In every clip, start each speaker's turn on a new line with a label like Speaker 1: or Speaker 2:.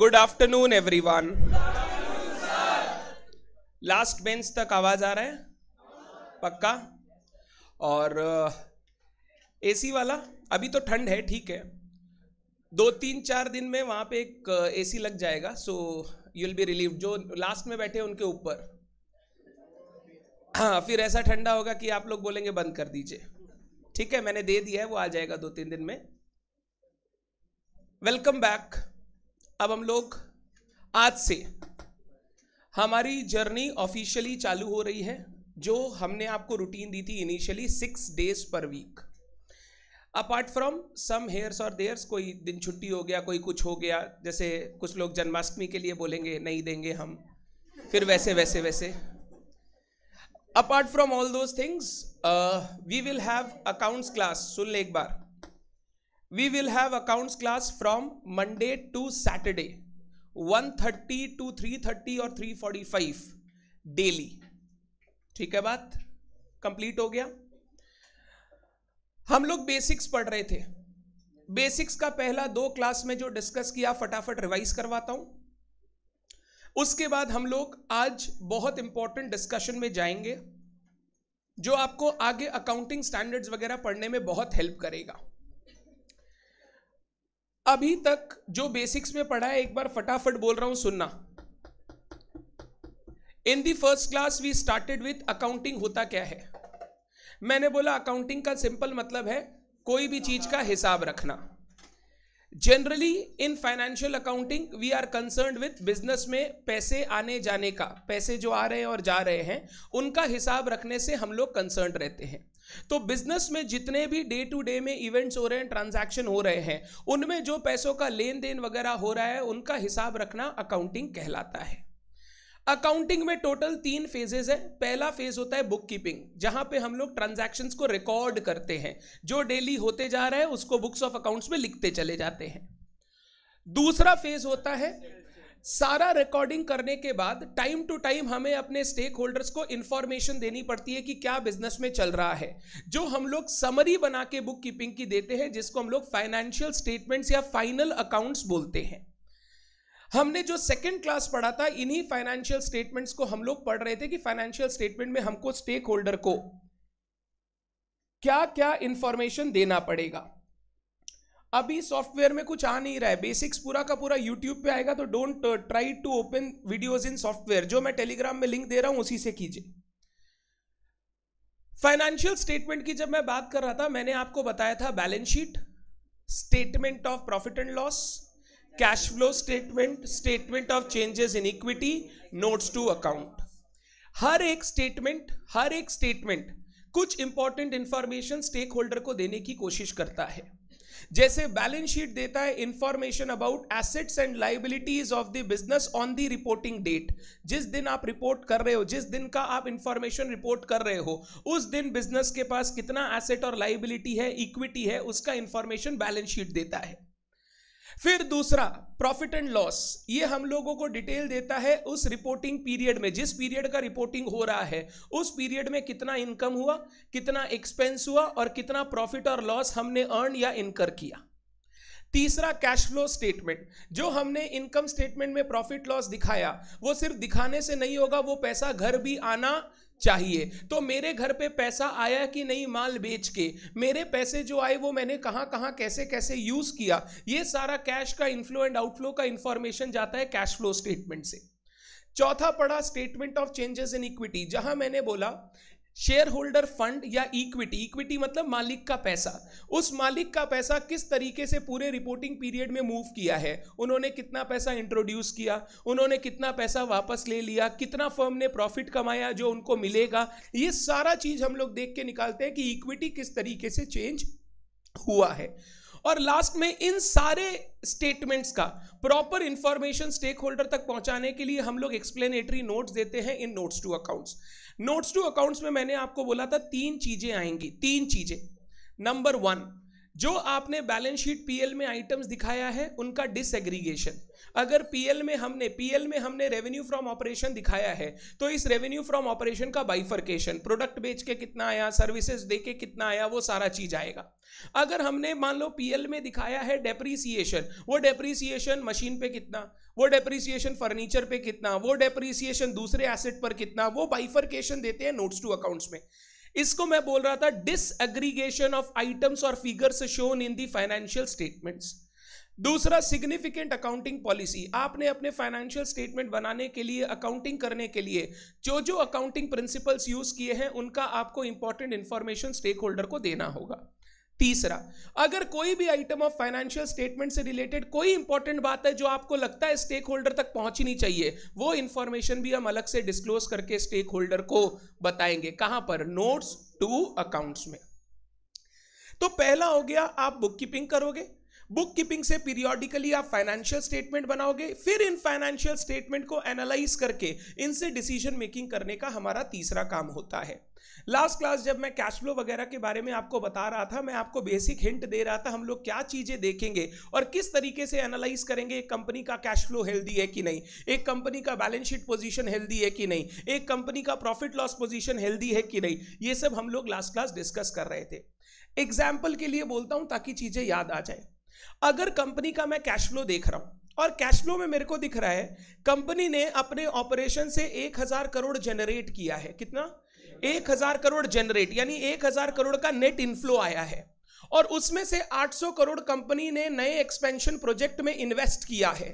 Speaker 1: Good afternoon everyone last bench तक आवाज आ रहा है पक्का और एसी वाला अभी तो ठंड है ठीक है दो तीन चार दिन में वहां पे एक एसी लग जाएगा so you will be relieved जो लास्ट में बैठे उनके ऊपर हाँ फिर ऐसा ठंडा होगा कि आप लोग बोलेंगे बंद कर दीजिए ठीक है मैंने दे दिया है वो आ जाएगा दो तीन दिन में वेलकम बैक अब हम लोग आज से हमारी जर्नी ऑफिशियली चालू हो रही है जो हमने आपको रूटीन दी थी initially six days per week apart from some here's और देयर्स कोई दिन छुट्टी हो गया कोई कुछ हो गया जैसे कुछ लोग जन्माष्टमी के लिए बोलेंगे नहीं देंगे हम फिर वैसे वैसे वैसे apart from all those things we will have accounts class सुन ले एक बार we will have accounts class from monday to saturday 1:30 to 3:30 और 3:45 डेली ठीक है बात कंप्लीट हो गया हम लोग बेसिक्स पढ़ रहे थे बेसिक्स का पहला दो क्लास में जो डिस्कस किया फटाफट रिवाइज करवाता हूं उसके बाद हम लोग आज बहुत इंपॉर्टेंट डिस्कशन में जाएंगे जो आपको आगे अकाउंटिंग स्टैंडर्ड्स वगैरह पढ़ने में बहुत हेल्प करेगा अभी तक जो बेसिक्स में पढ़ा है एक बार फटाफट बोल रहा हूं सुनना in the first class we started with accounting होता क्या है मैंने बोला अकाउंटिंग का सिंपल मतलब है कोई भी चीज का हिसाब रखना generally in financial accounting we are concern with business में पैसे आने जाने का पैसे जो आ रहे हैं और जा रहे हैं उनका हिसाब रखने से हम लोग कंसर्न रहते हैं तो बिजनेस में जितने भी डे टू डे में इवेंट्स हो रहे हैं ट्रांजैक्शन हो रहे हैं उनमें जो पैसों का लेन देन वगैरह हो रहा है उनका हिसाब रखना अकाउंटिंग कहलाता है अकाउंटिंग में टोटल तीन फेजेज है पहला फेज होता है बुक कीपिंग जहां पे हम लोग ट्रांजेक्शन को रिकॉर्ड करते हैं जो डेली होते जा रहे हैं उसको बुक्स ऑफ अकाउंट्स में लिखते चले जाते हैं दूसरा फेज होता है सारा रिकॉर्डिंग करने के बाद टाइम टू टाइम हमें अपने स्टेक होल्डर्स को इन्फॉर्मेशन देनी पड़ती है कि क्या बिजनेस में चल रहा है जो हम लोग समरी बना के बुक कीपिंग की देते हैं जिसको हम लोग फाइनेंशियल स्टेटमेंट्स या फाइनल अकाउंट्स बोलते हैं हमने जो सेकेंड क्लास पढ़ा था इन्हीं फाइनेंशियल स्टेटमेंट्स को हम लोग पढ़ रहे थे कि फाइनेंशियल स्टेटमेंट में हमको स्टेक होल्डर को क्या क्या इंफॉर्मेशन देना पड़ेगा अभी सॉफ्टवेयर में कुछ आ नहीं रहा है बेसिक्स पूरा का पूरा यूट्यूब पे आएगा तो don't try to open videos in software जो मैं टेलीग्राम में लिंक दे रहा हूं उसी से कीजिए फाइनेंशियल स्टेटमेंट की जब मैं बात कर रहा था मैंने आपको बताया था balance sheet statement of profit and loss cash flow statement statement of changes in equity notes to account हर एक स्टेटमेंट हर एक स्टेटमेंट कुछ इंपॉर्टेंट इंफॉर्मेशन स्टेक होल्डर को देने की कोशिश करता है जैसे बैलेंस शीट देता है information about assets and liabilities of the business on the reporting date जिस दिन आप रिपोर्ट कर रहे हो जिस दिन का आप इंफॉर्मेशन रिपोर्ट कर रहे हो उस दिन बिजनेस के पास कितना एसेट और लाइबिलिटी है इक्विटी है उसका इंफॉर्मेशन बैलेंस शीट देता है फिर दूसरा प्रॉफिट एंड लॉस ये हम लोगों को डिटेल देता है उस रिपोर्टिंग पीरियड में जिस पीरियड का रिपोर्टिंग हो रहा है उस पीरियड में कितना इनकम हुआ कितना एक्सपेंस हुआ और कितना प्रॉफिट और लॉस हमने अर्न या इनकर किया तीसरा कैश फ्लो स्टेटमेंट जो हमने इनकम स्टेटमेंट में प्रॉफिट लॉस दिखाया वो सिर्फ दिखाने से नहीं होगा वो पैसा घर भी आना चाहिए तो मेरे घर पे पैसा आया कि नहीं माल बेच के मेरे पैसे जो आए वो मैंने कहाँ कहाँ कैसे कैसे यूज़ किया ये सारा कैश का इनफ्लो एंड आउटफ्लो का इंफॉर्मेशन जाता है कैश फ्लो स्टेटमेंट से चौथा पड़ा statement of changes in equity जहां मैंने बोला शेयर होल्डर फंड या इक्विटी इक्विटी मतलब मालिक का पैसा उस मालिक का पैसा किस तरीके से पूरे रिपोर्टिंग पीरियड में मूव किया है उन्होंने कितना पैसा इंट्रोड्यूस किया उन्होंने कितना पैसा वापस ले लिया कितना फर्म ने प्रॉफिट कमाया जो उनको मिलेगा ये सारा चीज हम लोग देख के निकालते हैं कि इक्विटी किस तरीके से चेंज हुआ है और लास्ट में इन सारे स्टेटमेंट्स का प्रॉपर इंफॉर्मेशन स्टेक होल्डर तक पहुंचाने के लिए हम लोग एक्सप्लेनेटरी नोट्स देते हैं in notes to accounts notes to accounts में मैंने आपको बोला था तीन चीजें आएंगी तीन चीजें नंबर वन जो आपने बैलेंस शीट पीएल में आइटम्स दिखाया है उनका डिसएग्रीगेशन अगर पीएल में हमने पीएल में हमने रेवेन्यू फ्रॉम ऑपरेशन दिखाया है तो इस रेवेन्यू फ्रॉम ऑपरेशन का बाइफर्केशन प्रोडक्ट बेच के कितना आया सर्विसेज दे के कितना आया वो सारा चीज आएगा अगर हमने मान लो पीएल में दिखाया है डेप्रीसिएशन वो डेप्रीसिएशन मशीन पे कितना वो डेप्रीसिएशन फर्नीचर पे कितना वो डेप्रीसिएशन दूसरे एसेट पर कितना वो बाइफर्केशन देते हैं नोट्स टू अकाउंट्स में इसको मैं बोल रहा था डिसएग्रीगेशन ऑफ आइटम्स और figures shown in the financial statements दूसरा सिग्निफिकेंट अकाउंटिंग पॉलिसी आपने अपने फाइनेंशियल स्टेटमेंट बनाने के लिए अकाउंटिंग करने के लिए जो जो अकाउंटिंग प्रिंसिपल्स यूज किए हैं उनका आपको इंपॉर्टेंट इन्फॉर्मेशन स्टेक होल्डर को देना होगा तीसरा अगर कोई भी आइटम ऑफ फाइनेंशियल स्टेटमेंट से रिलेटेड कोई इंपॉर्टेंट बात है जो आपको लगता है स्टेक होल्डर तक पहुंचनी चाहिए वो इंफॉर्मेशन भी हम अलग से डिस्क्लोज करके स्टेक होल्डर को बताएंगे कहां पर नोट्स टू अकाउंट्स में तो पहला हो गया आप बुक कीपिंग करोगे बुक कीपिंग से पीरियोडिकली आप फाइनेंशियल स्टेटमेंट बनाओगे फिर इन फाइनेंशियल स्टेटमेंट को एनालाइज करके इनसे डिसीजन मेकिंग करने का हमारा तीसरा काम होता है लास्ट क्लास जब मैं कैश फ्लो वगैरह के बारे में आपको बता रहा था मैं आपको बेसिक हिंट दे रहा था हम लोग क्या चीजें देखेंगे और किस तरीके से एनालाइज करेंगे एक कंपनी का कैश फ्लो हेल्दी है कि नहीं एक कंपनी का बैलेंस शीट पोजीशन हेल्दी है कि नहीं एक कंपनी का प्रॉफिट लॉस पोजीशन हेल्दी है कि नहीं ये सब हम लोग लास्ट क्लास डिस्कस कर रहे थे एग्जाम्पल के लिए बोलता हूं ताकि चीजें याद आ जाए अगर कंपनी का मैं कैश फ्लो देख रहा हूं और कैश फ्लो में मेरे को दिख रहा है कंपनी ने अपने ऑपरेशन से एक हजार करोड़ जनरेट किया है कितना एक हजार करोड़ जनरेट यानी एक हजार करोड़ का नेट इनफ्लो आया है और उसमें से 800 करोड़ कंपनी ने नए एक्सपेंशन प्रोजेक्ट में इन्वेस्ट किया है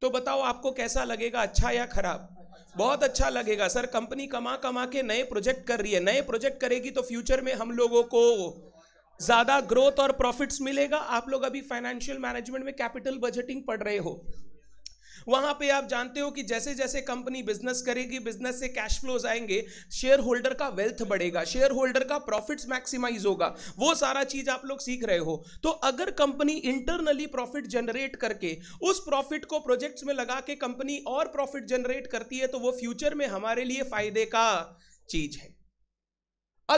Speaker 1: तो बताओ आपको कैसा लगेगा अच्छा या खराब बहुत अच्छा लगेगा सर कंपनी कमा कमा के नए प्रोजेक्ट कर रही है नए प्रोजेक्ट करेगी तो फ्यूचर में हम लोगों को ज्यादा ग्रोथ और प्रॉफिट्स मिलेगा आप लोग अभी फाइनेंशियल मैनेजमेंट में कैपिटल बजटिंग पढ़ रहे हो वहां पे आप जानते हो कि जैसे जैसे कंपनी बिजनेस करेगी बिजनेस से कैश फ्लोज आएंगे शेयर होल्डर का वेल्थ बढ़ेगा शेयर होल्डर का प्रॉफिट्स मैक्सिमाइज होगा वो सारा चीज आप लोग सीख रहे हो तो अगर कंपनी इंटरनली प्रॉफिट जनरेट करके उस प्रॉफिट को प्रोजेक्ट्स में लगा के कंपनी और प्रॉफिट जनरेट करती है तो वो फ्यूचर में हमारे लिए फायदे का चीज है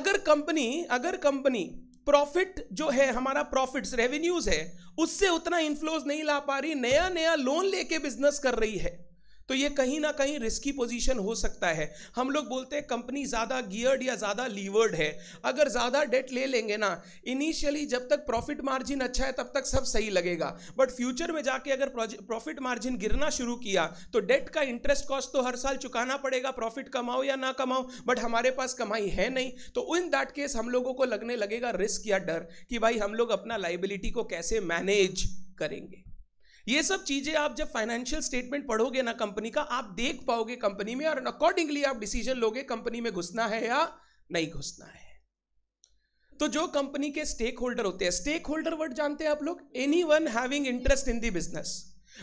Speaker 1: अगर कंपनी अगर कंपनी प्रॉफिट जो है हमारा प्रॉफिट्स रेवेन्यूज है उससे उतना इन्फ्लोज नहीं ला पा रही नया नया लोन लेके बिजनेस कर रही है तो ये कहीं ना कहीं रिस्की पोजीशन हो सकता है हम लोग बोलते हैं कंपनी ज़्यादा गियर्ड या ज़्यादा लीवर्ड है अगर ज़्यादा डेट ले लेंगे ना इनिशियली जब तक प्रॉफिट मार्जिन अच्छा है तब तक सब सही लगेगा बट फ्यूचर में जाके अगर प्रॉफिट मार्जिन गिरना शुरू किया तो डेट का इंटरेस्ट कॉस्ट तो हर साल चुकाना पड़ेगा प्रॉफिट कमाओ या ना कमाओ बट हमारे पास कमाई है नहीं तो इन दैट केस हम लोगों को लगने लगेगा रिस्क या डर कि भाई हम लोग अपना लाइबिलिटी को कैसे मैनेज करेंगे ये सब चीज़ें आप जब फाइनेंशियल स्टेटमेंट पढ़ोगे ना कंपनी का आप देख पाओगे कंपनी में और अकॉर्डिंगली आप डिसीजन लोगे कंपनी में घुसना है या नहीं घुसना है तो जो कंपनी के स्टेक होल्डर होते हैं स्टेक होल्डर वर्ड जानते हैं आप लोग anyone having interest in the business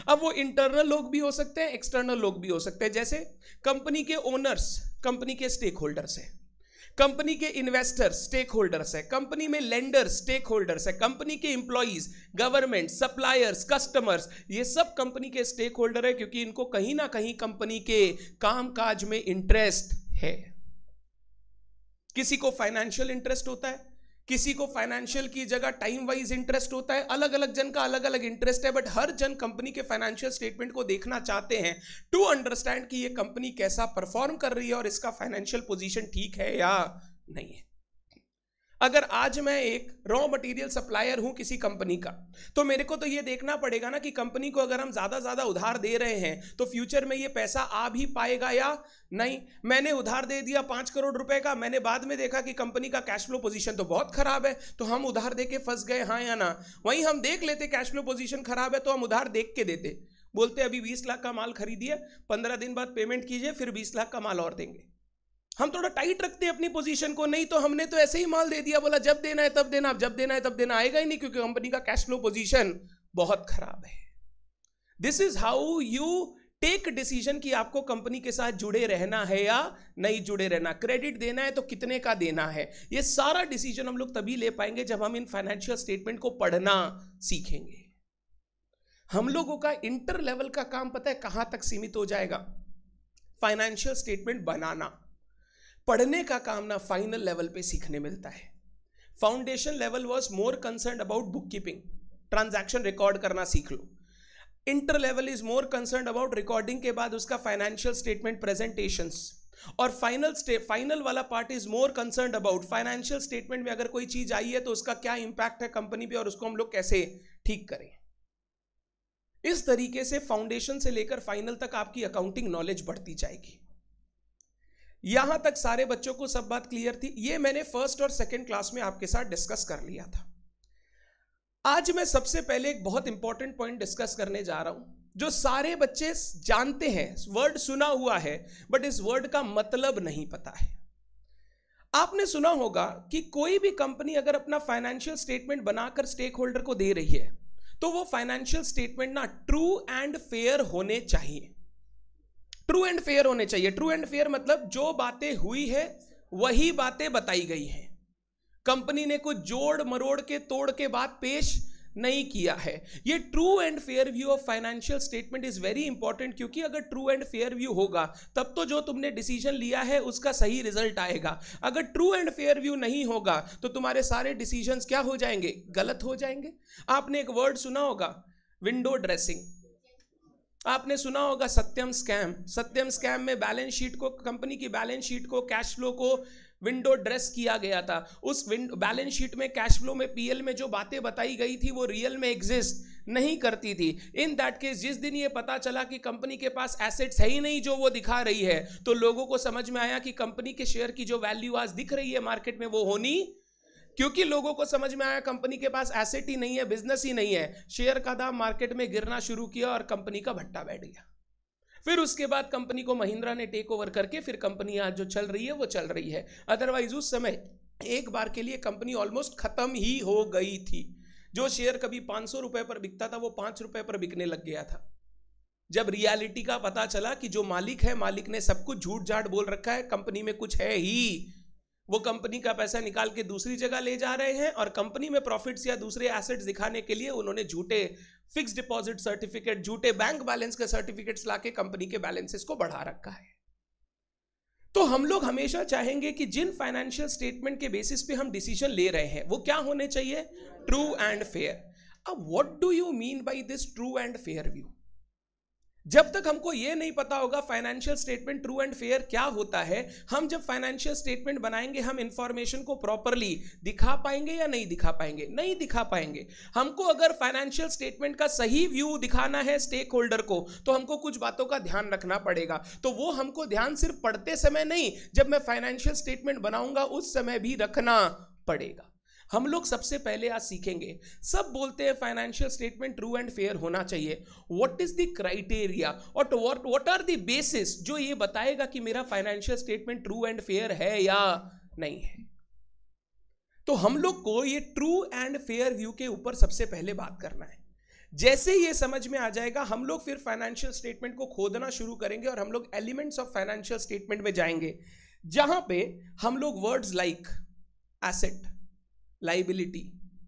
Speaker 1: अब वो इंटरनल लोग भी हो सकते हैं एक्सटर्नल लोग भी हो सकते हैं जैसे कंपनी के ओनर्स कंपनी के स्टेक होल्डर्स हैं कंपनी के इन्वेस्टर स्टेक होल्डर्स है कंपनी में लेंडर स्टेक होल्डर्स है कंपनी के इंप्लॉइज गवर्नमेंट सप्लायर्स कस्टमर्स ये सब कंपनी के स्टेक होल्डर है क्योंकि इनको कहीं ना कहीं कंपनी के कामकाज में इंटरेस्ट है किसी को फाइनेंशियल इंटरेस्ट होता है किसी को फाइनेंशियल की जगह टाइम वाइज इंटरेस्ट होता है अलग अलग जन का अलग अलग इंटरेस्ट है बट हर जन कंपनी के फाइनेंशियल स्टेटमेंट को देखना चाहते हैं टू अंडरस्टैंड कि ये कंपनी कैसा परफॉर्म कर रही है और इसका फाइनेंशियल पोजीशन ठीक है या नहीं है अगर आज मैं एक रॉ मटेरियल सप्लायर हूं किसी कंपनी का तो मेरे को तो ये देखना पड़ेगा ना कि कंपनी को अगर हम ज़्यादा ज़्यादा उधार दे रहे हैं तो फ्यूचर में ये पैसा आ भी पाएगा या नहीं मैंने उधार दे दिया पाँच करोड़ रुपए का मैंने बाद में देखा कि कंपनी का कैश फ्लो पोजीशन तो बहुत ख़राब है तो हम उधार दे के फंस गए हाँ या ना वहीं हम देख लेते कैश फ्लो पोजिशन ख़राब है तो हम उधार देख के देते बोलते अभी बीस लाख का माल खरीदिए पंद्रह दिन बाद पेमेंट कीजिए फिर बीस लाख का माल और देंगे हम थोड़ा टाइट रखते हैं अपनी पोजीशन को नहीं तो हमने तो ऐसे ही माल दे दिया बोला जब देना है तब देना जब देना है तब देना आएगा ही नहीं क्योंकि कंपनी का कैश फ्लो पोजीशन बहुत खराब है this is how you take decision कि आपको कंपनी के साथ जुड़े रहना है या नहीं जुड़े रहना क्रेडिट देना है तो कितने का देना है ये सारा डिसीजन हम लोग तभी ले पाएंगे जब हम इन फाइनेंशियल स्टेटमेंट को पढ़ना सीखेंगे हम लोगों का इंटर लेवल का काम पता है कहां तक सीमित हो जाएगा फाइनेंशियल स्टेटमेंट बनाना पढ़ने का काम ना फाइनल लेवल पे सीखने मिलता है foundation level was more concern about book keeping transaction record करना सीख लो inter level is more concern about recording के बाद उसका फाइनेंशियल स्टेटमेंट प्रेजेंटेशन और फाइनल फाइनल वाला part is more concern about financial statement में अगर कोई चीज आई है तो उसका क्या इंपैक्ट है कंपनी पे और उसको हम लोग कैसे ठीक करें इस तरीके से फाउंडेशन से लेकर फाइनल तक आपकी अकाउंटिंग नॉलेज बढ़ती जाएगी यहां तक सारे बच्चों को सब बात क्लियर थी ये मैंने फर्स्ट और सेकेंड क्लास में आपके साथ डिस्कस कर लिया था आज मैं सबसे पहले एक बहुत इंपॉर्टेंट पॉइंट डिस्कस करने जा रहा हूं जो सारे बच्चे जानते हैं वर्ड सुना हुआ है बट इस वर्ड का मतलब नहीं पता है आपने सुना होगा कि कोई भी कंपनी अगर अपना फाइनेंशियल स्टेटमेंट बनाकर स्टेक होल्डर को दे रही है तो वो फाइनेंशियल स्टेटमेंट ना ट्रू एंड फेयर होने चाहिए ट्रू एंड फेयर होने चाहिए ट्रू एंड फेयर मतलब जो बातें हुई है वही बातें बताई गई हैं कंपनी ने कुछ जोड़ मरोड़ के तोड़ के बाद पेश नहीं किया है ये true and fair view of financial statement is very important क्योंकि अगर ट्रू एंड फेयर व्यू होगा तब तो जो तुमने डिसीजन लिया है उसका सही रिजल्ट आएगा अगर ट्रू एंड फेयर व्यू नहीं होगा तो तुम्हारे सारे डिसीजन क्या हो जाएंगे गलत हो जाएंगे आपने एक वर्ड सुना होगा विंडो ड्रेसिंग आपने सुना होगा सत्यम स्कैम सत्यम स्कैम में बैलेंस शीट को कंपनी की बैलेंस शीट को कैश फ्लो को विंडो ड्रेस किया गया था उस बैलेंस शीट में कैश फ्लो में पीएल में जो बातें बताई गई थी वो रियल में एग्जिस्ट नहीं करती थी इन दैट केस जिस दिन ये पता चला कि कंपनी के पास एसेट्स है ही नहीं जो वो दिखा रही है तो लोगों को समझ में आया कि कंपनी के शेयर की जो वैल्यू आज दिख रही है मार्केट में वो होनी क्योंकि लोगों को समझ में आया कंपनी के पास एसेट ही नहीं है बिजनेस ही नहीं है शेयर का दाम मार्केट में गिरना शुरू किया और कंपनी का भट्टा बैठ गया फिर उसके बाद कंपनी को महिंद्रा ने टेक ओवर करके फिर कंपनी आज जो चल रही है वो चल रही है अदरवाइज उस समय एक बार के लिए कंपनी ऑलमोस्ट खत्म ही हो गई थी जो शेयर कभी पाँच सौ रुपये पर बिकता था वो पाँच रुपये पर बिकने लग गया था जब रियलिटी का पता चला कि जो मालिक है मालिक ने सब कुछ झूठ झाट बोल रखा है कंपनी में कुछ है ही वो कंपनी का पैसा निकाल के दूसरी जगह ले जा रहे हैं और कंपनी में प्रॉफिट्स या दूसरे एसेट्स दिखाने के लिए उन्होंने झूठे फिक्स डिपॉजिट सर्टिफिकेट झूठे बैंक बैलेंस के सर्टिफिकेट्स लाके कंपनी के बैलेंसेस को बढ़ा रखा है तो हम लोग हमेशा चाहेंगे कि जिन फाइनेंशियल स्टेटमेंट के बेसिस पे हम डिसीजन ले रहे हैं वो क्या होने चाहिए ट्रू एंड फेयर अब what do you mean by this true and fair view जब तक हमको ये नहीं पता होगा financial statement true and fair क्या होता है हम जब फाइनेंशियल स्टेटमेंट बनाएंगे हम इंफॉर्मेशन को प्रॉपरली दिखा पाएंगे या नहीं दिखा पाएंगे नहीं दिखा पाएंगे हमको अगर फाइनेंशियल स्टेटमेंट का सही व्यू दिखाना है स्टेक होल्डर को तो हमको कुछ बातों का ध्यान रखना पड़ेगा तो वो हमको ध्यान सिर्फ पढ़ते समय नहीं जब मैं फाइनेंशियल स्टेटमेंट बनाऊंगा उस समय भी रखना पड़ेगा हम लोग सबसे पहले आज सीखेंगे सब बोलते हैं financial statement true and fair होना चाहिए व्हाट इज द क्राइटेरिया और व्हाट आर द बेसिस जो ये बताएगा कि मेरा financial statement true and fair है या नहीं है तो हम लोग को ये ट्रू एंड फेयर व्यू के ऊपर सबसे पहले बात करना है जैसे ये समझ में आ जाएगा हम लोग फिर फाइनेंशियल स्टेटमेंट को खोदना शुरू करेंगे और हम लोग एलिमेंट्स ऑफ फाइनेंशियल स्टेटमेंट में जाएंगे जहां पे हम लोग words like asset liability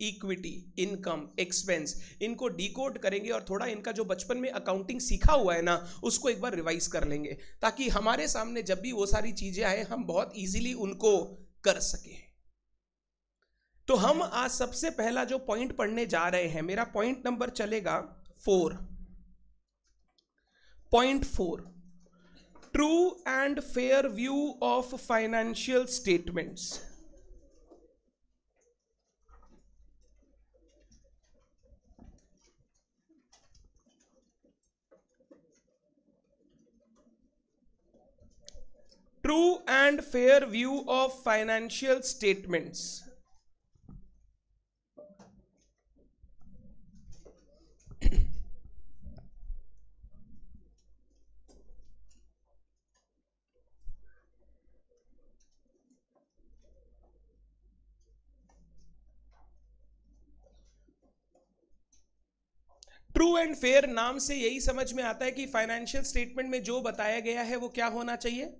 Speaker 1: equity income expense इनको डिकोड करेंगे और थोड़ा इनका जो बचपन में अकाउंटिंग सीखा हुआ है ना उसको एक बार रिवाइज कर लेंगे ताकि हमारे सामने जब भी वो सारी चीज़ें आए हम बहुत इजीली उनको कर सकें तो हम आज सबसे पहला जो पॉइंट पढ़ने जा रहे हैं मेरा पॉइंट नंबर चलेगा four point four true and fair view of financial statements true and fair view of financial statements true and fair नाम से यही समझ में आता है कि फाइनेंशियल स्टेटमेंट में जो बताया गया है वो क्या होना चाहिए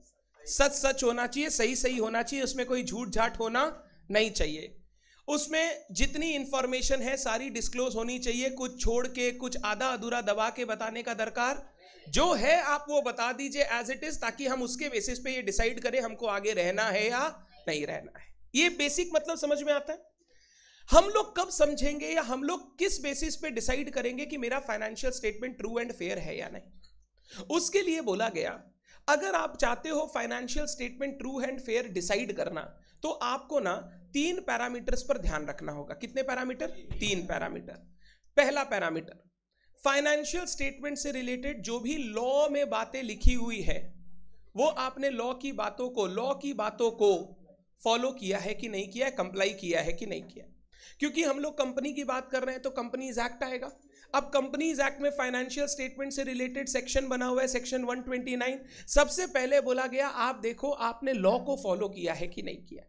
Speaker 1: सच सच होना चाहिए सही सही होना चाहिए उसमें कोई झूठ झाट होना नहीं चाहिए उसमें जितनी इंफॉर्मेशन है सारी डिस्क्लोज होनी चाहिए कुछ छोड़ के कुछ आधा अधूरा दबा के बताने का दरकार जो है आप वो बता दीजिए एज इट इज ताकि हम उसके बेसिस पे ये डिसाइड करें हमको आगे रहना है या नहीं रहना है ये बेसिक मतलब समझ में आता है हम लोग कब समझेंगे या हम लोग किस बेसिस पे डिसाइड करेंगे कि मेरा financial statement true and fair है या नहीं उसके लिए बोला गया अगर आप चाहते हो financial statement true and fair decide करना तो आपको ना तीन पैरामीटर्स पर ध्यान रखना होगा कितने पैरामीटर तीन पैरामीटर पहला पैरामीटर फाइनेंशियल स्टेटमेंट से रिलेटेड जो भी लॉ में बातें लिखी हुई है वो आपने लॉ की बातों को लॉ की बातों को फॉलो किया है कि नहीं किया है कंप्लाई किया है कि नहीं किया क्योंकि हम लोग कंपनी की बात कर रहे हैं तो कंपनी एक्ट आएगा अब कंपनीज एक्ट में फाइनेंशियल स्टेटमेंट से रिलेटेड सेक्शन बना हुआ है सेक्शन 129 सबसे पहले बोला गया आप देखो आपने लॉ को फॉलो किया है कि नहीं किया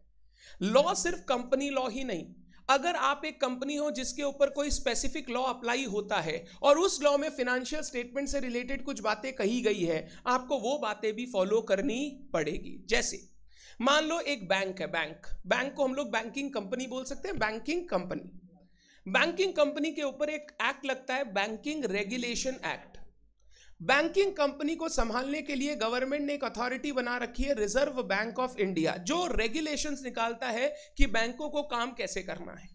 Speaker 1: लॉ सिर्फ कंपनी लॉ ही नहीं अगर आप एक कंपनी हो जिसके ऊपर कोई स्पेसिफिक लॉ अप्लाई होता है और उस लॉ में फिनेंशियल स्टेटमेंट से रिलेटेड कुछ बातें कही गई है आपको वो बातें भी फॉलो करनी पड़ेगी जैसे मान लो एक बैंक है बैंक बैंक को हम लोग बैंकिंग कंपनी बोल सकते हैं बैंकिंग कंपनी बैंकिंग कंपनी के ऊपर एक एक्ट लगता है banking regulation act banking company को संभालने के लिए गवर्नमेंट ने एक अथॉरिटी बना रखी है रिजर्व बैंक ऑफ इंडिया जो रेगुलेशंस निकालता है कि बैंकों को काम कैसे करना है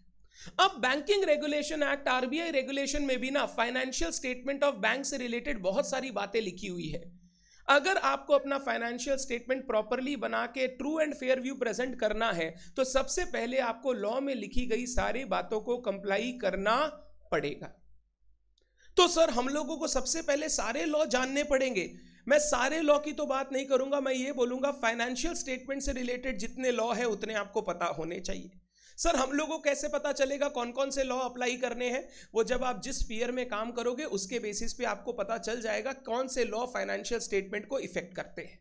Speaker 1: अब banking regulation act RBI regulation में भी ना फाइनेंशियल स्टेटमेंट ऑफ बैंक से रिलेटेड बहुत सारी बातें लिखी हुई है अगर आपको अपना फाइनेंशियल स्टेटमेंट प्रॉपरली बना के true and fair view present करना है तो सबसे पहले आपको लॉ में लिखी गई सारी बातों को कंप्लाई करना पड़ेगा तो सर हम लोगों को सबसे पहले सारे लॉ जानने पड़ेंगे मैं सारे लॉ की तो बात नहीं करूंगा मैं ये बोलूंगा फाइनेंशियल स्टेटमेंट से रिलेटेड जितने लॉ है उतने आपको पता होने चाहिए सर हम लोगों को कैसे पता चलेगा कौन कौन से लॉ अप्लाई करने हैं वो जब आप जिस फियर में काम करोगे उसके बेसिस पे आपको पता चल जाएगा कौन से लॉ फाइनेंशियल स्टेटमेंट को इफेक्ट करते हैं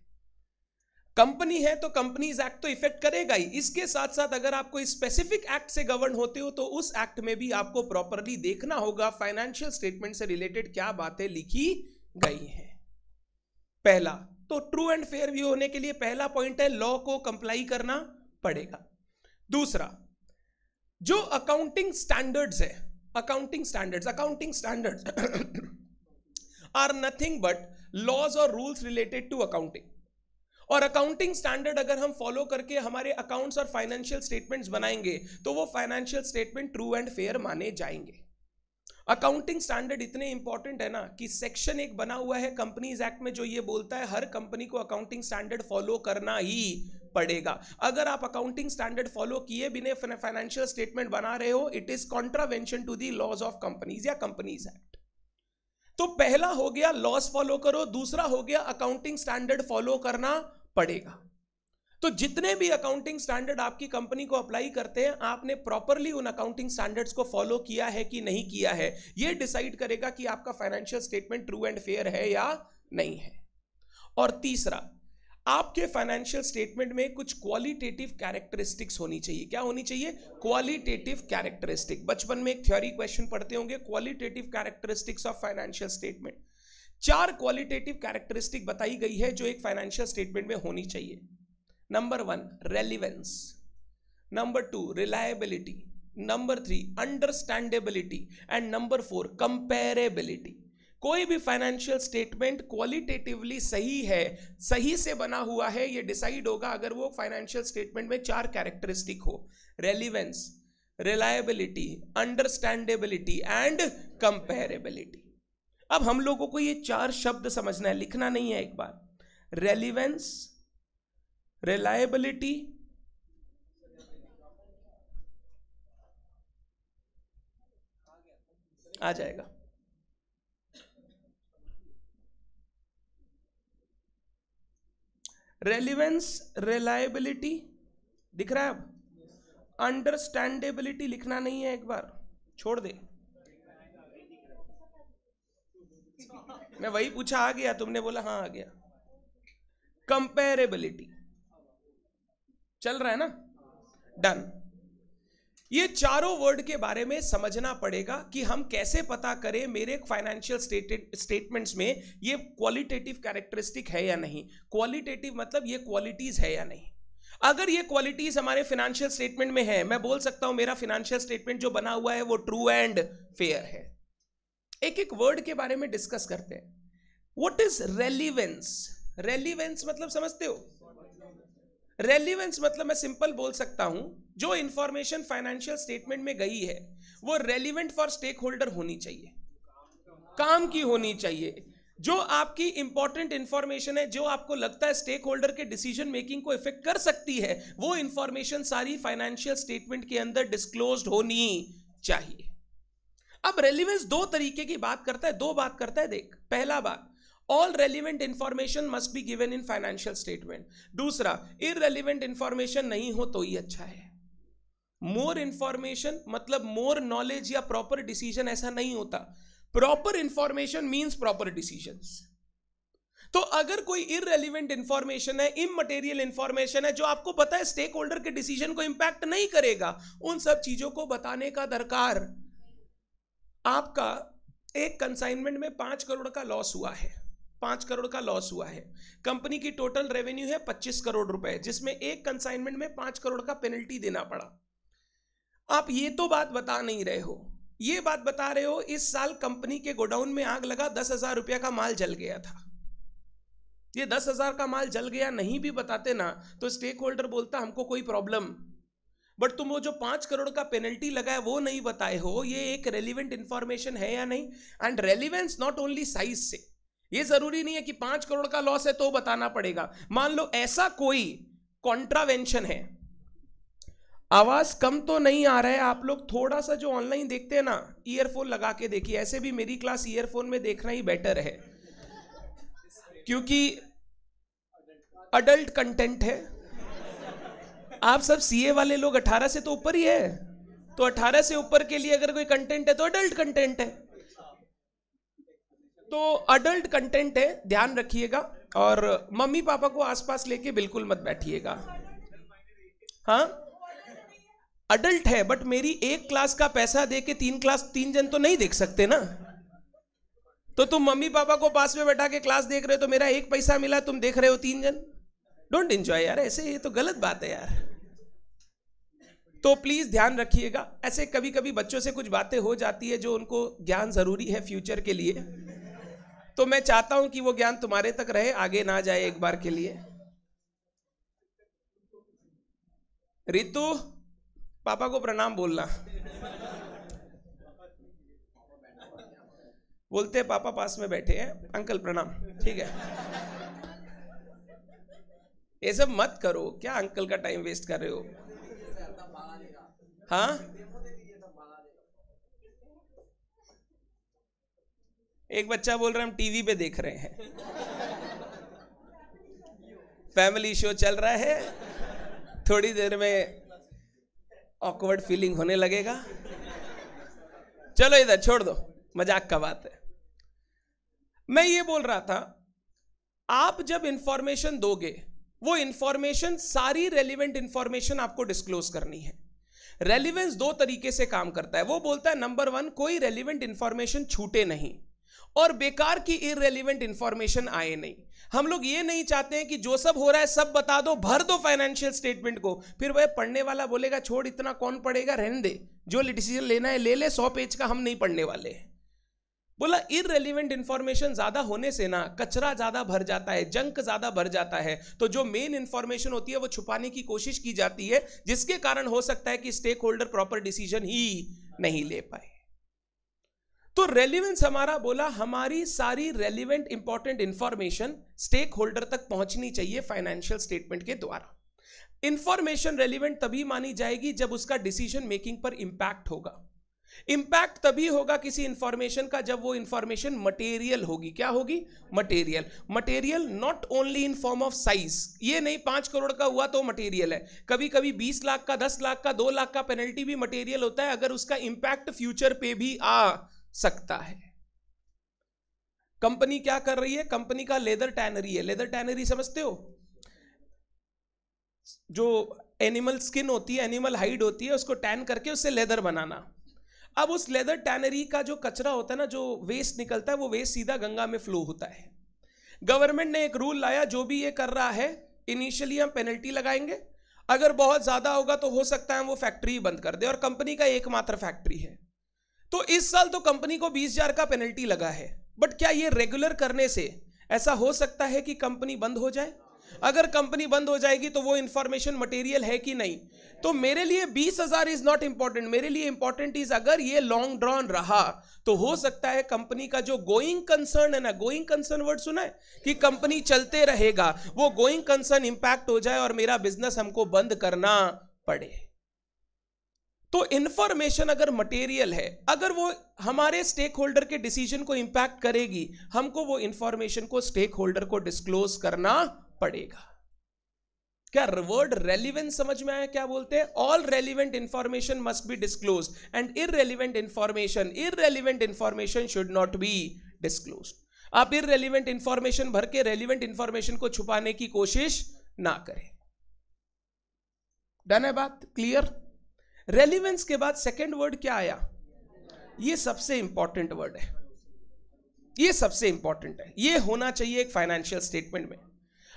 Speaker 1: कंपनी है तो कंपनीज एक्ट तो इफेक्ट करेगा ही इसके साथ साथ अगर आप कोई स्पेसिफिक एक्ट से गवर्न होते हो तो उस एक्ट में भी आपको प्रॉपरली देखना होगा फाइनेंशियल स्टेटमेंट से रिलेटेड क्या बातें लिखी गई हैं पहला तो ट्रू एंड फेयर व्यू होने के लिए पहला पॉइंट है लॉ को कंप्लाई करना पड़ेगा दूसरा जो अकाउंटिंग स्टैंडर्ड्स है accounting standards accounting standards are nothing but laws और रूल्स रिलेटेड टू अकाउंटिंग और अकाउंटिंग स्टैंडर्ड अगर हम फॉलो करके हमारे अकाउंट्स और फाइनेंशियल स्टेटमेंट्स बनाएंगे तो वो financial statement true and fair माने जाएंगे अकाउंटिंग स्टैंडर्ड इतने इंपॉर्टेंट है ना कि सेक्शन एक बना हुआ है कंपनीज एक्ट में जो ये बोलता है हर कंपनी को अकाउंटिंग स्टैंडर्ड फॉलो करना ही पड़ेगा अगर आप अकाउंटिंग स्टैंडर्ड फॉलो किए बिने फाइनेंशियल स्टेटमेंट बना रहे हो it is contravention to the laws of companies या कंपनीज एक्ट तो पहला हो गया लॉस फॉलो करो दूसरा हो गया अकाउंटिंग स्टैंडर्ड फॉलो करना पड़ेगा तो जितने भी अकाउंटिंग स्टैंडर्ड आपकी कंपनी को अप्लाई करते हैं आपने प्रॉपरली उन अकाउंटिंग स्टैंडर्ड्स को फॉलो किया है कि नहीं किया है ये डिसाइड करेगा कि आपका financial statement true and fair है या नहीं है और तीसरा आपके फाइनेंशियल स्टेटमेंट में कुछ क्वालिटेटिव कैरेक्टरिस्टिक्स होनी चाहिए क्या होनी चाहिए क्वालिटेटिव कैरेक्टरिस्टिक बचपन में एक थ्योरी क्वेश्चन पढ़ते होंगे qualitative characteristics of financial statement चार क्वालिटेटिव कैरेक्टरिस्टिक बताई गई है जो एक फाइनेंशियल स्टेटमेंट में होनी चाहिए number one relevance number two reliability number three understandability and number four comparability कोई भी फाइनेंशियल स्टेटमेंट क्वालिटेटिवली सही है सही से बना हुआ है ये डिसाइड होगा अगर वो फाइनेंशियल स्टेटमेंट में चार कैरेक्टरिस्टिक हो relevance reliability understandability and comparability अब हम लोगों को ये चार शब्द समझना है लिखना नहीं है एक बार रेलिवेंस रिलायबिलिटी आ जाएगा रेलिवेंस रिलायबिलिटी दिख रहा है अब अंडरस्टैंडेबिलिटी लिखना नहीं है एक बार छोड़ दे मैं वही पूछा आ गया तुमने बोला हाँ आ गया कंपेरेबिलिटी चल रहा है ना डन ये चारों वर्ड के बारे में समझना पड़ेगा कि हम कैसे पता करें मेरे फाइनेंशियल स्टेटमेंट्स में ये क्वालिटेटिव कैरेक्टरिस्टिक है या नहीं क्वालिटेटिव मतलब ये क्वालिटीज है या नहीं अगर ये क्वालिटीज हमारे फाइनेंशियल स्टेटमेंट में है मैं बोल सकता हूं मेरा फाइनेंशियल स्टेटमेंट जो बना हुआ है वो ट्रू एंड फेयर है एक एक वर्ड के बारे में डिस्कस करते हैं वट इज रेलिवेंस रेलिवेंस मतलब समझते हो रेलिवेंस मतलब मैं सिंपल बोल सकता हूं जो इंफॉर्मेशन फाइनेंशियल स्टेटमेंट में गई है वो रेलिवेंट फॉर स्टेक होल्डर होनी चाहिए काम की होनी चाहिए जो आपकी इंपॉर्टेंट इंफॉर्मेशन है जो आपको लगता है स्टेक होल्डर के डिसीजन मेकिंग को इफेक्ट कर सकती है वो इंफॉर्मेशन सारी फाइनेंशियल स्टेटमेंट के अंदर डिस्क्लोज होनी चाहिए अब रेलिवेंस दो तरीके की बात करता है दो बात करता है देख पहला बात all relevant information must be given in financial statement दूसरा इरेलीवेंट इंफॉर्मेशन नहीं हो तो ही अच्छा है मोर इंफॉर्मेशन मतलब मोर नॉलेज या प्रॉपर डिसीजन ऐसा नहीं होता proper information means proper decision तो अगर कोई इरेलीवेंट इंफॉर्मेशन है इमटेरियल इंफॉर्मेशन है जो आपको पता है स्टेक होल्डर के डिसीजन को इंपैक्ट नहीं करेगा उन सब चीजों को बताने का दरकार आपका एक कंसाइनमेंट में पांच करोड़ का लॉस हुआ है पांच करोड़ का लॉस हुआ है कंपनी की टोटल रेवेन्यू है पच्चीस करोड़ रुपए जिसमें एक कंसाइनमेंट में पांच करोड़ का पेनल्टी देना पड़ा आप ये तो बात बता नहीं रहे हो ये बात बता रहे हो इस साल कंपनी के गोडाउन में आग लगा दस हजार रुपया का माल जल गया था ये दस हजार का माल जल गया नहीं भी बताते ना तो स्टेक होल्डर बोलता हमको कोई प्रॉब्लम बट तुम वो जो पांच करोड़ का पेनल्टी लगा है वो नहीं बताए हो ये एक रेलिवेंट इंफॉर्मेशन है या नहीं and relevance not only size से ये जरूरी नहीं है कि पांच करोड़ का लॉस है तो बताना पड़ेगा मान लो ऐसा कोई कॉन्ट्रावेंशन है आवाज कम तो नहीं आ रहा है आप लोग थोड़ा सा जो ऑनलाइन देखते हैं ना ईयरफोन लगा के देखिए ऐसे भी मेरी क्लास ईयरफोन में देखना ही बेटर है क्योंकि अडल्ट कंटेंट है आप सब सीए वाले लोग 18 से तो ऊपर ही है तो 18 से ऊपर के लिए अगर कोई कंटेंट है तो अडल्ट कंटेंट है तो अडल्ट कंटेंट है ध्यान रखिएगा और मम्मी पापा को आसपास लेके बिल्कुल मत बैठिएगा हाँ अडल्ट है बट मेरी एक क्लास का पैसा दे के तीन क्लास तीन जन तो नहीं देख सकते ना तो तुम मम्मी पापा को पास में बैठा के क्लास देख रहे हो तो मेरा एक पैसा मिला तुम देख रहे हो तीन जन डोंट इंजॉय यार ऐसे ये तो गलत बात है यार तो प्लीज़ ध्यान रखिएगा ऐसे कभी कभी बच्चों से कुछ बातें हो जाती है जो उनको ज्ञान ज़रूरी है फ्यूचर के लिए तो मैं चाहता हूं कि वो ज्ञान तुम्हारे तक रहे आगे ना जाए एक बार के लिए रितु पापा को प्रणाम बोलना बोलते पापा पास में बैठे हैं अंकल प्रणाम ठीक है ये सब मत करो क्या अंकल का टाइम वेस्ट कर रहे हो हाँ एक बच्चा बोल रहा है हम टीवी पे देख रहे हैं फैमिली शो चल रहा है थोड़ी देर में ऑकवर्ड फीलिंग होने लगेगा चलो इधर छोड़ दो मजाक का बात है मैं ये बोल रहा था आप जब इंफॉर्मेशन दोगे वो इंफॉर्मेशन सारी रेलिवेंट इंफॉर्मेशन आपको डिस्क्लोज करनी है रेलिवेंस दो तरीके से काम करता है वो बोलता है नंबर वन कोई रेलिवेंट इंफॉर्मेशन छूटे नहीं और बेकार की इरेलीवेंट इंफॉर्मेशन आए नहीं हम लोग ये नहीं चाहते हैं कि जो सब हो रहा है सब बता दो भर दो फाइनेंशियल स्टेटमेंट को फिर वह पढ़ने वाला बोलेगा छोड़ इतना कौन पढ़ेगा रहने दे जो डिसीजन लेना है ले ले सौ पेज का हम नहीं पढ़ने वाले हैं बोला इरेलीवेंट इंफॉर्मेशन ज़्यादा होने से ना कचरा ज़्यादा भर जाता है जंक ज़्यादा भर जाता है तो जो मेन इंफॉर्मेशन होती है वो छुपाने की कोशिश की जाती है जिसके कारण हो सकता है कि स्टेक होल्डर प्रॉपर डिसीजन ही नहीं ले पाए तो रेलिवेंस हमारा बोला हमारी सारी relevant important information stakeholder तक पहुंचनी चाहिए फाइनेंशियल स्टेटमेंट के द्वारा इंफॉर्मेशन रेलिवेंट तभी मानी जाएगी जब उसका डिसीजन मेकिंग पर इंपैक्ट होगा इंपैक्ट तभी होगा किसी इंफॉर्मेशन का जब वो इंफॉर्मेशन मटेरियल होगी क्या होगी material material not only in form of size ये नहीं पांच करोड़ का हुआ तो मटेरियल है कभी कभी बीस लाख का दस लाख का दो लाख का पेनल्टी भी मटेरियल होता है अगर उसका इंपैक्ट फ्यूचर पे भी आ सकता है कंपनी क्या कर रही है कंपनी का लेदर टैनरी है लेदर टैनरी समझते हो जो एनिमल स्किन होती है एनिमल हाइड होती है उसको टैन करके उससे लेदर बनाना अब उस लेदर टैनरी का जो कचरा होता है ना जो वेस्ट निकलता है वो वेस्ट सीधा गंगा में फ्लो होता है गवर्नमेंट ने एक रूल लाया जो भी ये कर रहा है इनिशियली हम पेनल्टी लगाएंगे अगर बहुत ज़्यादा होगा तो हो सकता है वो फैक्ट्री बंद कर दे और कंपनी का एकमात्र फैक्ट्री है तो इस साल तो कंपनी को बीस हजार का पेनल्टी लगा है बट क्या ये रेगुलर करने से ऐसा हो सकता है कि कंपनी बंद हो जाए अगर कंपनी बंद हो जाएगी तो वो इंफॉर्मेशन मटेरियल है कि नहीं तो मेरे लिए बीस हजार इज नॉट इंपॉर्टेंट मेरे लिए इंपॉर्टेंट इज अगर ये लॉन्ग ड्रॉन रहा तो हो सकता है कंपनी का जो गोइंग कंसर्न है ना गोइंग कंसर्न वर्ड सुना है कि कंपनी चलते रहेगा वो गोइंग कंसर्न इंपैक्ट हो जाए और मेरा बिजनेस हमको बंद करना पड़े तो इन्फॉर्मेशन अगर मटेरियल है अगर वो हमारे स्टेक होल्डर के डिसीजन को इंपैक्ट करेगी हमको वो इंफॉर्मेशन को स्टेक होल्डर को डिस्क्लोज करना पड़ेगा क्या वर्ड रेलिवेंट समझ में आया क्या बोलते हैं all relevant information must be disclose and irrelevant information irrelevant information should not be disclose आप इरेलीवेंट इंफॉर्मेशन भर के रेलिवेंट इंफॉर्मेशन को छुपाने की कोशिश ना करें डन है बात क्लियर रेलिवेंस के बाद सेकेंड वर्ड क्या आया ये सबसे इंपॉर्टेंट वर्ड है ये सबसे इंपॉर्टेंट है ये होना चाहिए एक फाइनेंशियल स्टेटमेंट में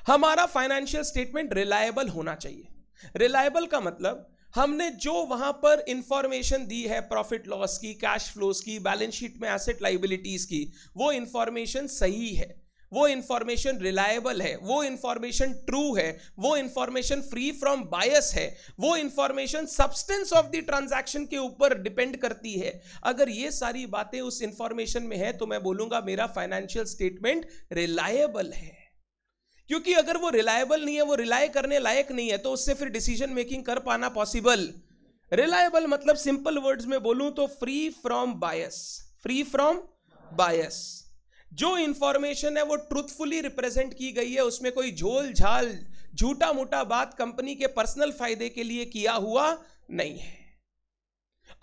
Speaker 1: हमारा फाइनेंशियल स्टेटमेंट रिलायबल होना चाहिए रिलायबल का मतलब हमने जो वहां पर इंफॉर्मेशन दी है प्रॉफिट लॉस की कैश फ्लोज की बैलेंस शीट में एसेट लाइबिलिटीज की वो इंफॉर्मेशन सही है वो इन्फॉर्मेशन रिलायबल है वो इन्फॉर्मेशन ट्रू है वो इन्फॉर्मेशन फ्री फ्रॉम बायस है वो information substance of the transaction के ऊपर डिपेंड करती है अगर ये सारी बातें उस इंफॉर्मेशन में है तो मैं बोलूंगा मेरा फाइनेंशियल स्टेटमेंट रिलायबल है क्योंकि अगर वो रिलायबल नहीं है वो रिलाय करने लायक नहीं है तो उससे फिर डिसीजन मेकिंग कर पाना पॉसिबल रिलायबल मतलब सिंपल वर्ड्स में बोलूं तो free from bias free from bias जो इंफॉर्मेशन है वो ट्रूथफुली रिप्रेजेंट की गई है उसमें कोई झोल झाल झूठा मोटा बात कंपनी के पर्सनल फायदे के लिए किया हुआ नहीं है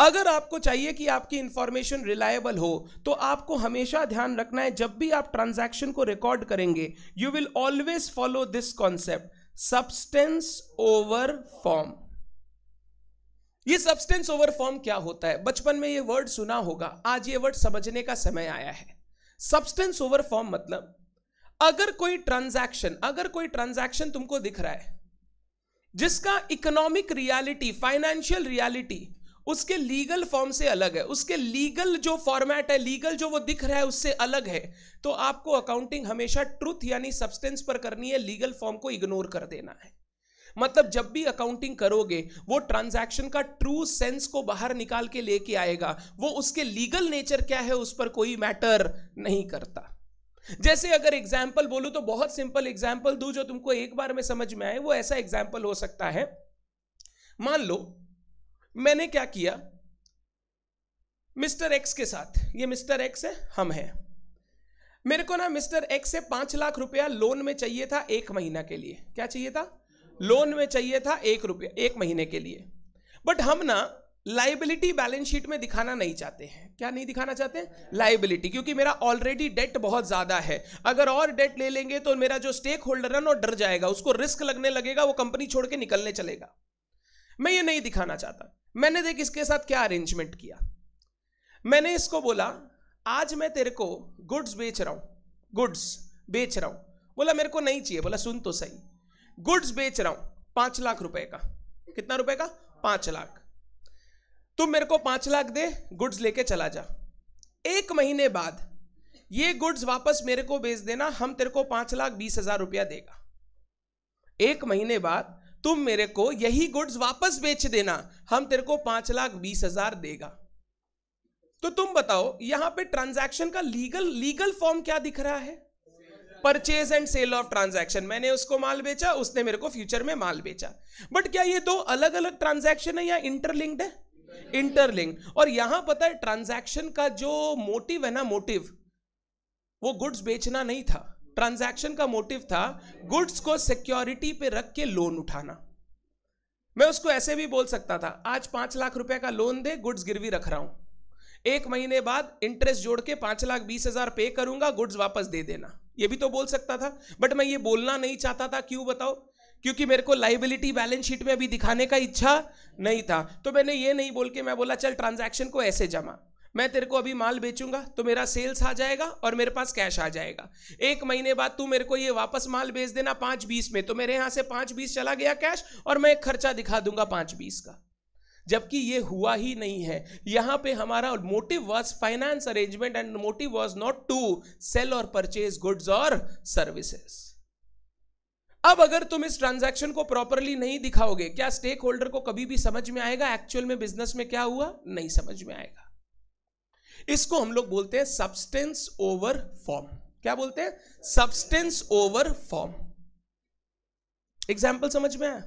Speaker 1: अगर आपको चाहिए कि आपकी इंफॉर्मेशन रिलायबल हो तो आपको हमेशा ध्यान रखना है जब भी आप ट्रांजैक्शन को रिकॉर्ड करेंगे you will always follow this concept substance over form ये सब्सटेंस ओवर फॉर्म क्या होता है बचपन में ये वर्ड सुना होगा आज ये वर्ड समझने का समय आया है सब्सटेंस ओवर फॉर्म मतलब अगर कोई ट्रांजैक्शन अगर कोई ट्रांजैक्शन तुमको दिख रहा है जिसका इकोनॉमिक रियलिटी फाइनेंशियल रियलिटी उसके लीगल फॉर्म से अलग है उसके लीगल जो फॉर्मेट है लीगल जो वो दिख रहा है उससे अलग है तो आपको अकाउंटिंग हमेशा ट्रुथ यानी सब्सटेंस पर करनी है लीगल फॉर्म को इग्नोर कर देना है मतलब जब भी अकाउंटिंग करोगे वो ट्रांजैक्शन का ट्रू सेंस को बाहर निकाल के लेके आएगा वो उसके लीगल नेचर क्या है उस पर कोई मैटर नहीं करता जैसे अगर एग्जाम्पल बोलूं तो बहुत सिंपल एग्जाम्पल दू जो तुमको एक बार में समझ में आए वो ऐसा एग्जाम्पल हो सकता है मान लो मैंने क्या किया मिस्टर एक्स के साथ ये मिस्टर एक्स है हम हैं मेरे को ना मिस्टर एक्स से पांच लाख रुपया लोन में चाहिए था एक महीना के लिए क्या चाहिए था लोन में चाहिए था एक रुपया एक महीने के लिए बट हम ना लाइबिलिटी बैलेंस शीट में दिखाना नहीं चाहते हैं क्या नहीं दिखाना चाहते लाइबिलिटी क्योंकि मेरा ऑलरेडी डेट बहुत ज़्यादा है अगर और डेट ले लेंगे तो मेरा जो स्टेक होल्डर है ना डर जाएगा उसको रिस्क लगने लगेगा वो कंपनी छोड़ के निकलने चलेगा मैं ये नहीं दिखाना चाहता मैंने देख इसके साथ क्या अरेंजमेंट किया मैंने इसको बोला आज मैं तेरे को गुड्स बेच रहा हूं गुड्स बेच रहा हूं बोला मेरे को नहीं चाहिए बोला सुन तो सही गुड्स बेच रहा हूं पांच लाख रुपए का कितना रुपए का पांच लाख तुम मेरे को पांच लाख दे गुड्स लेके चला जा एक महीने बाद ये गुड्स वापस मेरे को बेच देना हम तेरे को पांच लाख बीस हजार रुपया देगा एक महीने बाद तुम मेरे को यही गुड्स वापस बेच देना हम तेरे को पांच लाख बीस हजार देगा तो तुम बताओ यहां पे ट्रांजैक्शन का लीगल लीगल फॉर्म क्या दिख रहा है purchase and sale of transaction मैंने उसको माल बेचा उसने मेरे को फ्यूचर में माल बेचा बट क्या ये दो अलग अलग ट्रांजैक्शन है या इंटरलिंक्ड है इंटरलिंक और यहां पता है ट्रांजैक्शन का जो मोटिव है ना मोटिव वो गुड्स बेचना नहीं था ट्रांजैक्शन का मोटिव था गुड्स को सिक्योरिटी पे रख के लोन उठाना मैं उसको ऐसे भी बोल सकता था आज पांच लाख रुपए का लोन दे गुड्स गिरवी रख रहा हूं एक महीने बाद इंटरेस्ट जोड़ के पांच लाख बीस हजार पे करूंगा गुड्स वापस दे देना ये भी तो बोल सकता था बट मैं ये बोलना नहीं चाहता था क्यों बताओ क्योंकि मेरे को लाइबिलिटी बैलेंस शीट में अभी दिखाने का इच्छा नहीं था तो मैंने ये नहीं बोल के मैं बोला चल ट्रांजैक्शन को ऐसे जमा मैं तेरे को अभी माल बेचूंगा तो मेरा सेल्स आ जाएगा और मेरे पास कैश आ जाएगा एक महीने बाद तू मेरे को ये वापस माल बेच देना पाँच बीस में तो मेरे यहाँ से पाँच बीस चला गया कैश और मैं एक खर्चा दिखा दूंगा पाँच बीस का जबकि ये हुआ ही नहीं है यहाँ पे हमारा motive was finance arrangement and motive was not to sell और परचेज गुड्स और सर्विसेज अब अगर तुम इस ट्रांजैक्शन को प्रॉपरली नहीं दिखाओगे क्या स्टेक होल्डर को कभी भी समझ में आएगा एक्चुअल में बिजनेस में क्या हुआ नहीं समझ में आएगा इसको हम लोग बोलते हैं सब्सटेंस ओवर फॉर्म क्या बोलते हैं सब्सटेंस ओवर फॉर्म एग्जाम्पल समझ में आया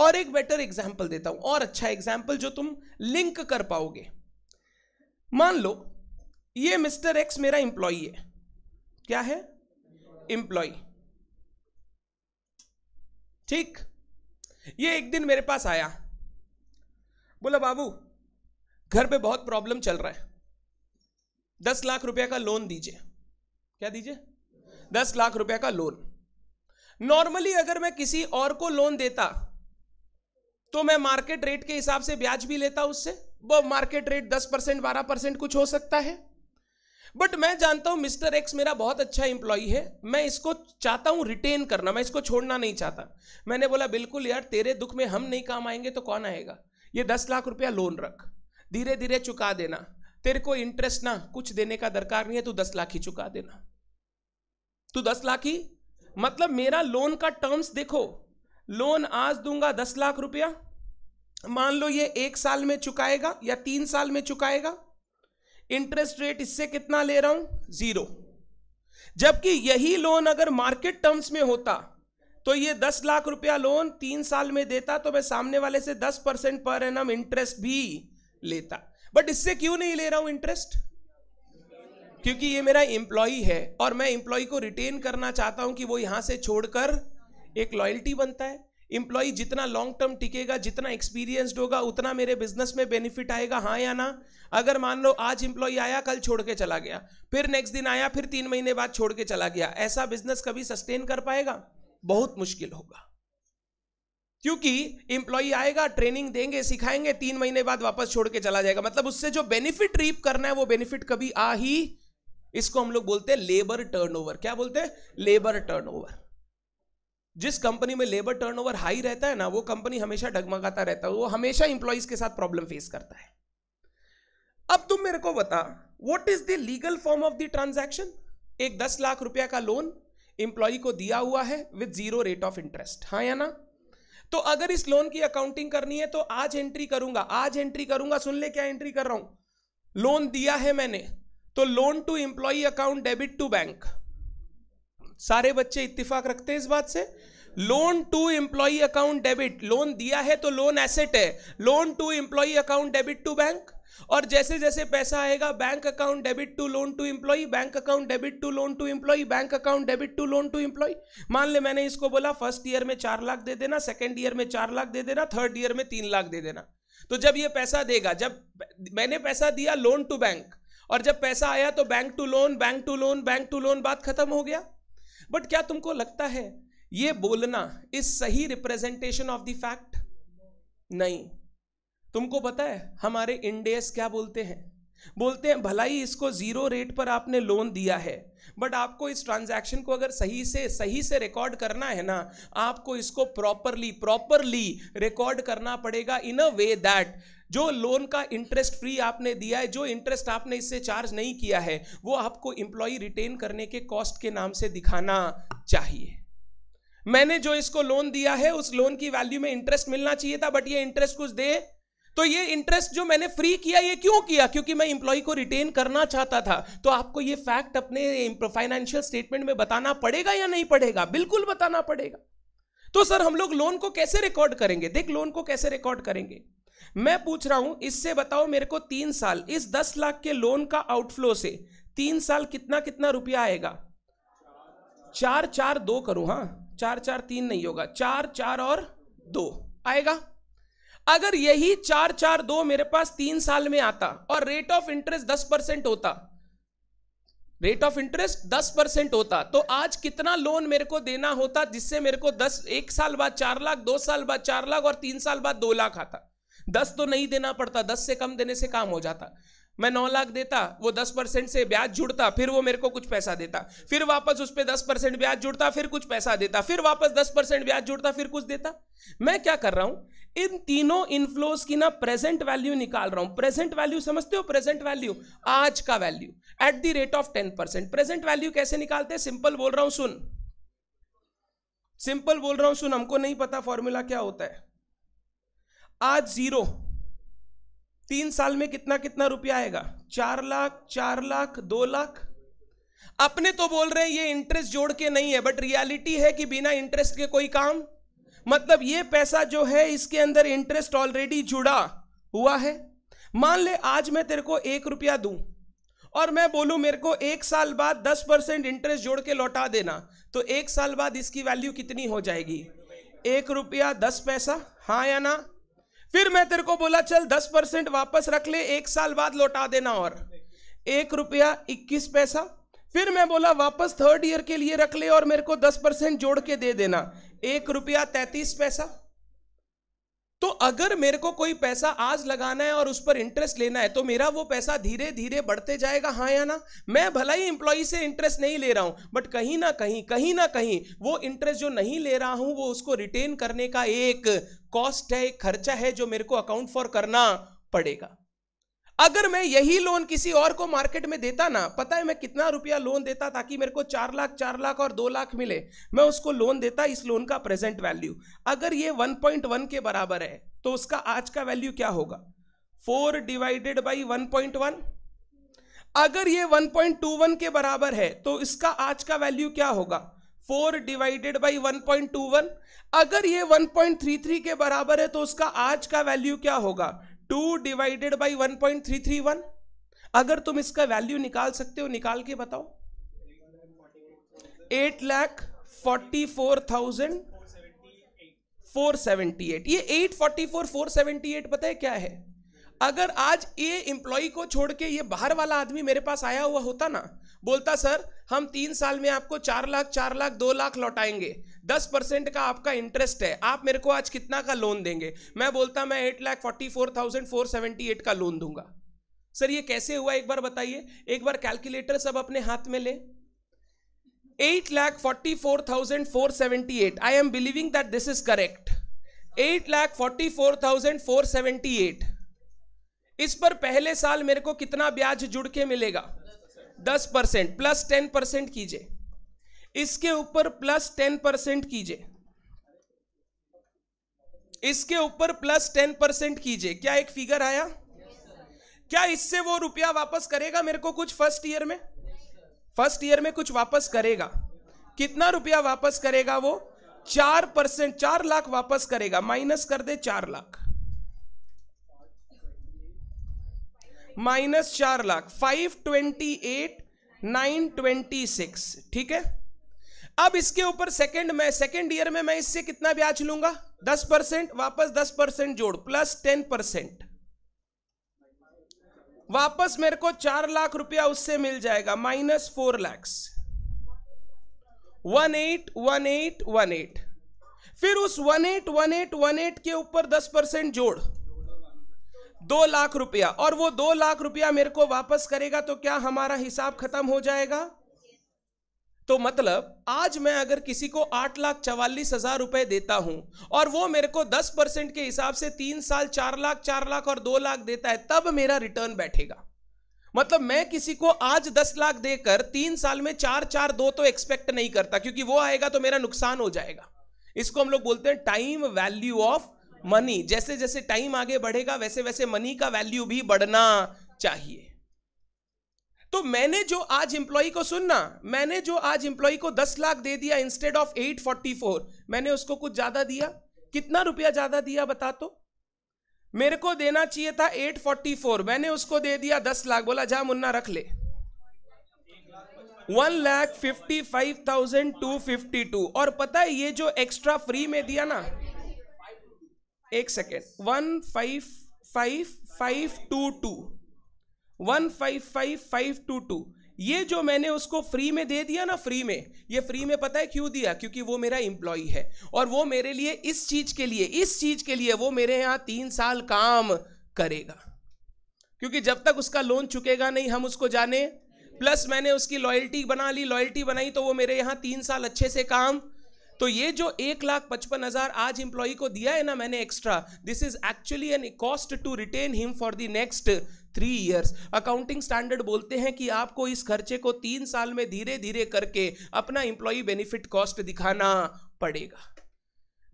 Speaker 1: और एक बेटर एग्जाम्पल देता हूं और अच्छा एग्जाम्पल जो तुम लिंक कर पाओगे मान लो ये मिस्टर एक्स मेरा इंप्लॉई है क्या है इंप्लॉई ठीक ये एक दिन मेरे पास आया बोला बाबू घर पे बहुत प्रॉब्लम चल रहा है दस लाख रुपया का लोन दीजिए क्या दीजिए दस लाख रुपया का लोन नॉर्मली अगर मैं किसी और को लोन देता तो मैं मार्केट रेट के हिसाब से ब्याज भी लेता उससे वो मार्केट रेट दस परसेंट बारह परसेंट कुछ हो सकता है बट मैं जानता हूं मिस्टर एक्स मेरा बहुत अच्छा इंप्लॉई है मैं इसको चाहता हूं रिटेन करना मैं इसको छोड़ना नहीं चाहता मैंने बोला बिल्कुल यार तेरे दुख में हम नहीं काम आएंगे तो कौन आएगा ये दस लाख रुपया लोन रख धीरे धीरे चुका देना तेरे को इंटरेस्ट ना कुछ देने का दरकार नहीं है तू दस लाख ही चुका देना तू दस लाख ही मतलब मेरा लोन का टर्म्स देखो लोन आज दूंगा दस लाख रुपया मान लो ये एक साल में चुकाएगा या तीन साल में चुकाएगा इंटरेस्ट रेट इससे कितना ले रहा हूं जीरो जबकि यही लोन अगर मार्केट टर्म्स में होता तो ये दस लाख रुपया लोन तीन साल में देता तो मैं सामने वाले से दस परसेंट पर एम इंटरेस्ट भी लेता बट इससे क्यों नहीं ले रहा हूं इंटरेस्ट क्योंकि ये मेरा इंप्लॉई है और मैं इंप्लॉई को रिटेन करना चाहता हूं कि वो यहां से छोड़कर एक लॉयल्टी बनता है इंप्लॉई जितना लॉन्ग टर्म टिकेगा जितना एक्सपीरियंस्ड होगा उतना मेरे बिजनेस में बेनिफिट आएगा हाँ या ना अगर मान लो आज इंप्लॉई आया कल छोड़ के चला गया फिर नेक्स्ट दिन आया फिर तीन महीने बाद छोड़ के चला गया ऐसा बिजनेस कभी सस्टेन कर पाएगा बहुत मुश्किल होगा क्योंकि इंप्लॉई आएगा ट्रेनिंग देंगे सिखाएंगे तीन महीने बाद वापस छोड़ के चला जाएगा मतलब उससे जो बेनिफिट रीप करना है वो बेनिफिट कभी आ ही इसको हम लोग बोलते हैं लेबर टर्नओवर क्या बोलते हैं लेबर टर्नओवर जिस कंपनी में लेबर टर्नओवर हाई रहता है ना वो कंपनी हमेशा डगमगाता रहता है वो हमेशा इंप्लॉइज के साथ प्रॉब्लम फेस करता है अब तुम मेरे को बता what is the legal form of the transaction एक दस लाख रुपया का लोन इंप्लॉई को दिया हुआ है with zero rate of interest हाँ या ना तो अगर इस लोन की अकाउंटिंग करनी है तो आज एंट्री करूंगा आज एंट्री करूंगा सुन ले क्या एंट्री कर रहा हूं लोन दिया है मैंने तो loan to employee account debit to bank सारे बच्चे इत्तेफाक रखते हैं इस बात से loan to employee account debit loan दिया है तो लोन एसेट है loan to employee account debit to bank और जैसे जैसे पैसा आएगा bank account debit to loan to employee bank account debit to loan to employee bank account debit to loan to employee मान ले मैंने इसको बोला फर्स्ट ईयर में चार लाख दे देना सेकेंड ईयर में चार लाख दे देना थर्ड ईयर में तीन लाख दे देना तो जब ये पैसा देगा जब मैंने पैसा दिया लोन टू बैंक और जब पैसा आया तो bank to loan bank to loan bank to loan बात खत्म हो गया बट क्या तुमको लगता है ये बोलना इस सही रिप्रेजेंटेशन ऑफ द फैक्ट नहीं तुमको पता है हमारे इंडेस क्या बोलते हैं बोलते हैं भलाई इसको जीरो रेट पर आपने लोन दिया है बट आपको इस ट्रांजैक्शन को अगर सही से सही से रिकॉर्ड करना है ना आपको इसको प्रॉपरली प्रॉपरली रिकॉर्ड करना पड़ेगा इन अ वे दैट जो लोन का इंटरेस्ट फ्री आपने दिया है जो इंटरेस्ट आपने इससे चार्ज नहीं किया है वो आपको इंप्लॉई रिटेन करने के कॉस्ट के नाम से दिखाना चाहिए मैंने जो इसको लोन दिया है उस लोन की वैल्यू में इंटरेस्ट मिलना चाहिए था बट ये इंटरेस्ट कुछ दे तो ये इंटरेस्ट जो मैंने फ्री किया ये क्यों किया क्योंकि मैं इंप्लॉय को रिटेन करना चाहता था तो आपको ये फैक्ट अपने फाइनेंशियल स्टेटमेंट में बताना पड़ेगा या नहीं पड़ेगा बिल्कुल बताना पड़ेगा तो सर हम लोग लोन को कैसे रिकॉर्ड करेंगे देख लोन को कैसे रिकॉर्ड करेंगे मैं पूछ रहा हूं इससे बताओ मेरे को तीन साल इस दस लाख के लोन का आउटफ्लो से तीन साल कितना कितना रुपया आएगा चार चार दो करूं हाँ चार चार तीन नहीं होगा चार चार और दो आएगा अगर यही चार चार दो मेरे पास तीन साल में आता और रेट ऑफ इंटरेस्ट दस परसेंट होता रेट ऑफ इंटरेस्ट दस परसेंट होता तो आज कितना लोन मेरे को देना होता जिससे मेरे को दस एक साल बाद चार लाख दो साल बाद चार लाख और तीन साल बाद दो लाख आता दस तो नहीं देना पड़ता दस से कम देने से काम हो जाता मैं नौ लाख देता वो दस परसेंट से ब्याज जुड़ता फिर वो मेरे को कुछ पैसा देता फिर वापस उस पर दस परसेंट ब्याज जुड़ता फिर कुछ पैसा देता फिर वापस दस परसेंट ब्याज जुड़ता फिर कुछ देता मैं क्या कर रहा हूं इन तीनों इनफ्लोज की ना प्रेजेंट वैल्यू निकाल रहा हूं प्रेजेंट वैल्यू समझते हो प्रेजेंट वैल्यू आज का value at the rate of ten percent present value कैसे निकालते हैं सिंपल बोल रहा हूं सुन सिंपल बोल रहा हूं सुन हमको नहीं पता फॉर्मूला क्या होता है आज जीरो तीन साल में कितना कितना रुपया आएगा चार लाख चार लाख दो लाख अपने तो बोल रहे हैं ये इंटरेस्ट जोड़ के नहीं है बट रियलिटी है कि बिना इंटरेस्ट के कोई काम मतलब ये पैसा जो है इसके अंदर इंटरेस्ट ऑलरेडी जुड़ा हुआ है मान ले आज मैं तेरे को एक रुपया दूं और मैं बोलूं मेरे को एक साल बाद दस परसेंट इंटरेस्ट जोड़ के लौटा देना तो एक साल बाद इसकी वैल्यू कितनी हो जाएगी एक रुपया दस पैसा हाँ या ना फिर मैं तेरे को बोला चल दस परसेंट वापस रख ले एक साल बाद लौटा देना और एक रुपया इक्कीस पैसा फिर मैं बोला वापस थर्ड ईयर के लिए रख ले और मेरे को दस परसेंट जोड़ के दे देना एक रुपया तैतीस पैसा अगर मेरे को कोई पैसा आज लगाना है और उस पर इंटरेस्ट लेना है तो मेरा वो पैसा धीरे धीरे बढ़ते जाएगा हाँ या ना मैं भला ही इंप्लॉई से इंटरेस्ट नहीं ले रहा हूं बट कहीं ना कहीं कहीं ना कहीं वो इंटरेस्ट जो नहीं ले रहा हूं वो उसको रिटेन करने का एक कॉस्ट है एक खर्चा है जो मेरे को अकाउंट फॉर करना पड़ेगा अगर मैं यही लोन किसी और को मार्केट में देता ना पता है मैं कितना रुपया लोन देता ताकि मेरे को चार लाख चार लाख और दो लाख मिले मैं उसको लोन देता इस लोन का प्रेजेंट वैल्यू अगर ये 1.1 के बराबर है तो उसका आज का वैल्यू क्या होगा four divided by one point one अगर ये वन के बराबर है तो इसका आज का वैल्यू क्या होगा फोर डिवाइडेड बाई वन अगर ये थ्री के बराबर है तो उसका आज का वैल्यू क्या होगा two divided by one point three three one अगर तुम इसका वैल्यू निकाल सकते हो निकाल के बताओ eight lakh forty four thousand 478 ये 844 478 पता है क्या है अगर आज ये एम्प्लॉय को छोड़ के ये बाहर वाला आदमी मेरे पास आया हुआ होता ना बोलता सर हम तीन साल में आपको चार लाख चार लाख दो लाख लौटाएंगे दस परसेंट का आपका इंटरेस्ट है आप मेरे को आज कितना का लोन देंगे मैं बोलता मैं eight lakh forty four thousand four seventy eight का लोन दूंगा सर ये कैसे हुआ एक बार बताइए एक बार कैलकुलेटर सब अपने हाथ में ले eight lakh forty four thousand four seventy eight I am believing that this is correct eight lakh forty four thousand four seventy eight इस पर पहले साल मेरे को कितना ब्याज जुड़ के मिलेगा दस परसेंट प्लस टेन परसेंट कीजिए इसके ऊपर प्लस टेन परसेंट कीजिए इसके ऊपर प्लस टेन परसेंट कीजिए क्या एक फिगर आया yes, क्या इससे वो रुपया वापस करेगा मेरे को कुछ फर्स्ट ईयर में फर्स्ट ईयर में कुछ वापस करेगा कितना रुपया वापस करेगा वो चार परसेंट चार लाख वापस करेगा माइनस कर दे चार लाख माइनस चार lakh five twenty eight nine twenty six ठीक है अब इसके ऊपर सेकंड में सेकंड ईयर में मैं इससे कितना ब्याज लूंगा दस परसेंट वापस दस परसेंट जोड़ प्लस टेन परसेंट वापस मेरे को चार लाख रुपया उससे मिल जाएगा minus four lakhs one eight one eight one eight फिर उस one eight one eight one eight के ऊपर दस परसेंट जोड़ दो लाख रुपया और वो दो लाख रुपया मेरे को वापस करेगा तो क्या हमारा हिसाब खत्म हो जाएगा तो मतलब आज मैं अगर किसी को आठ लाख चवालीस हजार रुपए देता हूं और वो मेरे को दस परसेंट के हिसाब से तीन साल चार लाख चार लाख और दो लाख देता है तब मेरा रिटर्न बैठेगा मतलब मैं किसी को आज दस लाख देकर तीन साल में चार चार दो तो एक्सपेक्ट नहीं करता क्योंकि वो आएगा तो मेरा नुकसान हो जाएगा इसको हम लोग बोलते हैं टाइम वैल्यू ऑफ मनी जैसे जैसे टाइम आगे बढ़ेगा वैसे वैसे मनी का वैल्यू भी बढ़ना चाहिए तो मैंने जो आज इंप्लॉई को सुनना मैंने जो आज इंप्लॉई को दस लाख दे दिया instead of eight forty four मैंने उसको कुछ ज्यादा दिया कितना रुपया ज्यादा दिया बता तो मेरे को देना चाहिए था एट फोर्टी फोर मैंने उसको दे दिया दस लाख बोला जा मुन्ना रख ले one lakh fifty five thousand two fifty two और पता है ये जो एक्स्ट्रा फ्री में दिया ना एक second one five five five two two one five five five two two ये जो मैंने उसको फ्री में दे दिया ना फ्री में ये फ्री में पता है क्यों दिया क्योंकि वो मेरा एम्प्लॉय है और वो मेरे लिए इस चीज के लिए इस चीज के लिए वो मेरे यहां तीन साल काम करेगा क्योंकि जब तक उसका लोन चुकेगा नहीं हम उसको जाने प्लस मैंने उसकी लॉयल्टी बना ली लॉयल्टी बनाई तो वो मेरे यहाँ तीन साल अच्छे से काम तो ये जो एक लाख पचपन हजार आज इंप्लॉई को दिया है ना मैंने extra this is actually an cost to retain him for the next three years accounting standard बोलते हैं कि आपको इस खर्चे को तीन साल में धीरे धीरे करके अपना इंप्लॉई बेनिफिट कॉस्ट दिखाना पड़ेगा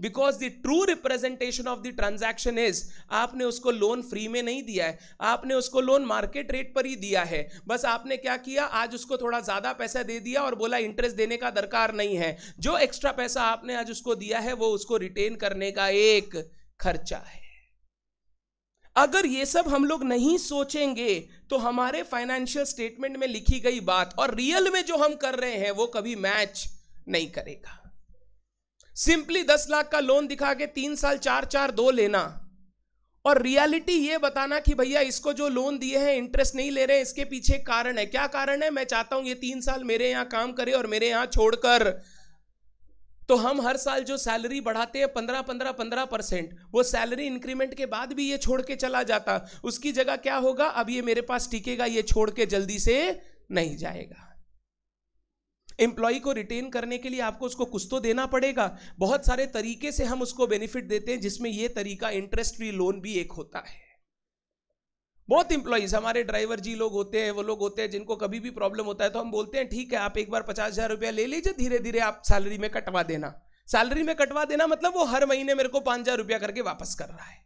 Speaker 1: because the true representation of the transaction is आपने उसको लोन फ्री में नहीं दिया है आपने उसको लोन मार्केट रेट पर ही दिया है बस आपने क्या किया आज उसको थोड़ा ज़्यादा पैसा दे दिया और बोला इंटरेस्ट देने का दरकार नहीं है जो एक्स्ट्रा पैसा आपने आज उसको दिया है वो उसको रिटेन करने का एक खर्चा है अगर ये सब हम लोग नहीं सोचेंगे तो हमारे फाइनेंशियल स्टेटमेंट में लिखी गई बात और रियल में जो हम कर रहे हैं वो कभी मैच नहीं करेगा सिंपली दस लाख का लोन दिखा के तीन साल चार चार दो लेना और रियलिटी ये बताना कि भैया इसको जो लोन दिए हैं इंटरेस्ट नहीं ले रहे हैं इसके पीछे कारण है क्या कारण है मैं चाहता हूं ये तीन साल मेरे यहां काम करे और मेरे यहां छोड़कर तो हम हर साल जो सैलरी बढ़ाते हैं पंद्रह पंद्रह पंद्रह परसेंट वो सैलरी इंक्रीमेंट के बाद भी ये छोड़ के चला जाता उसकी जगह क्या होगा अब ये मेरे पास टिकेगा ये छोड़ के जल्दी से नहीं जाएगा एम्प्लॉय को रिटेन करने के लिए आपको उसको कुछ तो देना पड़ेगा बहुत सारे तरीके से हम उसको बेनिफिट देते हैं जिसमें यह तरीका इंटरेस्ट फ्री लोन भी एक होता है बहुत इंप्लॉयज हमारे ड्राइवर जी लोग होते हैं वो लोग होते हैं जिनको कभी भी प्रॉब्लम होता है तो हम बोलते हैं ठीक है आप एक बार पचास हजार रुपया ले लीजिए धीरे धीरे आप सैलरी में कटवा देना सैलरी में कटवा देना मतलब वो हर महीने मेरे को पांच हजार रुपया करके वापस कर रहा है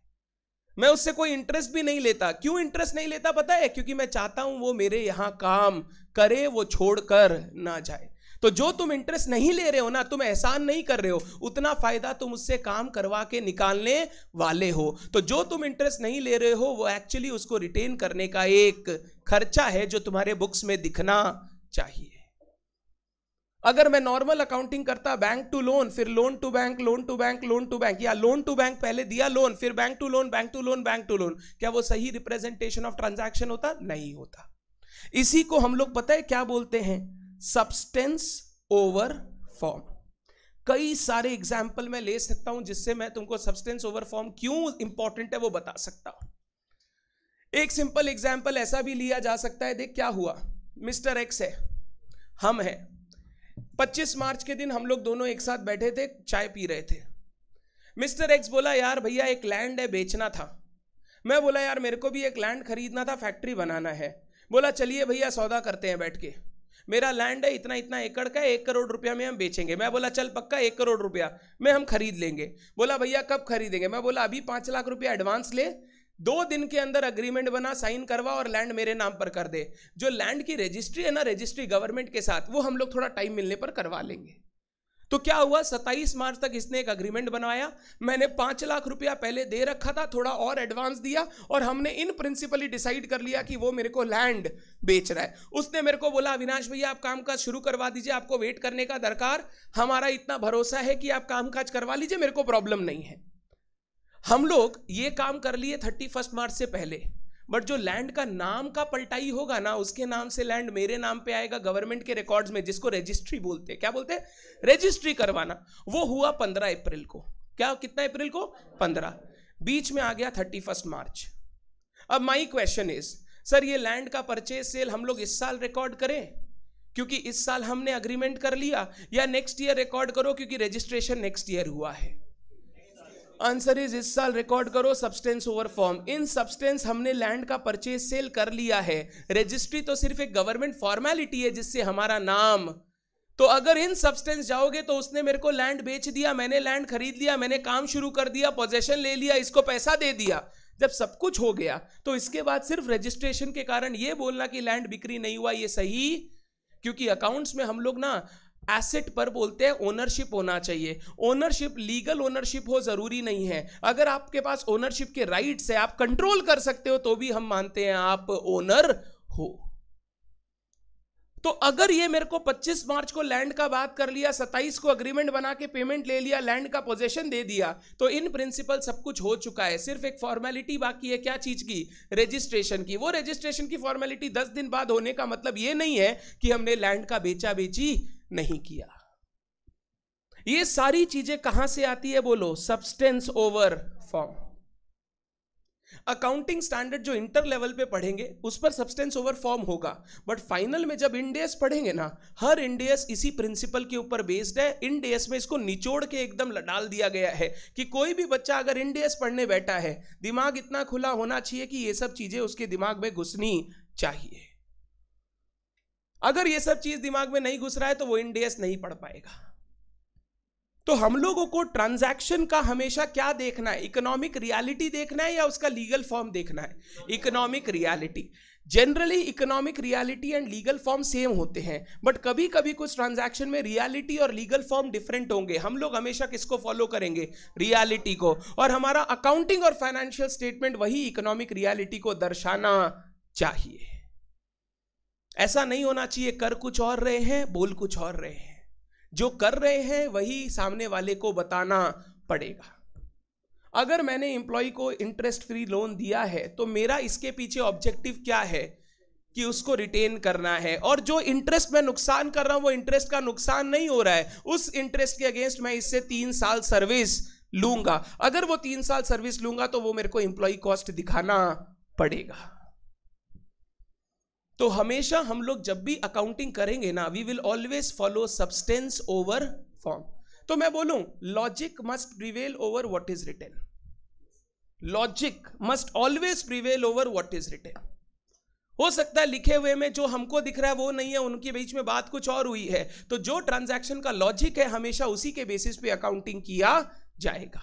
Speaker 1: मैं उससे कोई इंटरेस्ट भी नहीं लेता क्यों इंटरेस्ट नहीं लेता पता है क्योंकि मैं चाहता हूं वो मेरे यहां काम करे वो छोड़कर ना जाए तो जो तुम इंटरेस्ट नहीं ले रहे हो ना तुम एहसान नहीं कर रहे हो उतना फायदा तुम उससे काम करवा के निकालने वाले हो तो जो तुम इंटरेस्ट नहीं ले रहे हो वो एक्चुअली उसको रिटेन करने का एक खर्चा है जो तुम्हारे बुक्स में दिखना चाहिए अगर मैं नॉर्मल अकाउंटिंग करता बैंक टू लोन फिर loan to bank loan to bank loan to bank या लोन टू बैंक पहले दिया लोन फिर bank to loan bank to loan bank to loan क्या वो सही रिप्रेजेंटेशन ऑफ ट्रांजैक्शन होता नहीं होता इसी को हम लोग पता है क्या बोलते हैं सब्सटेंस ओवर फॉर्म कई सारे एग्जाम्पल मैं ले सकता हूं जिससे मैं तुमको सब्सटेंस ओवर फॉर्म क्यों इंपॉर्टेंट है वो बता सकता हूं एक सिंपल एग्जाम्पल ऐसा भी लिया जा सकता है देख क्या हुआ मिस्टर एक्स है हम हैं 25 मार्च के दिन हम लोग दोनों एक साथ बैठे थे चाय पी रहे थे मिस्टर एक्स बोला यार भैया एक लैंड है बेचना था मैं बोला यार मेरे को भी एक लैंड खरीदना था फैक्ट्री बनाना है बोला चलिए भैया सौदा करते हैं बैठ के मेरा लैंड है इतना इतना एकड़ का एक करोड़ रुपया में हम बेचेंगे मैं बोला चल पक्का एक करोड़ रुपया में हम खरीद लेंगे बोला भैया कब खरीदेंगे मैं बोला अभी पाँच लाख रुपया एडवांस ले दो दिन के अंदर अग्रीमेंट बना साइन करवा और लैंड मेरे नाम पर कर दे जो लैंड की रजिस्ट्री है ना रजिस्ट्री गवर्नमेंट के साथ वो हम लोग थोड़ा टाइम मिलने पर करवा लेंगे तो क्या हुआ 27 मार्च तक इसने एक अग्रीमेंट बनवाया मैंने पांच लाख रुपया पहले दे रखा था थोड़ा और एडवांस दिया और हमने इन प्रिंसिपली डिसाइड कर लिया कि वो मेरे को लैंड बेच रहा है उसने मेरे को बोला अविनाश भैया आप काम काज शुरू करवा दीजिए आपको वेट करने का दरकार हमारा इतना भरोसा है कि आप काम काज करवा लीजिए मेरे को प्रॉब्लम नहीं है हम लोग ये काम कर लिए थर्टी फर्स्ट मार्च से पहले बट जो लैंड का नाम का पलटाई होगा ना उसके नाम से लैंड मेरे नाम पे आएगा गवर्नमेंट के रिकॉर्ड्स में जिसको रजिस्ट्री बोलते हैं क्या बोलते हैं रजिस्ट्री करवाना वो हुआ पंद्रह अप्रैल को क्या कितना अप्रैल को पंद्रह बीच में आ गया थर्टी फर्स्ट मार्च अब माई क्वेश्चन इज सर ये लैंड का परचेज सेल हम लोग इस साल रिकॉर्ड करें क्योंकि इस साल हमने अग्रीमेंट कर लिया या नेक्स्ट ईयर रिकॉर्ड करो क्योंकि रजिस्ट्रेशन नेक्स्ट ईयर हुआ है आंसर इज इस साल रिकॉर्ड करो substance over form in substance हमने लैंड का परचेज सेल कर लिया है रजिस्ट्री तो सिर्फ एक गवर्नमेंट फॉर्मेलिटी है जिससे हमारा नाम तो अगर इन सब्सटेंस जाओगे तो उसने मेरे को लैंड बेच दिया मैंने लैंड खरीद लिया मैंने काम शुरू कर दिया पोजेशन ले लिया इसको पैसा दे दिया जब सब कुछ हो गया तो इसके बाद सिर्फ रजिस्ट्रेशन के कारण ये बोलना कि लैंड बिक्री नहीं हुआ ये सही क्योंकि अकाउंट्स में हम लोग ना एसेट पर बोलते हैं ओनरशिप होना चाहिए ओनरशिप लीगल ओनरशिप हो ज़रूरी नहीं है अगर आपके पास ओनरशिप के राइट्स है आप कंट्रोल कर सकते हो तो भी हम मानते हैं आप ओनर हो तो अगर ये मेरे को 25 मार्च को लैंड का बात कर लिया 27 को अग्रीमेंट बना के पेमेंट ले लिया लैंड का पोजेशन दे दिया तो इन प्रिंसिपल सब कुछ हो चुका है सिर्फ एक फॉर्मेलिटी बाकी है क्या चीज की रजिस्ट्रेशन की वो रजिस्ट्रेशन की फॉर्मेलिटी 10 दिन बाद होने का मतलब ये नहीं है कि हमने लैंड का बेचा बेची नहीं किया ये सारी चीजें कहां से आती है बोलो substance over form accounting standard जो इंटर लेवल पे पढ़ेंगे उस पर सब्सटेंस ओवर फॉर्म होगा बट फाइनल में जब इंडियस पढ़ेंगे ना हर इंडियस इसी प्रिंसिपल के ऊपर बेस्ड है इंडेस में इसको निचोड़ के एकदम डाल दिया गया है कि कोई भी बच्चा अगर इंडेस पढ़ने बैठा है दिमाग इतना खुला होना चाहिए कि ये सब चीज़ें उसके दिमाग में घुसनी चाहिए अगर ये सब चीज दिमाग में नहीं घुस रहा है तो वो इंडेस नहीं पढ़ पाएगा तो हम लोगों को ट्रांजैक्शन का हमेशा क्या देखना है इकोनॉमिक रियलिटी देखना है या उसका लीगल फॉर्म देखना है economic reality generally economic reality and legal form same होते हैं बट कभी कभी कुछ ट्रांजैक्शन में रियलिटी और लीगल फॉर्म डिफरेंट होंगे हम लोग हमेशा किसको फॉलो करेंगे रियलिटी को और हमारा अकाउंटिंग और फाइनेंशियल स्टेटमेंट वही इकोनॉमिक रियलिटी को दर्शाना चाहिए ऐसा नहीं होना चाहिए कर कुछ और रहे हैं बोल कुछ और रहे हैं जो कर रहे हैं वही सामने वाले को बताना पड़ेगा अगर मैंने इंप्लॉय को इंटरेस्ट फ्री लोन दिया है तो मेरा इसके पीछे ऑब्जेक्टिव क्या है कि उसको रिटेन करना है और जो इंटरेस्ट मैं नुकसान कर रहा हूं वो इंटरेस्ट का नुकसान नहीं हो रहा है उस इंटरेस्ट के अगेंस्ट मैं इससे तीन साल सर्विस लूंगा अगर वो तीन साल सर्विस लूंगा तो वो मेरे को इंप्लॉय कॉस्ट दिखाना पड़ेगा तो हमेशा हम लोग जब भी अकाउंटिंग करेंगे ना we will always follow substance over form तो मैं बोलूं logic must prevail over what is written logic must always prevail over what is written हो सकता है लिखे हुए में जो हमको दिख रहा है वो नहीं है उनके बीच में बात कुछ और हुई है तो जो ट्रांजैक्शन का लॉजिक है हमेशा उसी के बेसिस पे अकाउंटिंग किया जाएगा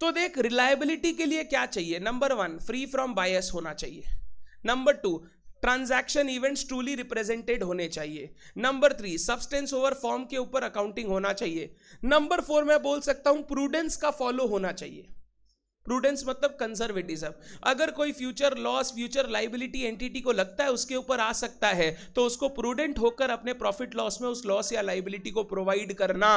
Speaker 1: तो देख रिलायबिलिटी के लिए क्या चाहिए number one free from bias होना चाहिए number two transaction events truly represented होने चाहिए number three substance over form के ऊपर अकाउंटिंग होना चाहिए नंबर फोर मैं बोल सकता हूं प्रूडेंस का फॉलो होना चाहिए प्रूडेंस मतलब कंजर्वेटिज्म अगर कोई future loss future liability entity को लगता है उसके ऊपर आ सकता है तो उसको प्रूडेंट होकर अपने प्रॉफिट लॉस में उस लॉस या लाइबिलिटी को प्रोवाइड करना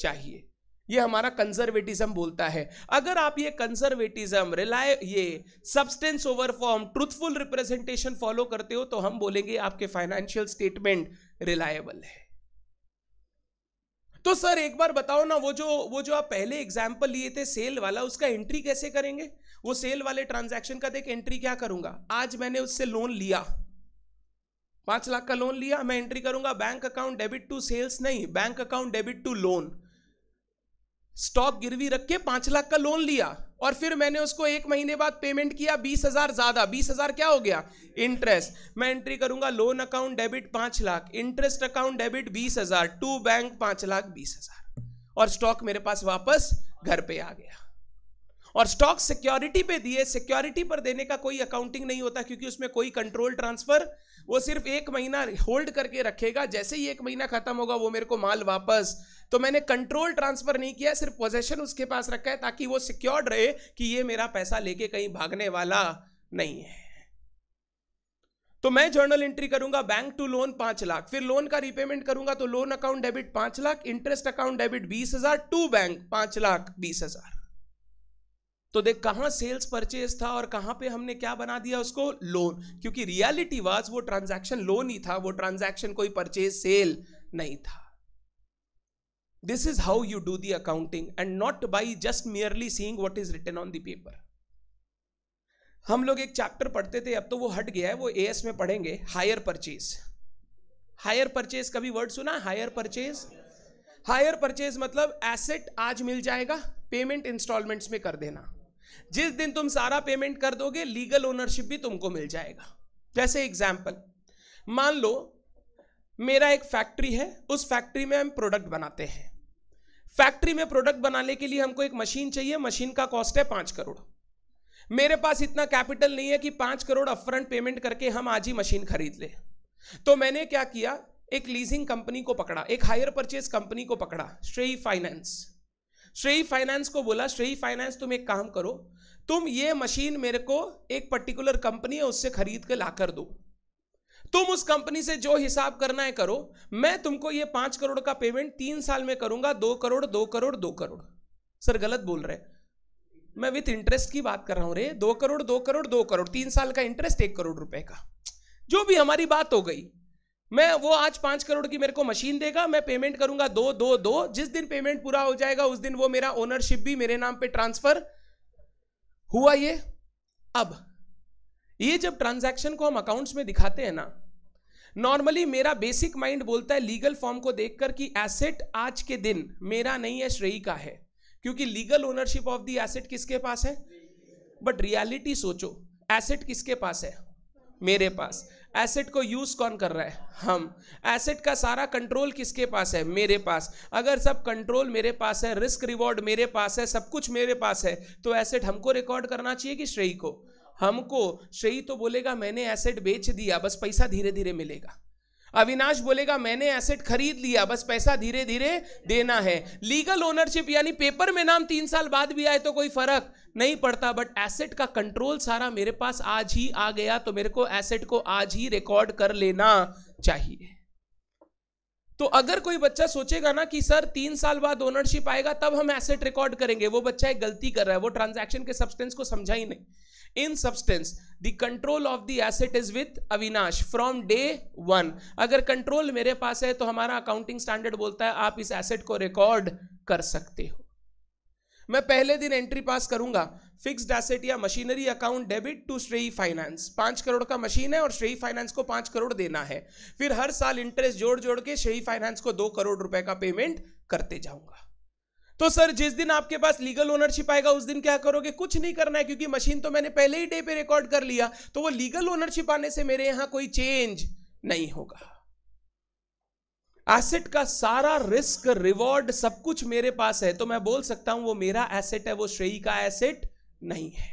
Speaker 1: चाहिए ये हमारा कंजर्वेटिज्म बोलता है अगर आप ये कंजर्वेटिज्म रिलाय ये substance over form truthful representation follow करते हो तो हम बोलेंगे आपके फाइनेंशियल स्टेटमेंट रिलायबल है तो सर एक बार बताओ ना वो जो वो जो आप पहले एग्जाम्पल लिए थे सेल वाला उसका एंट्री कैसे करेंगे वो सेल वाले ट्रांजैक्शन का देख एंट्री क्या करूंगा आज मैंने उससे लोन लिया पांच लाख का लोन लिया मैं एंट्री करूंगा bank account debit to sales नहीं bank account debit to loan stock गिरवी रख के पांच लाख का लोन लिया और फिर मैंने उसको एक महीने बाद पेमेंट किया बीस हजार ज्यादा बीस हजार क्या हो गया इंटरेस्ट मैं एंट्री करूंगा लोन अकाउंट डेबिट पांच लाख इंटरेस्ट अकाउंट डेबिट बीस हजार टू बैंक पांच लाख बीस हजार और स्टॉक मेरे पास वापस घर पे आ गया और स्टॉक सिक्योरिटी पे दिए सिक्योरिटी पर देने का कोई अकाउंटिंग नहीं होता क्योंकि उसमें कोई कंट्रोल ट्रांसफर वो सिर्फ एक महीना होल्ड करके रखेगा जैसे ही एक महीना खत्म होगा वो मेरे को माल वापस तो मैंने कंट्रोल ट्रांसफर नहीं किया सिर्फ पोजेशन उसके पास रखा है ताकि वो सिक्योर्ड रहे कि ये मेरा पैसा लेके कहीं भागने वाला नहीं है तो मैं जर्नल एंट्री करूंगा बैंक टू लोन पांच लाख फिर लोन का रिपेमेंट करूंगा तो लोन अकाउंट डेबिट पांच लाख इंटरेस्ट अकाउंट डेबिट बीस हजार टू बैंक पांच लाख बीस हजार तो देख कहां सेल्स परचेज था और कहां पे हमने क्या बना दिया उसको लोन क्योंकि रियलिटी वाज वो ट्रांजैक्शन लोन ही था वो ट्रांजैक्शन कोई परचेज सेल नहीं था This is how you do the accounting and not by just merely seeing what is written on the paper. हम लोग एक चैप्टर पढ़ते थे अब तो वो हट गया है वो ए में पढ़ेंगे हायर परचेज हायर परचेज कभी वर्ड सुना हायर परचेज हायर परचेज मतलब एसेट आज मिल जाएगा पेमेंट इंस्टॉलमेंट्स में कर देना जिस दिन तुम सारा पेमेंट कर दोगे लीगल ओनरशिप भी तुमको मिल जाएगा जैसे एग्जाम्पल मान लो मेरा एक फैक्ट्री है उस फैक्ट्री में हम प्रोडक्ट बनाते हैं फैक्ट्री में प्रोडक्ट बनाने के लिए हमको एक मशीन चाहिए मशीन का कॉस्ट है पांच करोड़ मेरे पास इतना कैपिटल नहीं है कि पांच करोड़ अपफ्रंट पेमेंट करके हम आज ही मशीन खरीद ले तो मैंने क्या किया एक लीजिंग कंपनी को पकड़ा एक हायर परचेज कंपनी को पकड़ा श्रेय फाइनेंस श्रेय फाइनेंस को बोला श्रेय फाइनेंस तुम एक काम करो तुम ये मशीन मेरे को एक पर्टिकुलर कंपनी है उससे खरीद के लाकर दो तुम उस कंपनी से जो हिसाब करना है करो मैं तुमको ये पांच करोड़ का पेमेंट तीन साल में करूंगा दो करोड़ दो करोड़ दो करोड़ सर गलत बोल रहे मैं विथ इंटरेस्ट की बात कर रहा हूं रे दो करोड़ दो करोड़ दो करोड़ तीन साल का इंटरेस्ट एक करोड़ रुपए का जो भी हमारी बात हो गई मैं वो आज पांच करोड़ की मेरे को मशीन देगा मैं पेमेंट करूंगा दो दो दो जिस दिन पेमेंट पूरा हो जाएगा उस दिन वो मेरा ओनरशिप भी मेरे नाम पे ट्रांसफर हुआ ये अब ये जब ट्रांजैक्शन को हम अकाउंट्स में दिखाते हैं ना नॉर्मली मेरा बेसिक माइंड बोलता है लीगल फॉर्म को देखकर कि एसेट आज के दिन मेरा नहीं है श्रेय का है क्योंकि legal ownership of the asset किसके पास है बट रियलिटी सोचो एसेट किसके पास है मेरे पास एसेट को यूज़ कौन कर रहा है हम एसेट का सारा कंट्रोल किसके पास है मेरे पास अगर सब कंट्रोल मेरे पास है रिस्क रिवॉर्ड मेरे पास है सब कुछ मेरे पास है तो एसेट हमको रिकॉर्ड करना चाहिए कि श्रेय को हमको श्रेय तो बोलेगा मैंने एसेट बेच दिया बस पैसा धीरे धीरे मिलेगा अविनाश बोलेगा मैंने एसेट खरीद लिया बस पैसा धीरे धीरे देना है लीगल ओनरशिप यानी पेपर में नाम तीन साल बाद भी आए तो कोई फर्क नहीं पड़ता बट एसेट का कंट्रोल सारा मेरे पास आज ही आ गया तो मेरे को एसेट को आज ही रिकॉर्ड कर लेना चाहिए तो अगर कोई बच्चा सोचेगा ना कि सर तीन साल बाद ओनरशिप आएगा तब हम एसेट रिकॉर्ड करेंगे वो बच्चा एक गलती कर रहा है वो ट्रांजैक्शन के सब्सटेंस को समझा ही नहीं in substance the control of the asset is with Avinash from day one अगर कंट्रोल मेरे पास है तो हमारा अकाउंटिंग स्टैंडर्ड बोलता है आप इस एसेट को रिकॉर्ड कर सकते हो मैं पहले दिन एंट्री पास करूंगा फिक्स्ड एसेट या machinery account debit to Srei finance पांच करोड़ का मशीन है और श्रेय फाइनेंस को पांच करोड़ देना है फिर हर साल इंटरेस्ट जोड़ जोड़ के श्रेय फाइनेंस को दो करोड़ रुपए का पेमेंट करते जाऊंगा तो सर जिस दिन आपके पास लीगल ओनरशिप आएगा उस दिन क्या करोगे कुछ नहीं करना है क्योंकि मशीन तो मैंने पहले ही डे पे रिकॉर्ड कर लिया तो वो लीगल ओनरशिप आने से मेरे यहां कोई चेंज नहीं होगा एसेट का सारा रिस्क रिवॉर्ड सब कुछ मेरे पास है तो मैं बोल सकता हूं वो मेरा एसेट है वो श्रेय का एसेट नहीं है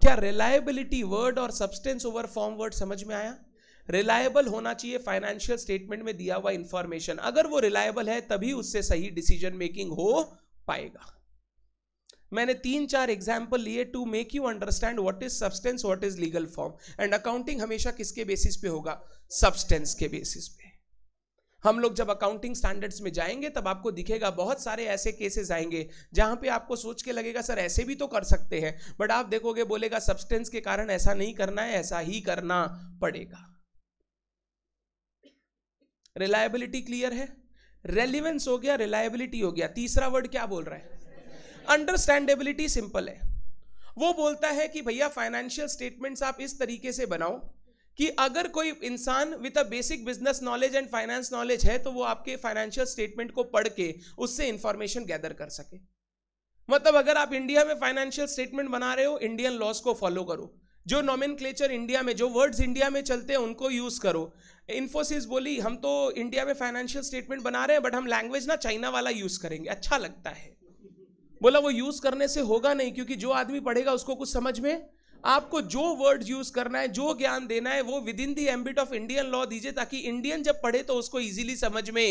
Speaker 1: क्या रिलायबिलिटी वर्ड और सब्सटेंस ओवर फॉर्म वर्ड समझ में आया रिलायबल होना चाहिए फाइनेंशियल स्टेटमेंट में दिया हुआ इंफॉर्मेशन अगर वो रिलायबल है तभी उससे सही डिसीजन मेकिंग हो पाएगा मैंने तीन चार एग्जाम्पल लिए to make you understand what is substance what is legal form and accounting हमेशा किसके बेसिस पे होगा सब्सटेंस के बेसिस पे हम लोग जब अकाउंटिंग स्टैंडर्ड्स में जाएंगे तब आपको दिखेगा बहुत सारे ऐसे केसेस आएंगे जहां पे आपको सोच के लगेगा सर ऐसे भी तो कर सकते हैं बट आप देखोगे बोलेगा सब्सटेंस के कारण ऐसा नहीं करना है ऐसा ही करना पड़ेगा रिलायबिलिटी क्लियर है रेलिवेंस हो गया रिलायबिलिटी हो गया तीसरा वर्ड क्या बोल रहा है अंडरस्टैंडेबिलिटी सिंपल है वो बोलता है कि भैया फाइनेंशियल स्टेटमेंट्स आप इस तरीके से बनाओ कि अगर कोई इंसान with a basic business knowledge and finance knowledge है तो वो आपके फाइनेंशियल स्टेटमेंट को पढ़ के उससे इंफॉर्मेशन गैदर कर सके मतलब अगर आप इंडिया में फाइनेंशियल स्टेटमेंट बना रहे हो इंडियन लॉस को फॉलो करो जो नॉमिन इंडिया में जो वर्ड्स इंडिया में चलते हैं उनको यूज करो इन्फोसिस बोली हम तो इंडिया में फाइनेंशियल स्टेटमेंट बना रहे हैं बट हम लैंग्वेज ना चाइना वाला यूज करेंगे अच्छा लगता है बोला वो यूज करने से होगा नहीं क्योंकि जो आदमी पढ़ेगा उसको कुछ समझ में आपको जो वर्ड यूज करना है जो ज्ञान देना है वो within the ambit of Indian law दीजिए ताकि इंडियन जब पढ़े तो उसको इजीली समझ में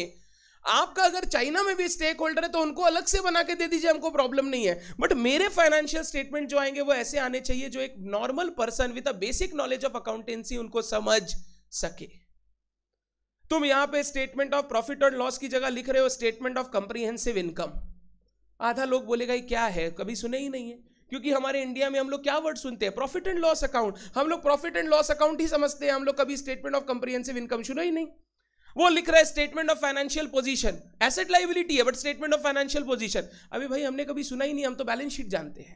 Speaker 1: आपका अगर चाइना में भी स्टेक होल्डर है तो उनको अलग से बना के दे दीजिए हमको प्रॉब्लम नहीं है बट मेरे फाइनेंशियल स्टेटमेंट जो आएंगे वो ऐसे आने चाहिए जो एक normal person with a basic knowledge of accountancy उनको समझ सके तुम यहां पे स्टेटमेंट ऑफ प्रॉफिट और लॉस की जगह लिख रहे हो स्टेटमेंट ऑफ कंप्रीहेंसिव इनकम आधा लोग बोलेगा ये क्या है कभी सुने ही नहीं है क्योंकि हमारे इंडिया में हम लोग क्या वर्ड सुनते हैं प्रॉफिट एंड लॉस अकाउंट हम लोग प्रॉफिट एंड लॉस अकाउंट ही समझते हैं हम लोग कभी स्टेटमेंट ऑफ कंप्रीहेंसिव इनकम सुना ही नहीं वो लिख रहा है statement of financial position asset liability है but statement of financial position अभी भाई हमने कभी सुना ही नहीं हम तो बैलेंस शीट जानते हैं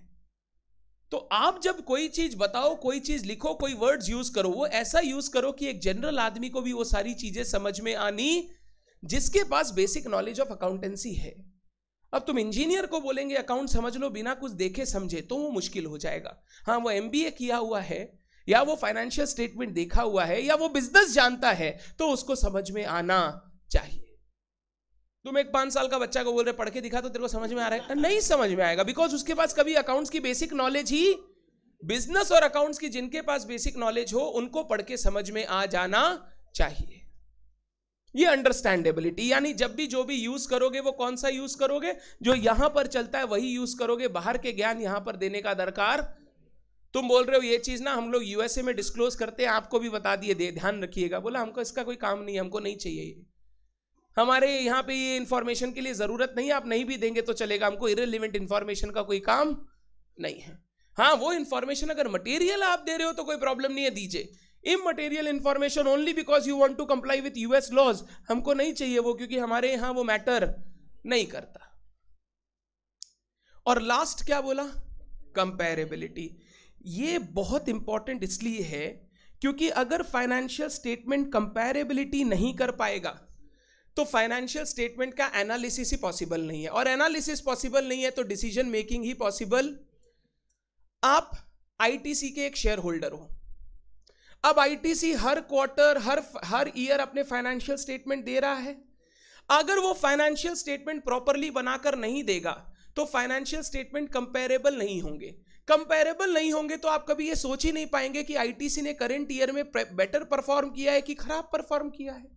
Speaker 1: तो आप जब कोई चीज बताओ कोई चीज लिखो कोई वर्ड्स यूज करो वो ऐसा यूज करो कि एक जनरल आदमी को भी वो सारी चीजें समझ में आनी जिसके पास बेसिक नॉलेज ऑफ अकाउंटेंसी है अब तुम इंजीनियर को बोलेंगे अकाउंट समझ लो बिना कुछ देखे समझे तो वो मुश्किल हो जाएगा हाँ वो एम किया हुआ है या वो फाइनेंशियल स्टेटमेंट देखा हुआ है या वो बिजनेस जानता है तो उसको समझ में आना चाहिए तुम एक पांच साल का बच्चा को बोल रहे पढ़ के दिखा तो तेरे को समझ में आ रहा है नहीं समझ में आएगा बिकॉज उसके पास कभी अकाउंट्स की बेसिक नॉलेज ही बिजनेस और अकाउंट्स की जिनके पास बेसिक नॉलेज हो उनको पढ़ के समझ में आ जाना चाहिए ये अंडरस्टैंडेबिलिटी यानी जब भी जो भी यूज करोगे वो कौन सा यूज करोगे जो यहां पर चलता है वही यूज करोगे बाहर के ज्ञान यहां पर देने का दरकार तुम बोल रहे हो ये चीज ना हम लोग यूएसए में डिस्क्लोज करते हैं आपको भी बता दिए ध्यान रखिएगा बोला हमको इसका कोई काम नहीं हमको नहीं चाहिए हमारे यहाँ पे ये इन्फॉर्मेशन के लिए ज़रूरत नहीं है आप नहीं भी देंगे तो चलेगा हमको इरेलीवेंट इन्फॉर्मेशन का कोई काम नहीं है हाँ वो इन्फॉर्मेशन अगर मटेरियल आप दे रहे हो तो कोई प्रॉब्लम नहीं है दीजिए immaterial information only because you want to comply with US laws हमको नहीं चाहिए वो क्योंकि हमारे यहाँ वो मैटर नहीं करता और लास्ट क्या बोला कंपेरेबिलिटी ये बहुत इंपॉर्टेंट इसलिए है क्योंकि अगर फाइनेंशियल स्टेटमेंट कंपेरेबिलिटी नहीं कर पाएगा तो फाइनेंशियल स्टेटमेंट का एनालिसिस ही पॉसिबल नहीं है और एनालिसिस पॉसिबल नहीं है तो डिसीजन मेकिंग ही पॉसिबल आप आईटीसी के एक शेयर होल्डर हो अब आईटीसी हर क्वार्टर हर हर ईयर अपने फाइनेंशियल स्टेटमेंट दे रहा है अगर वो फाइनेंशियल स्टेटमेंट प्रॉपरली बनाकर नहीं देगा तो फाइनेंशियल स्टेटमेंट कंपेरेबल नहीं होंगे कंपेरेबल नहीं होंगे तो आप कभी ये सोच ही नहीं पाएंगे कि आईटीसी ने करंट ईयर में बेटर परफॉर्म किया है कि खराब परफॉर्म किया है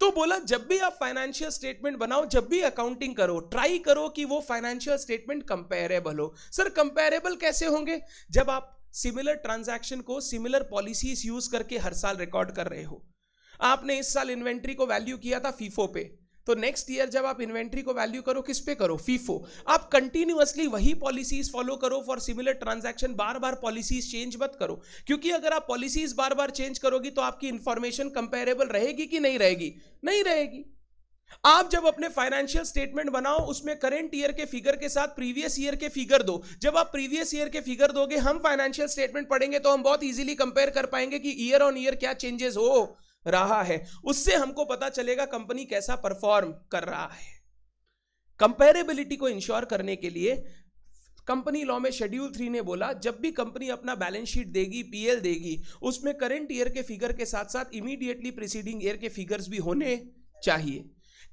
Speaker 1: तो बोला जब भी आप फाइनेंशियल स्टेटमेंट बनाओ जब भी अकाउंटिंग करो ट्राई करो कि वो फाइनेंशियल स्टेटमेंट कंपेरेबल हो सर कंपेरेबल कैसे होंगे जब आप सिमिलर ट्रांजैक्शन को सिमिलर पॉलिसीज यूज करके हर साल रिकॉर्ड कर रहे हो आपने इस साल इन्वेंट्री को वैल्यू किया था फीफो पे तो नेक्स्ट ईयर जब आप इन्वेंट्री को वैल्यू करो किस पे करो फीफो आप कंटिन्यूअसली वही पॉलिसीज फॉलो करो फॉर सिमिलर ट्रांजैक्शन बार बार पॉलिसीज चेंज मत करो क्योंकि अगर आप पॉलिसीज बार बार चेंज करोगी तो आपकी इंफॉर्मेशन कंपेरेबल रहेगी कि नहीं रहेगी नहीं रहेगी आप जब अपने फाइनेंशियल स्टेटमेंट बनाओ उसमें करेंट ईयर के फिगर के साथ प्रीवियस ईयर के फिगर दो जब आप प्रीवियस ईयर के फिगर दोगे हम फाइनेंशियल स्टेटमेंट पढ़ेंगे तो हम बहुत इजीली कंपेयर कर पाएंगे कि ईयर ऑन ईयर क्या चेंजेस हो रहा है उससे हमको पता चलेगा कंपनी कैसा परफॉर्म कर रहा है कंपेरेबिलिटी को इंश्योर करने के लिए कंपनी लॉ में शेड्यूल थ्री ने बोला जब भी कंपनी अपना बैलेंस शीट देगी पीएल देगी उसमें करंट ईयर के फिगर के साथ साथ इमीडिएटली प्रीसीडिंग ईयर के फिगर्स भी होने चाहिए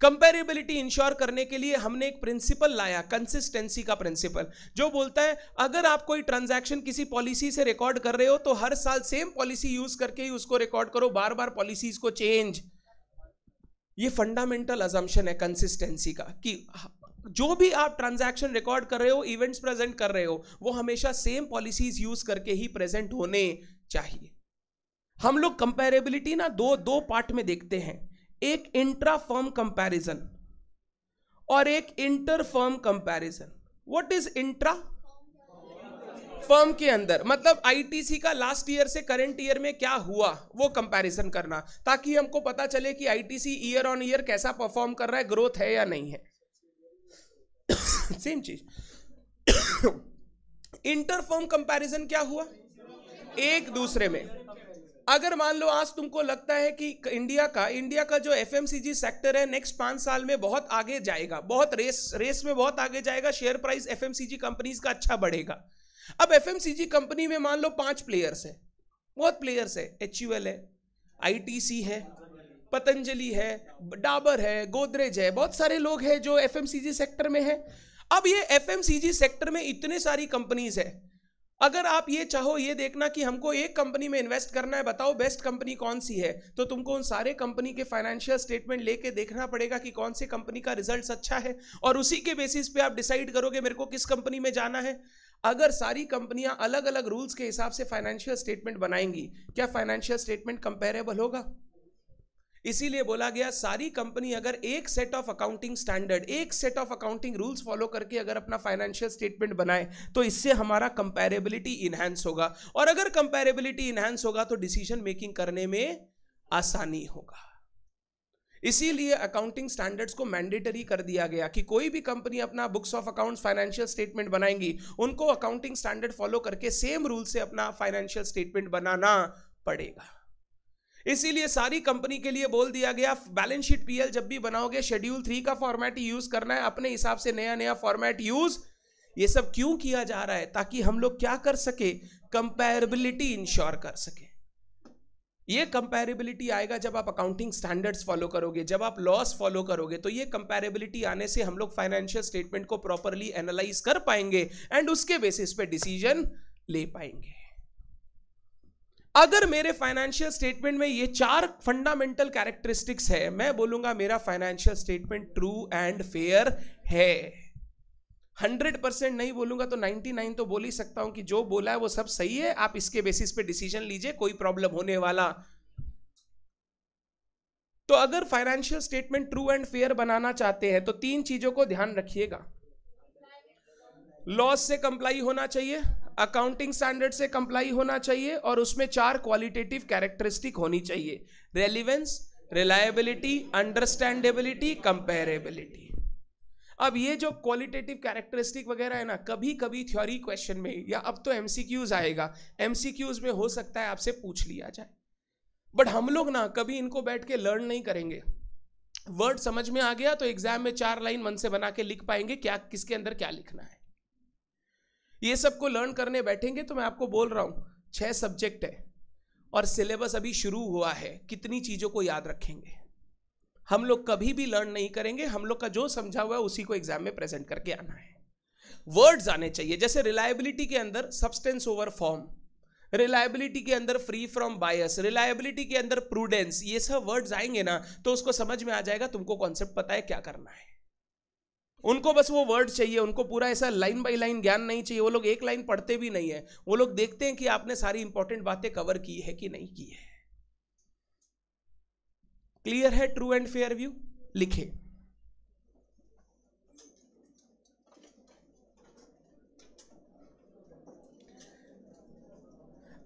Speaker 1: कंपेरेबिलिटी इंश्योर करने के लिए हमने एक प्रिंसिपल लाया कंसिस्टेंसी का प्रिंसिपल जो बोलता है अगर आप कोई ट्रांजैक्शन किसी पॉलिसी से रिकॉर्ड कर रहे हो तो हर साल सेम पॉलिसी यूज करके ही उसको रिकॉर्ड करो बार बार पॉलिसीज को चेंज ये फंडामेंटल अजम्पन है कंसिस्टेंसी का कि जो भी आप ट्रांजैक्शन रिकॉर्ड कर रहे हो इवेंट्स प्रेजेंट कर रहे हो वो हमेशा सेम पॉलिसीज यूज करके ही प्रेजेंट होने चाहिए हम लोग कंपेरेबिलिटी ना दो दो पार्ट में देखते हैं एक इंट्रा फर्म कंपैरिजन और एक inter firm comparison what is intra firm के अंदर मतलब आईटीसी का लास्ट ईयर से करंट ईयर में क्या हुआ वो कंपैरिजन करना ताकि हमको पता चले कि आईटीसी ईयर ऑन ईयर कैसा परफॉर्म कर रहा है ग्रोथ है या नहीं है सेम चीज इंटर फर्म कंपैरिजन क्या हुआ एक दूसरे में अगर मान लो आज तुमको लगता है कि इंडिया का इंडिया का जो एफ सेक्टर है नेक्स्ट पांच साल में बहुत आगे जाएगा बहुत रेस रेस में बहुत आगे जाएगा शेयर प्राइस एफ कंपनीज का अच्छा बढ़ेगा अब एफ कंपनी में मान लो पांच प्लेयर्स है बहुत प्लेयर्स है एच है आई है पतंजलि है डाबर है गोदरेज है बहुत सारे लोग हैं जो एफ सेक्टर में है अब ये एफ सेक्टर में इतने सारी कंपनीज है अगर आप ये चाहो ये देखना कि हमको एक कंपनी में इन्वेस्ट करना है बताओ बेस्ट कंपनी कौन सी है तो तुमको उन सारे कंपनी के फाइनेंशियल स्टेटमेंट लेके देखना पड़ेगा कि कौन सी कंपनी का रिजल्ट अच्छा है और उसी के बेसिस पे आप डिसाइड करोगे मेरे को किस कंपनी में जाना है अगर सारी कंपनियां अलग अलग रूल्स के हिसाब से फाइनेंशियल स्टेटमेंट बनाएंगी क्या फाइनेंशियल स्टेटमेंट कंपेरेबल होगा इसीलिए बोला गया सारी कंपनी अगर एक सेट ऑफ अकाउंटिंग स्टैंडर्ड एक set of accounting rules follow करके अगर अपना फाइनेंशियल स्टेटमेंट बनाए तो इससे हमारा कंपेरेबिलिटी इन्हेंस होगा और अगर कंपेरेबिलिटी इन्हेंस होगा तो डिसीजन मेकिंग करने में आसानी होगा इसीलिए अकाउंटिंग स्टैंडर्ड्स को मैंडेटरी कर दिया गया कि कोई भी कंपनी अपना books of accounts financial statement बनाएंगी उनको अकाउंटिंग स्टैंडर्ड फॉलो करके सेम रूल से अपना फाइनेंशियल स्टेटमेंट बनाना पड़ेगा इसीलिए सारी कंपनी के लिए बोल दिया गया बैलेंस शीट पीएल जब भी बनाओगे शेड्यूल थ्री का फॉर्मेट यूज करना है अपने हिसाब से नया नया फॉर्मेट यूज ये सब क्यों किया जा रहा है ताकि हम लोग क्या कर सके कंपेरेबिलिटी इंश्योर कर सके ये कंपेरेबिलिटी आएगा जब आप अकाउंटिंग स्टैंडर्ड्स फॉलो करोगे जब आप लॉस फॉलो करोगे तो ये कंपेरेबिलिटी आने से हम लोग फाइनेंशियल स्टेटमेंट को प्रॉपरली एनालाइज कर पाएंगे एंड उसके बेसिस पे डिसीजन ले पाएंगे अगर मेरे फाइनेंशियल स्टेटमेंट में ये चार फंडामेंटल कैरेक्टरिस्टिक्स है मैं बोलूंगा मेरा financial statement true and fair है हंड्रेड परसेंट नहीं बोलूंगा तो नाइन्टी नाइन तो बोल ही सकता हूं कि जो बोला है वो सब सही है आप इसके बेसिस पे डिसीजन लीजिए कोई प्रॉब्लम होने वाला तो अगर financial statement true and fair बनाना चाहते हैं तो तीन चीजों को ध्यान रखिएगा लॉस से कंप्लाई होना चाहिए अकाउंटिंग स्टैंडर्ड से कंप्लाई होना चाहिए और उसमें चार क्वालिटेटिव कैरेक्टरिस्टिक होनी चाहिए रेलिवेंस रिलायबिलिटी अंडरस्टैंडेबिलिटी कंपेरेबिलिटी अब ये जो क्वालिटेटिव कैरेक्टरिस्टिक वगैरह है ना कभी कभी थ्योरी क्वेश्चन में या अब तो एमसीक्यूज आएगा एमसीक्यूज में हो सकता है आपसे पूछ लिया जाए बट हम लोग ना कभी इनको बैठ के लर्न नहीं करेंगे वर्ड समझ में आ गया तो एग्जाम में चार लाइन मन से बना के लिख पाएंगे क्या किसके अंदर क्या लिखना है ये सब को लर्न करने बैठेंगे तो मैं आपको बोल रहा हूँ छह सब्जेक्ट है और सिलेबस अभी शुरू हुआ है कितनी चीज़ों को याद रखेंगे हम लोग कभी भी लर्न नहीं करेंगे हम लोग का जो समझा हुआ है उसी को एग्जाम में प्रेजेंट करके आना है वर्ड्स आने चाहिए जैसे रिलायबिलिटी के अंदर सब्सटेंस ओवर फॉर्म रिलायबिलिटी के अंदर फ्री फ्रॉम बायस रिलायबिलिटी के अंदर प्रूडेंस ये सब वर्ड्स आएंगे ना तो उसको समझ में आ जाएगा तुमको कॉन्सेप्ट पता है क्या करना है उनको बस वो वर्ड चाहिए उनको पूरा ऐसा लाइन बाई लाइन ज्ञान नहीं चाहिए वो लोग एक लाइन पढ़ते भी नहीं है वो लोग देखते हैं कि आपने सारी इंपॉर्टेंट बातें कवर की है कि नहीं की है क्लियर है ट्रू एंड फेयर व्यू लिखे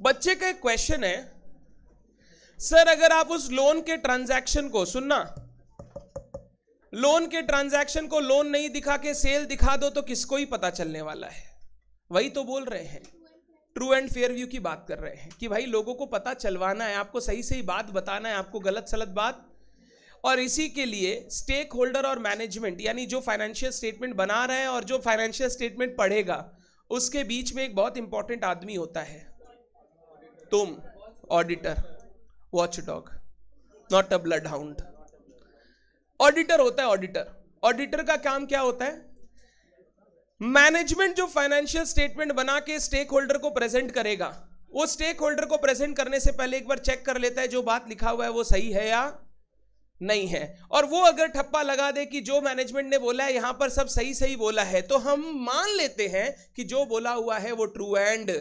Speaker 1: बच्चे का एक क्वेश्चन है सर अगर आप उस लोन के ट्रांजैक्शन को सुनना लोन के ट्रांजैक्शन को लोन नहीं दिखा के सेल दिखा दो तो किसको ही पता चलने वाला है वही तो बोल रहे हैं ट्रू एंड फेयर व्यू की बात कर रहे हैं कि भाई लोगों को पता चलवाना है आपको सही सही बात बताना है आपको गलत सलत बात और इसी के लिए स्टेक होल्डर और मैनेजमेंट यानी जो फाइनेंशियल स्टेटमेंट बना रहे हैं और जो फाइनेंशियल स्टेटमेंट पढ़ेगा उसके बीच में एक बहुत इंपॉर्टेंट आदमी होता है तुम auditor watchdog not a bloodhound auditor होता है ऑडिटर ऑडिटर का काम क्या होता है मैनेजमेंट जो फाइनेंशियल स्टेटमेंट बना के स्टेक होल्डर को प्रेजेंट करेगा वो स्टेक होल्डर को प्रेजेंट करने से पहले एक बार चेक कर लेता है जो बात लिखा हुआ है वो सही है या नहीं है और वो अगर ठप्पा लगा दे कि जो मैनेजमेंट ने बोला है यहां पर सब सही सही बोला है तो हम मान लेते हैं कि जो बोला हुआ है वो ट्रू एंड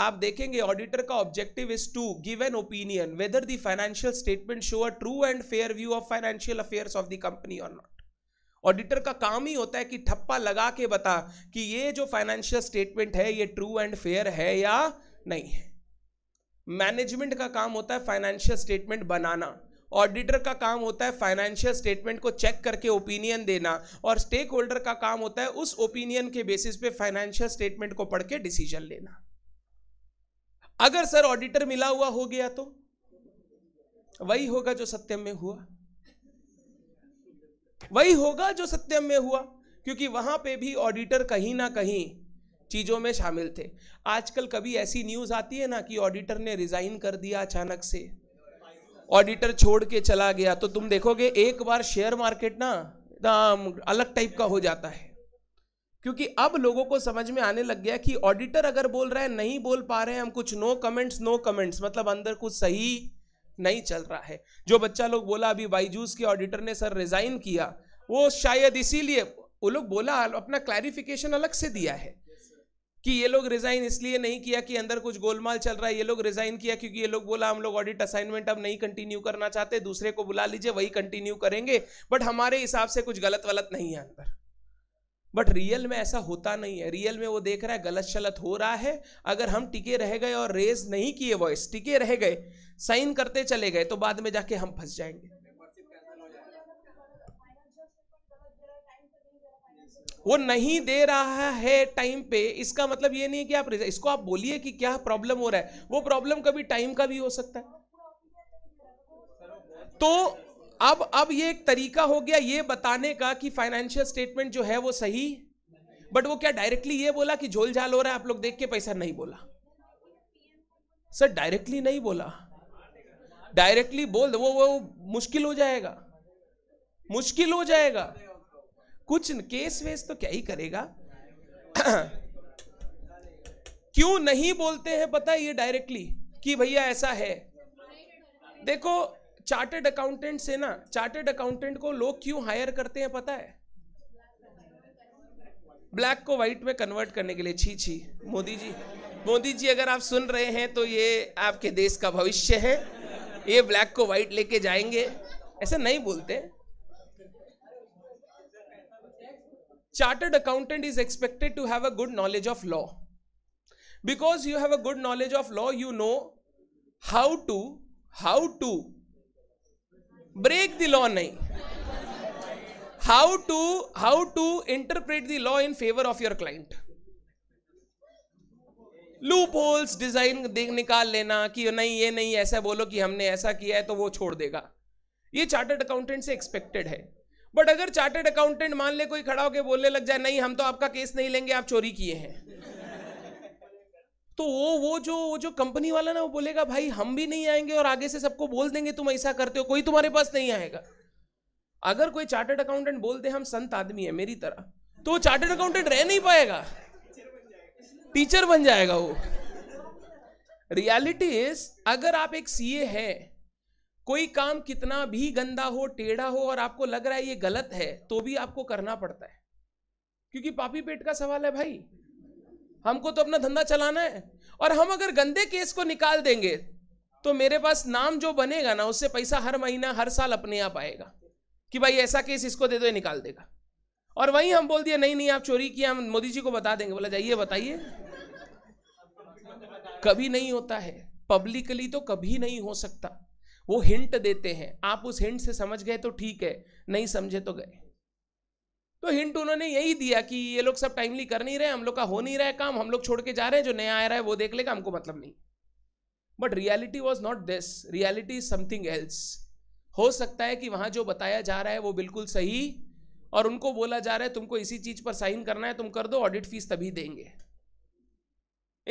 Speaker 1: आप देखेंगे ऑडिटर का objective is to give an opinion whether the financial statement show a true and fair view of financial affairs of the company और नॉट ऑडिटर का काम ही होता है कि ठप्पा लगा के बता कि ये जो फाइनेंशियल स्टेटमेंट है ये ट्रू एंड फेयर है या नहीं है मैनेजमेंट का काम होता है फाइनेंशियल स्टेटमेंट बनाना ऑडिटर का काम होता है फाइनेंशियल स्टेटमेंट को चेक करके ओपिनियन देना और स्टेक होल्डर का काम होता है उस ओपिनियन के बेसिस पे फाइनेंशियल स्टेटमेंट को पढ़ के डिसीजन लेना अगर सर ऑडिटर मिला हुआ हो गया तो वही होगा जो सत्यम में हुआ वही होगा जो सत्यम में हुआ क्योंकि वहां पे भी ऑडिटर कहीं ना कहीं चीज़ों में शामिल थे आजकल कभी ऐसी न्यूज़ आती है ना कि ऑडिटर ने रिज़ाइन कर दिया अचानक से ऑडिटर छोड़ के चला गया तो तुम देखोगे एक बार शेयर मार्केट ना एकदम अलग टाइप का हो जाता है क्योंकि अब लोगों को समझ में आने लग गया कि ऑडिटर अगर बोल रहा है नहीं बोल पा रहे हैं हम कुछ नो कमेंट्स नो कमेंट्स मतलब अंदर कुछ सही नहीं चल रहा है जो बच्चा लोग बोला अभी बाईजूस के ऑडिटर ने सर रिजाइन किया वो शायद इसीलिए वो लोग बोला अपना क्लैरिफिकेशन अलग से दिया है कि ये लोग रिजाइन इसलिए नहीं किया कि अंदर कुछ गोलमाल चल रहा है ये लोग रिजाइन किया क्योंकि ये लोग बोला हम लोग ऑडिट असाइनमेंट अब नहीं कंटिन्यू करना चाहते दूसरे को बुला लीजिए वही कंटिन्यू करेंगे बट हमारे हिसाब से कुछ गलत वलत नहीं है अंदर बट रियल में ऐसा होता नहीं है रियल में वो देख रहा है गलत शलत हो रहा है अगर हम टिके रह गए और रेज नहीं किए वॉइस टिके रह गए साइन करते चले गए तो बाद में जाके हम फंस जाएंगे वो नहीं दे रहा है टाइम पे इसका मतलब ये नहीं है कि आप इसको आप बोलिए कि क्या प्रॉब्लम हो रहा है वो प्रॉब्लम कभी टाइम का भी हो सकता है तो अब अब ये एक तरीका हो गया ये बताने का कि फाइनेंशियल स्टेटमेंट जो है वो सही बट वो क्या डायरेक्टली ये बोला कि झोल झाल हो रहा है आप लोग देख के पैसा नहीं बोला सर डायरेक्टली नहीं बोला डायरेक्टली बोल वो वो मुश्किल हो जाएगा मुश्किल हो जाएगा कुछ केस वेस तो क्या ही करेगा क्यों नहीं बोलते हैं पता है ये डायरेक्टली कि भैया ऐसा है देखो चार्टेड अकाउंटेंट से ना चार्टेड अकाउंटेंट को लोग क्यों हायर करते हैं पता है ब्लैक को व्हाइट में कन्वर्ट करने के लिए छी छी मोदी जी मोदी जी अगर आप सुन रहे हैं तो ये आपके देश का भविष्य है ये ब्लैक को व्हाइट लेके जाएंगे ऐसा नहीं बोलते chartered accountant is expected to have a good knowledge of law because you have a good knowledge of law you know how to how to break the law nahi how to how to interpret the law in favor of your client loopholes design dekh nikal lena ki nahi ye nahi aisa bolo ki humne aisa kiya hai to wo chhod dega देगा ये chartered accountant से expected है but अगर chartered accountant मान ले कोई खड़ा होकर बोलने लग जाए नहीं हम तो आपका केस नहीं लेंगे आप चोरी किए हैं तो वो वो जो वो जो कंपनी वाला ना वो बोलेगा भाई हम भी नहीं आएंगे और आगे से सबको बोल देंगे तुम ऐसा करते हो कोई तुम्हारे पास नहीं आएगा अगर कोई चार्टर्ड अकाउंटेंट बोल दे हम संत आदमी है मेरी तरह तो वो चार्टर्ड अकाउंटेंट रह नहीं पाएगा टीचर बन जाएगा वो रियलिटी इज अगर आप एक सीए है कोई काम कितना भी गंदा हो टेढ़ा हो और आपको लग रहा है ये गलत है तो भी आपको करना पड़ता है क्योंकि पापी पेट का सवाल है भाई हमको तो अपना धंधा चलाना है और हम अगर गंदे केस को निकाल देंगे तो मेरे पास नाम जो बनेगा ना उससे पैसा हर महीना हर साल अपने आप आएगा कि भाई ऐसा केस इसको दे दो ये निकाल देगा और वहीं हम बोल दिए नहीं नहीं आप चोरी किया हम मोदी जी को बता देंगे बोला जाइए बताइए कभी नहीं होता है पब्लिकली तो कभी नहीं हो सकता वो हिंट देते हैं आप उस हिंट से समझ गए तो ठीक है नहीं समझे तो गए तो हिंट उन्होंने यही दिया कि ये लोग सब टाइमली कर नहीं रहे हम लोग का हो नहीं रहा है काम हम लोग छोड़ के जा रहे हैं जो नया आ रहा है वो देख लेगा हमको मतलब नहीं but reality was not this reality is something else हो सकता है कि वहां जो बताया जा रहा है वो बिल्कुल सही और उनको बोला जा रहा है तुमको इसी चीज़ पर साइन करना है तुम कर दो ऑडिट फीस तभी देंगे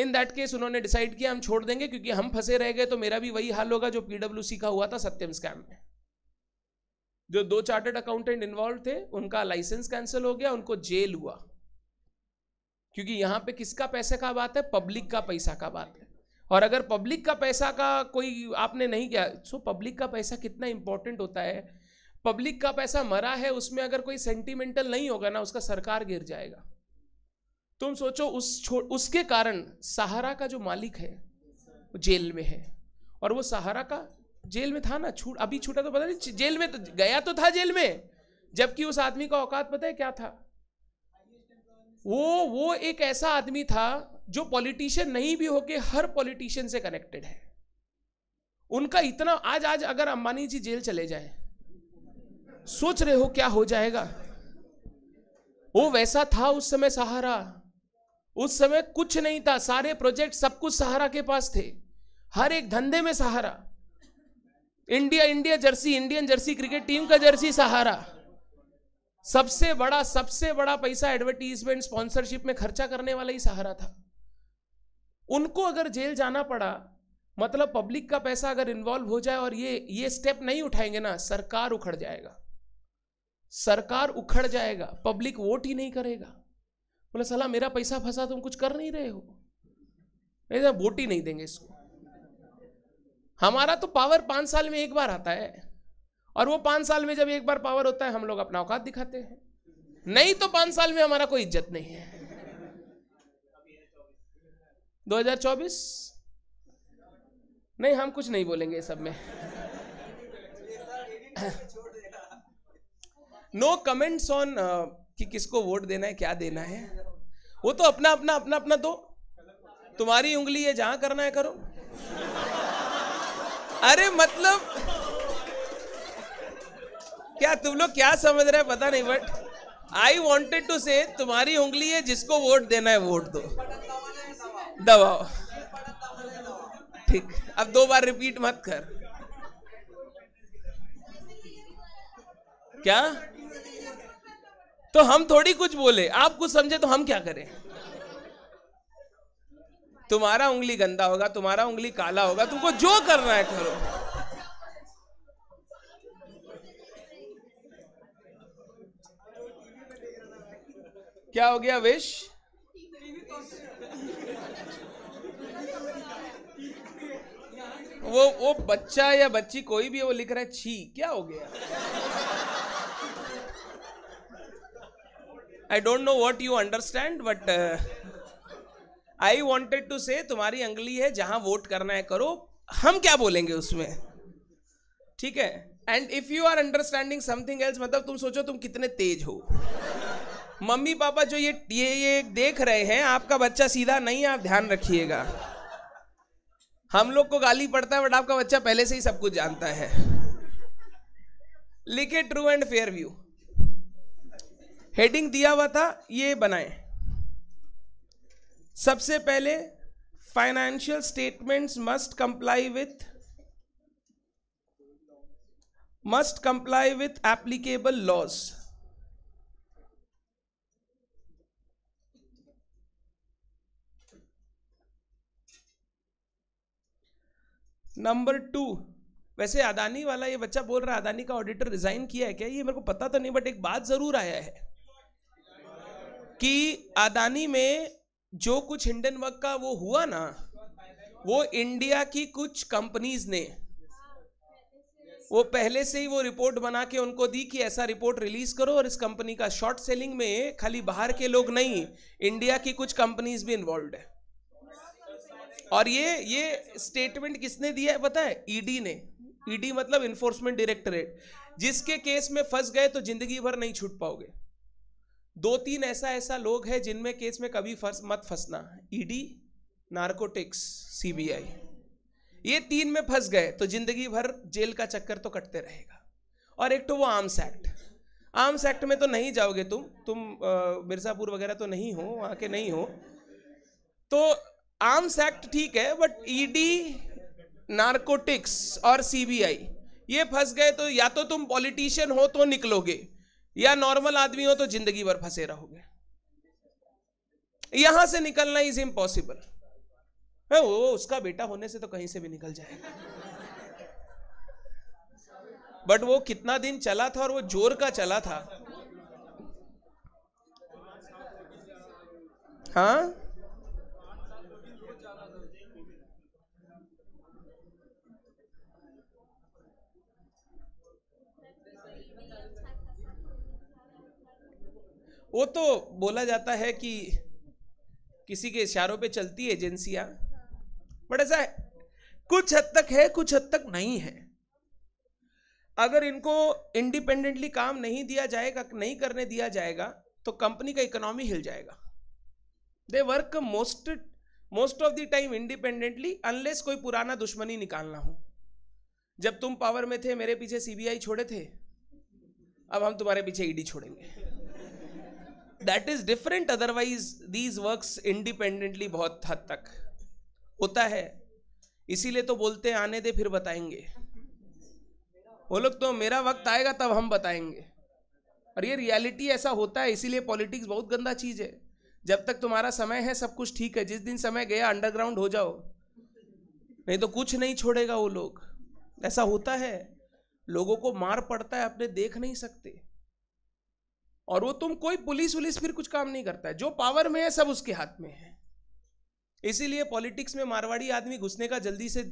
Speaker 1: इन दैट केस उन्होंने डिसाइड किया हम छोड़ देंगे क्योंकि हम फंसे रह गए तो मेरा भी वही हाल होगा जो पीडब्ल्यू का हुआ था सत्यम स्कैम में जो दो चार्टर्ड अकाउंटेंट इन्वॉल्व थे उनका लाइसेंस कैंसिल हो गया उनको जेल हुआ क्योंकि यहां पे किसका पैसे का बात है पब्लिक का पैसा का बात है और अगर पब्लिक का पैसा का कोई आपने नहीं किया सो पब्लिक का पैसा कितना इंपॉर्टेंट होता है पब्लिक का पैसा मरा है उसमें अगर कोई सेंटिमेंटल नहीं होगा ना उसका सरकार गिर जाएगा तुम सोचो उस छोड़ उसके कारण सहारा का जो मालिक है वो जेल में है और वो सहारा का जेल में था ना छूट अभी छूटा तो पता नहीं जेल में तो गया तो था जेल में जबकि उस आदमी का औकात पता है क्या था वो वो एक ऐसा आदमी था जो पॉलिटिशियन नहीं भी होके हर पॉलिटिशियन से कनेक्टेड है उनका इतना आज आज अगर अंबानी जी जेल चले जाए सोच रहे हो क्या हो जाएगा वो वैसा था उस समय सहारा उस समय कुछ नहीं था सारे प्रोजेक्ट सब कुछ सहारा के पास थे हर एक धंधे में Sahara India India jersey Indian jersey cricket team का जर्सी सहारा सबसे बड़ा सबसे बड़ा पैसा एडवर्टीजमेंट स्पॉन्सरशिप में खर्चा करने वाला ही सहारा था उनको अगर जेल जाना पड़ा मतलब पब्लिक का पैसा अगर इन्वॉल्व हो जाए और ये ये स्टेप नहीं उठाएंगे ना सरकार उखड़ जाएगा सरकार उखड़ जाएगा पब्लिक वोट ही नहीं करेगा बोले सलाह मेरा पैसा फंसा तुम कुछ कर नहीं रहे हो वोट ही नहीं देंगे इसको हमारा तो पावर पांच साल में एक बार आता है और वो पांच साल में जब एक बार पावर होता है हम लोग अपना औकात दिखाते हैं नहीं तो पांच साल में हमारा कोई इज्जत नहीं है 2024 नहीं हम कुछ नहीं बोलेंगे सब में नो कमेंट्स ऑन कि किसको वोट देना है क्या देना है वो तो अपना अपना अपना अपना दो तुम्हारी उंगली है जहां करना है करो अरे मतलब क्या तुम लोग क्या समझ रहे हैं पता नहीं but I wanted to say तुम्हारी उंगली है जिसको वोट देना है वोट दो दबाओ ठीक अब दो बार रिपीट मत कर क्या तो हम थोड़ी कुछ बोले आप कुछ समझे तो हम क्या करें तुम्हारा उंगली गंदा होगा तुम्हारा उंगली काला होगा तुमको जो करना है करो क्या हो गया विश वो वो बच्चा या बच्ची कोई भी वो लिख रहा है छी क्या हो गया I don't know what you understand but I wanted to say तुम्हारी अंगली है जहां वोट करना है करो हम क्या बोलेंगे उसमें ठीक है and if you are understanding something else मतलब तुम सोचो तुम कितने तेज हो मम्मी पापा जो ये ये ये देख रहे हैं आपका बच्चा सीधा नहीं है आप ध्यान रखिएगा हम लोग को गाली पड़ता है बट आपका बच्चा पहले से ही सब कुछ जानता है लिखे true and fair view heading दिया हुआ था ये बनाएं सबसे पहले financial statements must comply with must comply with applicable laws number two वैसे अदानी वाला ये बच्चा बोल रहा है अदानी का ऑडिटर रिजाइन किया है क्या ये मेरे को पता तो नहीं बट एक बात जरूर आया है कि अदानी में जो कुछ हिंडनबर्ग का वो हुआ ना वो इंडिया की कुछ कंपनीज ने वो पहले से ही वो रिपोर्ट बना के उनको दी कि ऐसा रिपोर्ट रिलीज करो और इस कंपनी का शॉर्ट सेलिंग में खाली बाहर के लोग नहीं इंडिया की कुछ कंपनीज भी इन्वॉल्व है और ये ये स्टेटमेंट किसने दिया है पता है ईडी e ने ईडी e मतलब इन्फोर्समेंट डायरेक्टरेट जिसके केस में फंस गए तो जिंदगी भर नहीं छूट पाओगे दो तीन ऐसा ऐसा लोग हैं जिनमें केस में कभी फंस मत फंसना ईडी नार्कोटिक्स सीबीआई ये तीन में फंस गए तो जिंदगी भर जेल का चक्कर तो कटते रहेगा और एक तो वो आर्म्स एक्ट आर्म्स एक्ट में तो नहीं जाओगे तुम तुम मिर्ज़ापुर वगैरह तो नहीं हो वहां के नहीं हो तो आर्म्स एक्ट ठीक है बट ईडी नार्कोटिक्स और सीबीआई ये फंस गए तो या तो तुम पॉलिटिशियन हो तो निकलोगे या नॉर्मल आदमी हो तो जिंदगी भर फंसे रहोगे यहां से निकलना इज इम्पॉसिबल हाँ, वो उसका बेटा होने से तो कहीं से भी निकल जाएगा बट वो कितना दिन चला था और वो जोर का चला था हाँ वो तो बोला जाता है कि किसी के इशारों पे चलती एजेंसियां बट ऐसा कुछ हद तक है कुछ हद तक नहीं है अगर इनको इंडिपेंडेंटली काम नहीं दिया जाएगा नहीं करने दिया जाएगा तो कंपनी का इकोनॉमी हिल जाएगा they work most most of the time independently unless कोई पुराना दुश्मनी निकालना हो जब तुम पावर में थे मेरे पीछे सीबीआई छोड़े थे अब हम तुम्हारे पीछे ईडी e छोड़ेंगे that is different otherwise these works independently बहुत हद तक होता है इसीलिए तो बोलते आने दे फिर बताएंगे वो लोग तो मेरा वक्त आएगा तब हम बताएंगे और ये रियलिटी ऐसा होता है इसीलिए पॉलिटिक्स बहुत गंदा चीज़ है जब तक तुम्हारा समय है सब कुछ ठीक है जिस दिन समय गया अंडरग्राउंड हो जाओ नहीं तो कुछ नहीं छोड़ेगा वो लोग ऐसा होता है लोगों को मार पड़ता है अपने देख नहीं सकते और वो तुम कोई पुलिस वुलिस फिर कुछ काम नहीं करता है जो पावर में है सब उसके हाथ में है इसीलिए पॉलिटिक्स में मारवाड़ी आदमी घुसने का जल्दी से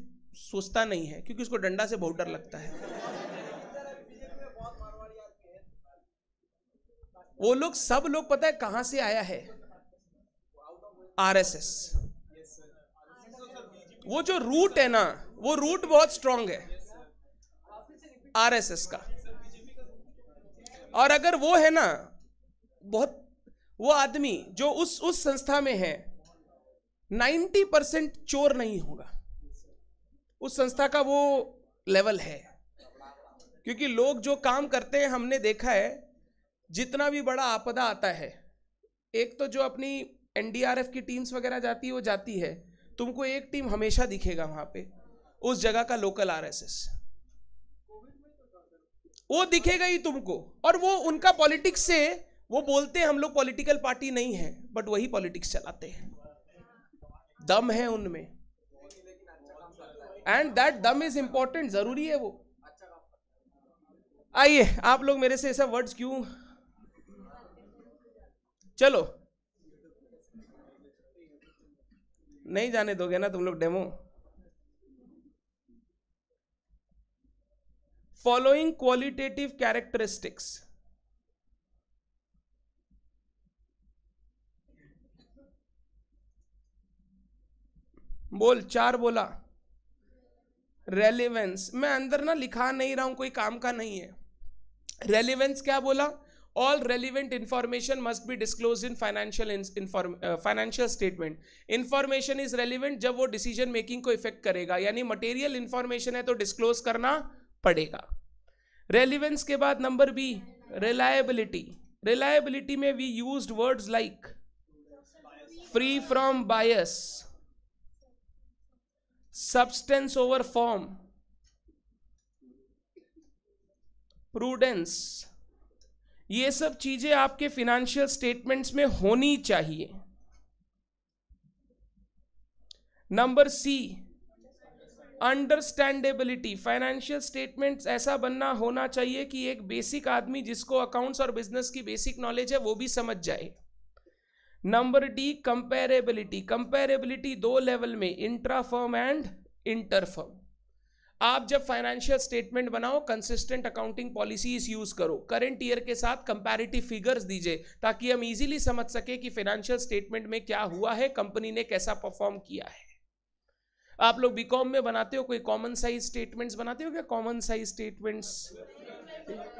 Speaker 1: सोचता नहीं है क्योंकि उसको डंडा से बहुत डर लगता है वो लोग सब लोग पता है कहां से आया है आरएसएस वो जो रूट है ना वो रूट बहुत स्ट्रांग है आरएसएस का और अगर वो है ना बहुत वो आदमी जो उस उस संस्था में है 90 परसेंट चोर नहीं होगा उस संस्था का वो लेवल है क्योंकि लोग जो काम करते हैं हमने देखा है जितना भी बड़ा आपदा आता है एक तो जो अपनी एनडीआरएफ की टीम्स वगैरह जाती है वो जाती है तुमको एक टीम हमेशा दिखेगा वहाँ पे उस जगह का लोकल आरएसएस वो दिखेगा ही तुमको और वो उनका पॉलिटिक्स से वो बोलते हैं हम लोग पॉलिटिकल पार्टी नहीं है बट वही पॉलिटिक्स चलाते हैं दम है उनमें एंड दैट दम इज इंपॉर्टेंट जरूरी है वो आइए आप लोग मेरे से ऐसा वर्ड्स क्यों चलो नहीं जाने दोगे ना तुम लोग डेमो फॉलोइंग क्वालिटेटिव कैरेक्टरिस्टिक्स बोल चार बोला रेलिवेंस मैं अंदर ना लिखा नहीं रहा हूं कोई काम का नहीं है रेलिवेंस क्या बोला all relevant information must be disclose in financial financial statement information is relevant जब वो डिसीजन मेकिंग को इफेक्ट करेगा यानी मटेरियल इंफॉर्मेशन है तो डिस्कलोज करना पड़ेगा रेलिवेंस के बाद नंबर बी रिलायबिलिटी रिलायबिलिटी में we use words like free from bias substance over form prudence ये सब चीजें आपके फिनेंशियल स्टेटमेंट्स में होनी चाहिए number C understandability financial statements ऐसा बनना होना चाहिए कि एक बेसिक आदमी जिसको अकाउंट्स और बिजनेस की बेसिक नॉलेज है वो भी समझ जाए नंबर डी कंपेरेबिलिटी कंपेरेबिलिटी दो लेवल में intra firm and inter firm आप जब फाइनेंशियल स्टेटमेंट बनाओ कंसिस्टेंट अकाउंटिंग पॉलिसीज यूज करो करंट ईयर के साथ कंपैरेटिव फिगर्स दीजिए ताकि हम इजीली समझ सके कि फाइनेंशियल स्टेटमेंट में क्या हुआ है कंपनी ने कैसा परफॉर्म किया है आप लोग बीकॉम में बनाते हो कोई कॉमन साइज स्टेटमेंट्स बनाते हो क्या कॉमन साइज स्टेटमेंट्स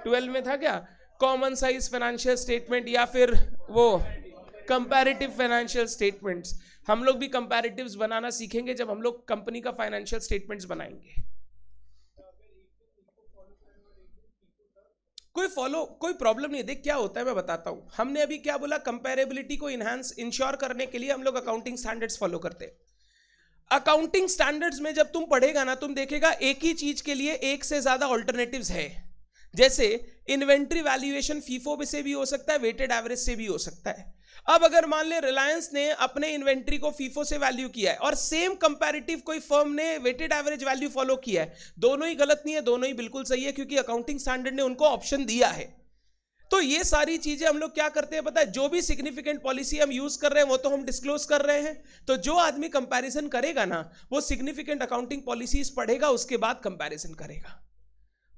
Speaker 1: ट्वेल्व में था क्या कॉमन साइज फाइनेंशियल स्टेटमेंट या फिर वो कंपैरेटिव फाइनेंशियल स्टेटमेंट्स हम लोग भी कंपैरेटिव्स बनाना सीखेंगे जब हम लोग कंपनी का फाइनेंशियल स्टेटमेंट्स बनाएंगे कोई फॉलो कोई प्रॉब्लम नहीं देख क्या होता है मैं बताता हूं हमने अभी क्या बोला कंपेरेबिलिटी को इनहेंस इंश्योर करने के लिए हम लोग अकाउंटिंग स्टैंडर्ड्स फॉलो करते हैं अकाउंटिंग स्टैंडर्ड्स में जब तुम पढ़ेगा ना तुम देखेगा एक ही चीज के लिए एक से ज्यादा ऑल्टरनेटिव है जैसे इन्वेंट्री वैल्यूएशन फीफो से भी हो सकता है वेटेड एवरेज से भी हो सकता है अब अगर मान ले रिलायंस ने अपने इन्वेंट्री को फीफो से वैल्यू किया है और सेम कंपैरेटिव कोई फर्म ने वेटेड एवरेज वैल्यू फॉलो किया है दोनों ही गलत नहीं है दोनों ही बिल्कुल सही है क्योंकि अकाउंटिंग स्टैंडर्ड ने उनको ऑप्शन दिया है तो ये सारी चीजें हम लोग क्या करते हैं पता है जो भी सिग्निफिकेंट पॉलिसी हम यूज कर रहे हैं वो तो हम डिस्क्लोज कर रहे हैं तो जो आदमी कंपैरिजन करेगा ना वो सिग्निफिकेंट अकाउंटिंग पॉलिसीज पढ़ेगा उसके बाद कंपैरिजन करेगा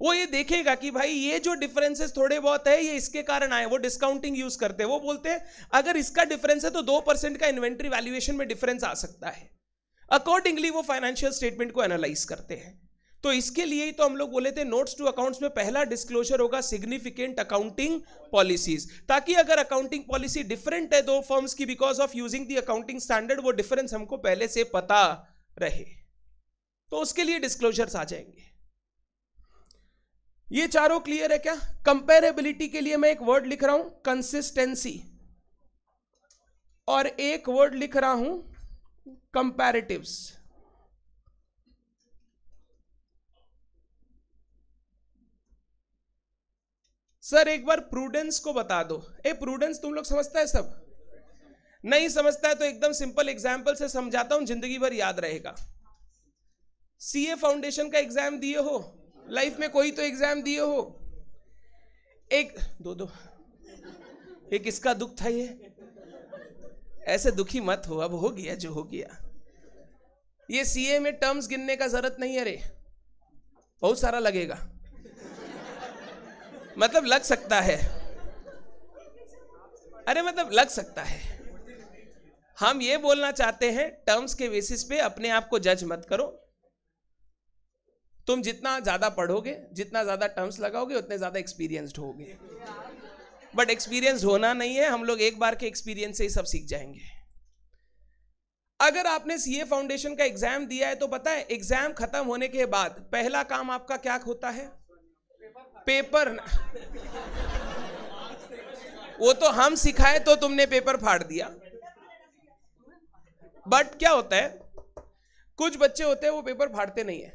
Speaker 1: वो ये देखेगा कि भाई ये जो डिफरेंसेस थोड़े बहुत है ये इसके कारण आए वो डिस्काउंटिंग यूज करते हैं वो बोलते हैं अगर इसका डिफरेंस है तो दो परसेंट का इन्वेंट्री वैल्यूएशन में डिफरेंस आ सकता है अकॉर्डिंगली वो फाइनेंशियल स्टेटमेंट को एनालाइज करते हैं तो इसके लिए ही तो हम लोग बोले थे नोट्स टू अकाउंट्स में पहला डिस्क्लोजर होगा सिग्निफिकेंट अकाउंटिंग पॉलिसीज ताकि अगर अकाउंटिंग पॉलिसी डिफरेंट है दो फर्म्स की because of using the accounting standard वो डिफरेंस हमको पहले से पता रहे तो उसके लिए डिस्क्लोजर्स आ जाएंगे ये चारों क्लियर है क्या कंपेरेबिलिटी के लिए मैं एक वर्ड लिख रहा हूं कंसिस्टेंसी और एक वर्ड लिख रहा हूं कंपेरेटिव्स सर एक बार प्रूडेंस को बता दो ए प्रूडेंस तुम लोग समझता है सब नहीं समझता है तो एकदम सिंपल एग्जाम्पल से समझाता हूं जिंदगी भर याद रहेगा सी ए फाउंडेशन का एग्जाम दिए हो लाइफ में कोई तो एग्जाम दिए हो एक दो दो ये किसका दुख था ये ऐसे दुखी मत हो अब हो गया जो हो गया ये सीए में टर्म्स गिनने का जरूरत नहीं है अरे बहुत सारा लगेगा मतलब लग सकता है अरे मतलब लग सकता है हम ये बोलना चाहते हैं टर्म्स के बेसिस पे अपने आप को जज मत करो तुम जितना ज्यादा पढ़ोगे जितना ज्यादा टर्म्स लगाओगे उतने ज्यादा एक्सपीरियंस्ड होगे बट एक्सपीरियंस होना नहीं है हम लोग एक बार के एक्सपीरियंस से ही सब सीख जाएंगे अगर आपने सीए फाउंडेशन का एग्जाम दिया है तो पता है एग्जाम खत्म होने के बाद पहला काम आपका क्या होता है पेपर वो तो हम सिखाए तो तुमने पेपर फाड़ दिया बट क्या होता है कुछ बच्चे होते हैं वो पेपर फाड़ते नहीं है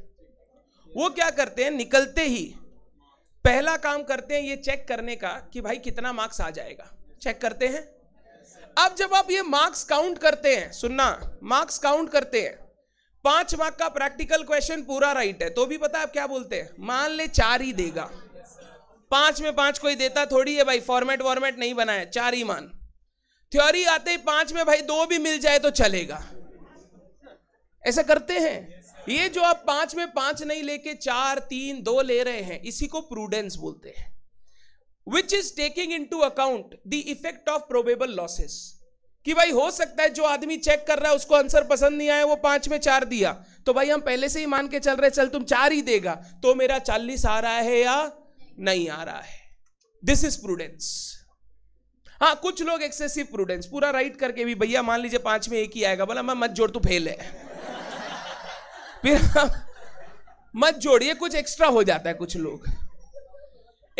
Speaker 1: वो क्या करते हैं निकलते ही पहला काम करते हैं ये चेक करने का कि भाई कितना मार्क्स आ जाएगा चेक करते हैं अब जब आप ये मार्क्स काउंट करते हैं सुनना मार्क्स काउंट करते हैं पांच मार्क का प्रैक्टिकल क्वेश्चन पूरा राइट है तो भी पता आप क्या बोलते हैं मान ले चार ही देगा पांच में पांच कोई देता थोड़ी है भाई फॉर्मेट वॉर्मेट नहीं बनाया चार ही मान थ्योरी आते ही पांच में भाई दो भी मिल जाए तो चलेगा ऐसा करते हैं ये जो आप पांच में पांच नहीं लेके चार तीन दो ले रहे हैं इसी को प्रूडेंस बोलते हैं which is taking in to account the effect of probable losses कि भाई हो सकता है जो आदमी चेक कर रहा है उसको आंसर पसंद नहीं आया वो पांच में चार दिया तो भाई हम पहले से ही मान के चल रहे चल तुम चार ही देगा तो मेरा चालीस आ रहा है या नहीं आ रहा है दिस इज प्रूडेंस हाँ कुछ लोग एक्सेसिव प्रूडेंस पूरा राइट करके भी भैया मान लीजिए पांच में एक ही आएगा बोला मैं मत जोड़ तू फेल है फिर हाँ, मत जोड़िए कुछ एक्स्ट्रा हो जाता है कुछ लोग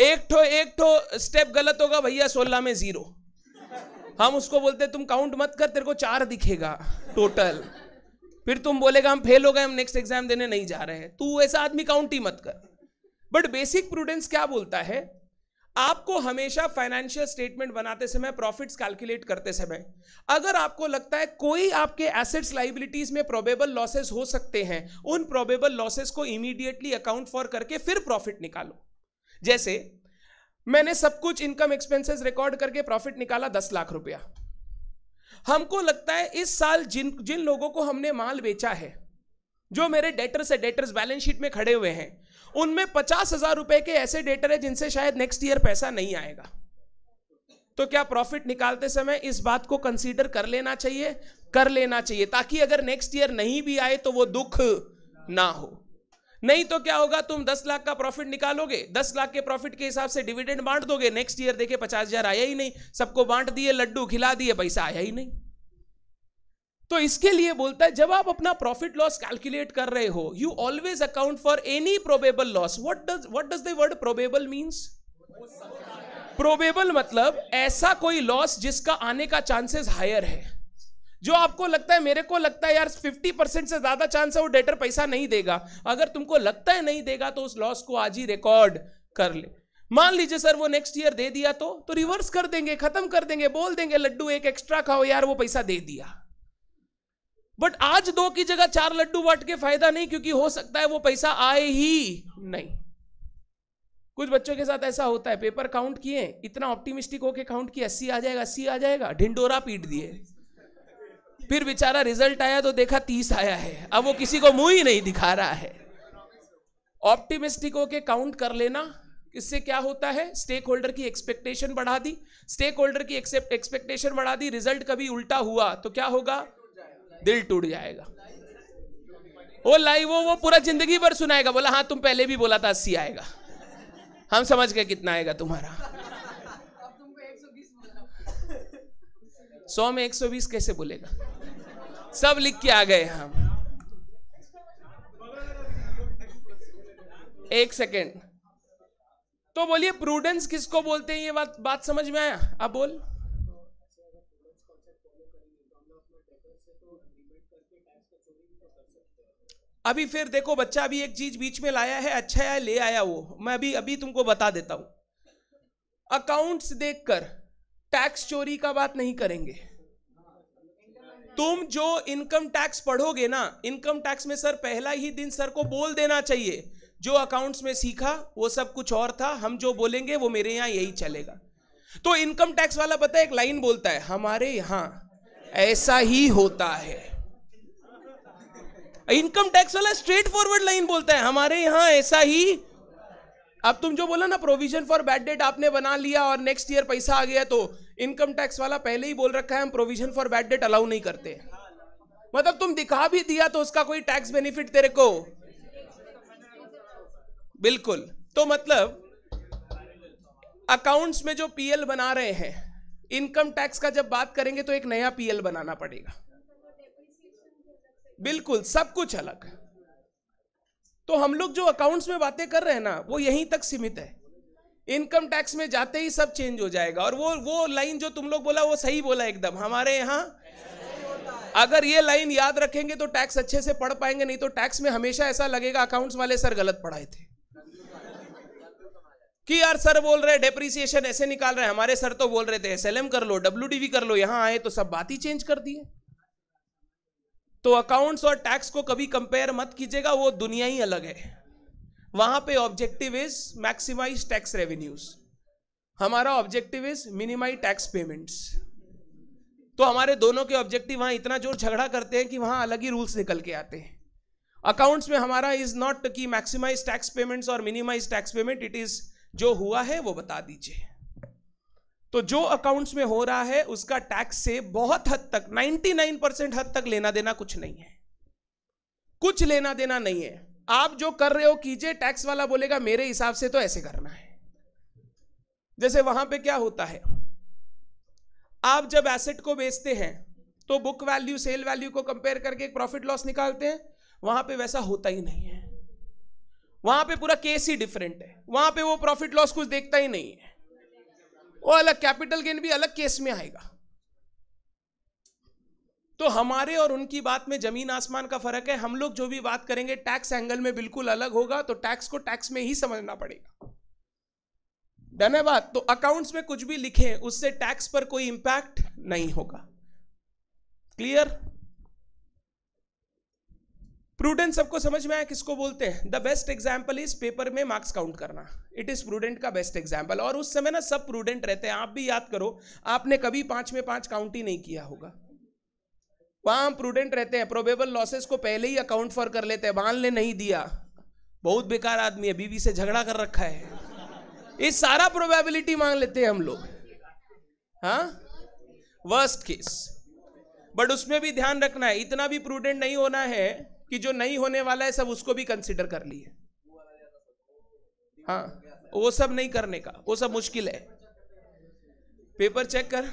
Speaker 1: एक ठो एक ठो स्टेप गलत होगा भैया सोलह में जीरो हम उसको बोलते तुम काउंट मत कर तेरे को चार दिखेगा टोटल फिर तुम बोलेगा हम फेल हो गए हम नेक्स्ट एग्जाम देने नहीं जा रहे हैं तू ऐसा आदमी काउंट ही मत कर बट बेसिक प्रूडेंस क्या बोलता है आपको हमेशा फाइनेंशियल स्टेटमेंट बनाते समय प्रॉफिट्स कैलकुलेट करते समय अगर आपको लगता है कोई आपके एसेट्स लाइबिलिटीज में प्रोबेबल लॉसेस हो सकते हैं उन प्रोबेबल लॉसेस को इमीडिएटली अकाउंट फॉर करके फिर प्रॉफिट निकालो जैसे मैंने सब कुछ इनकम एक्सपेंसेस रिकॉर्ड करके प्रॉफिट निकाला दस लाख रुपया हमको लगता है इस साल जिन जिन लोगों को हमने माल बेचा है जो मेरे डेटर्स है डेटर्स बैलेंस शीट में खड़े हुए हैं उनमें पचास हजार रुपए के ऐसे डेटर है जिनसे शायद नेक्स्ट ईयर पैसा नहीं आएगा तो क्या प्रॉफिट निकालते समय इस बात को कंसीडर कर लेना चाहिए कर लेना चाहिए ताकि अगर नेक्स्ट ईयर नहीं भी आए तो वो दुख ना हो नहीं तो क्या होगा तुम दस लाख का प्रॉफिट निकालोगे दस लाख के प्रॉफिट के हिसाब से डिविडेंड बांट दोगे नेक्स्ट ईयर देखे पचास हजार आया ही नहीं सबको बांट दिए लड्डू खिला दिए पैसा आया ही नहीं तो इसके लिए बोलता है जब आप अपना प्रॉफिट लॉस कैलकुलेट कर रहे हो you always account for any probable loss what does what does the word probable means probable मतलब ऐसा कोई लॉस जिसका आने का चांसेस हायर है जो आपको लगता है मेरे को लगता है यार 50 परसेंट से ज्यादा चांस है वो डेटर पैसा नहीं देगा अगर तुमको लगता है नहीं देगा तो उस लॉस को आज ही रिकॉर्ड कर ले मान लीजिए सर वो नेक्स्ट ईयर दे दिया तो तो रिवर्स कर देंगे खत्म कर देंगे बोल देंगे लड्डू एक एक्स्ट्रा खाओ यार वो पैसा दे दिया बट आज दो की जगह चार लड्डू बांट के फायदा नहीं क्योंकि हो सकता है वो पैसा आए ही नहीं कुछ बच्चों के साथ ऐसा होता है पेपर काउंट किए इतना ऑप्टिमिस्टिक होके काउंट किया अस्सी आ जाएगा अस्सी आ जाएगा ढिंडोरा पीट दिए फिर बेचारा रिजल्ट आया तो देखा तीस आया है अब वो किसी को मुंह ही नहीं दिखा रहा है ऑप्टिमिस्टिक होके काउंट कर लेना इससे क्या होता है स्टेक होल्डर की एक्सपेक्टेशन बढ़ा दी स्टेक होल्डर की एक्सपेक्टेशन बढ़ा दी रिजल्ट कभी उल्टा हुआ तो क्या होगा दिल टूट जाएगा वो लाइव वो वो पूरा जिंदगी भर सुनाएगा बोला हाँ तुम पहले भी बोला था अस्सी आएगा हम समझ गए कितना आएगा तुम्हारा सौ में एक सौ बीस कैसे बोलेगा सब लिख के आ गए हम एक सेकेंड तो बोलिए प्रूडेंस किसको बोलते हैं ये बात बात समझ में आया अब बोल अभी फिर देखो बच्चा अभी एक चीज बीच में लाया है अच्छा है ले आया वो मैं अभी अभी तुमको बता देता हूं अकाउंट्स देखकर टैक्स चोरी का बात नहीं करेंगे तुम जो इनकम टैक्स पढ़ोगे ना इनकम टैक्स में सर पहला ही दिन सर को बोल देना चाहिए जो अकाउंट्स में सीखा वो सब कुछ और था हम जो बोलेंगे वो मेरे यहां यही चलेगा तो इनकम टैक्स वाला पता है एक लाइन बोलता है हमारे यहां ऐसा ही होता है इनकम टैक्स वाला स्ट्रेट फॉरवर्ड लाइन बोलता है हमारे यहां ऐसा ही अब तुम जो बोला ना प्रोविजन फॉर बैड डेट आपने बना लिया और नेक्स्ट ईयर पैसा आ गया तो इनकम टैक्स वाला पहले ही बोल रखा है हम provision for bad debt allow नहीं करते मतलब तुम दिखा भी दिया तो उसका कोई टैक्स बेनिफिट तेरे को बिल्कुल तो मतलब अकाउंट्स में जो पीएल बना रहे हैं इनकम टैक्स का जब बात करेंगे तो एक नया पीएल बनाना पड़ेगा बिल्कुल सब कुछ अलग है तो हम लोग जो अकाउंट्स में बातें कर रहे हैं ना वो यहीं तक सीमित है इनकम टैक्स में जाते ही सब चेंज हो जाएगा और वो वो लाइन जो तुम लोग बोला वो सही बोला एकदम हमारे यहाँ अगर ये लाइन याद रखेंगे तो टैक्स अच्छे से पढ़ पाएंगे नहीं तो टैक्स में हमेशा ऐसा लगेगा अकाउंट्स वाले सर गलत पढ़ाए थे कि यार सर बोल रहे डेप्रिसिएशन ऐसे निकाल रहे हैं हमारे सर तो बोल रहे थे एसएलएम कर लो डब्ल्यू कर लो यहां आए तो सब बात ही चेंज कर दिए तो अकाउंट्स और टैक्स को कभी कंपेयर मत कीजिएगा वो दुनिया ही अलग है वहां पे objective is maximize tax revenues हमारा objective is minimize tax payments तो हमारे दोनों के ऑब्जेक्टिव वहां इतना जोर झगड़ा करते हैं कि वहां अलग ही रूल्स निकल के आते हैं अकाउंट्स में हमारा इज नॉट कि मैक्सिमाइज टैक्स पेमेंट्स और minimize tax payment it is जो हुआ है वो बता दीजिए तो जो अकाउंट्स में हो रहा है उसका टैक्स से बहुत हद तक 99 परसेंट हद तक लेना देना कुछ नहीं है कुछ लेना देना नहीं है आप जो कर रहे हो कीजिए टैक्स वाला बोलेगा मेरे हिसाब से तो ऐसे करना है जैसे वहां पे क्या होता है आप जब एसेट को बेचते हैं तो बुक वैल्यू सेल वैल्यू को कंपेयर करके एक प्रॉफिट लॉस निकालते हैं वहां पे वैसा होता ही नहीं है वहां पे पूरा केस ही डिफरेंट है वहां पे वो प्रॉफिट लॉस कुछ देखता ही नहीं है वो अलग कैपिटल गेन भी अलग केस में आएगा तो हमारे और उनकी बात में जमीन आसमान का फर्क है हम लोग जो भी बात करेंगे टैक्स एंगल में बिल्कुल अलग होगा तो टैक्स को टैक्स में ही समझना पड़ेगा डन है बात तो अकाउंट्स में कुछ भी लिखें उससे टैक्स पर कोई इंपैक्ट नहीं होगा क्लियर प्रूडेंट सबको समझ में आया किसको बोलते हैं the best example is paper में मार्क्स काउंट करना इट इज प्रूडेंट का बेस्ट एग्जाम्पल और उस समय ना सब प्रूडेंट रहते हैं आप भी याद करो आपने कभी पांच में पांच काउंट ही नहीं किया होगा वहां हम प्रूडेंट रहते हैं प्रोबेबल लॉसेस को पहले ही अकाउंट फॉर कर लेते हैं बांध ने नहीं दिया बहुत बेकार आदमी है बीवी से झगड़ा कर रखा है ये सारा प्रोबेबिलिटी मांग लेते हैं हम लोग हा वर्स्ट केस बट उसमें भी ध्यान रखना है इतना भी प्रूडेंट नहीं होना है कि जो नहीं होने वाला है सब उसको भी कंसिडर कर लिए हाँ वो सब नहीं करने का वो सब मुश्किल है पेपर चेक कर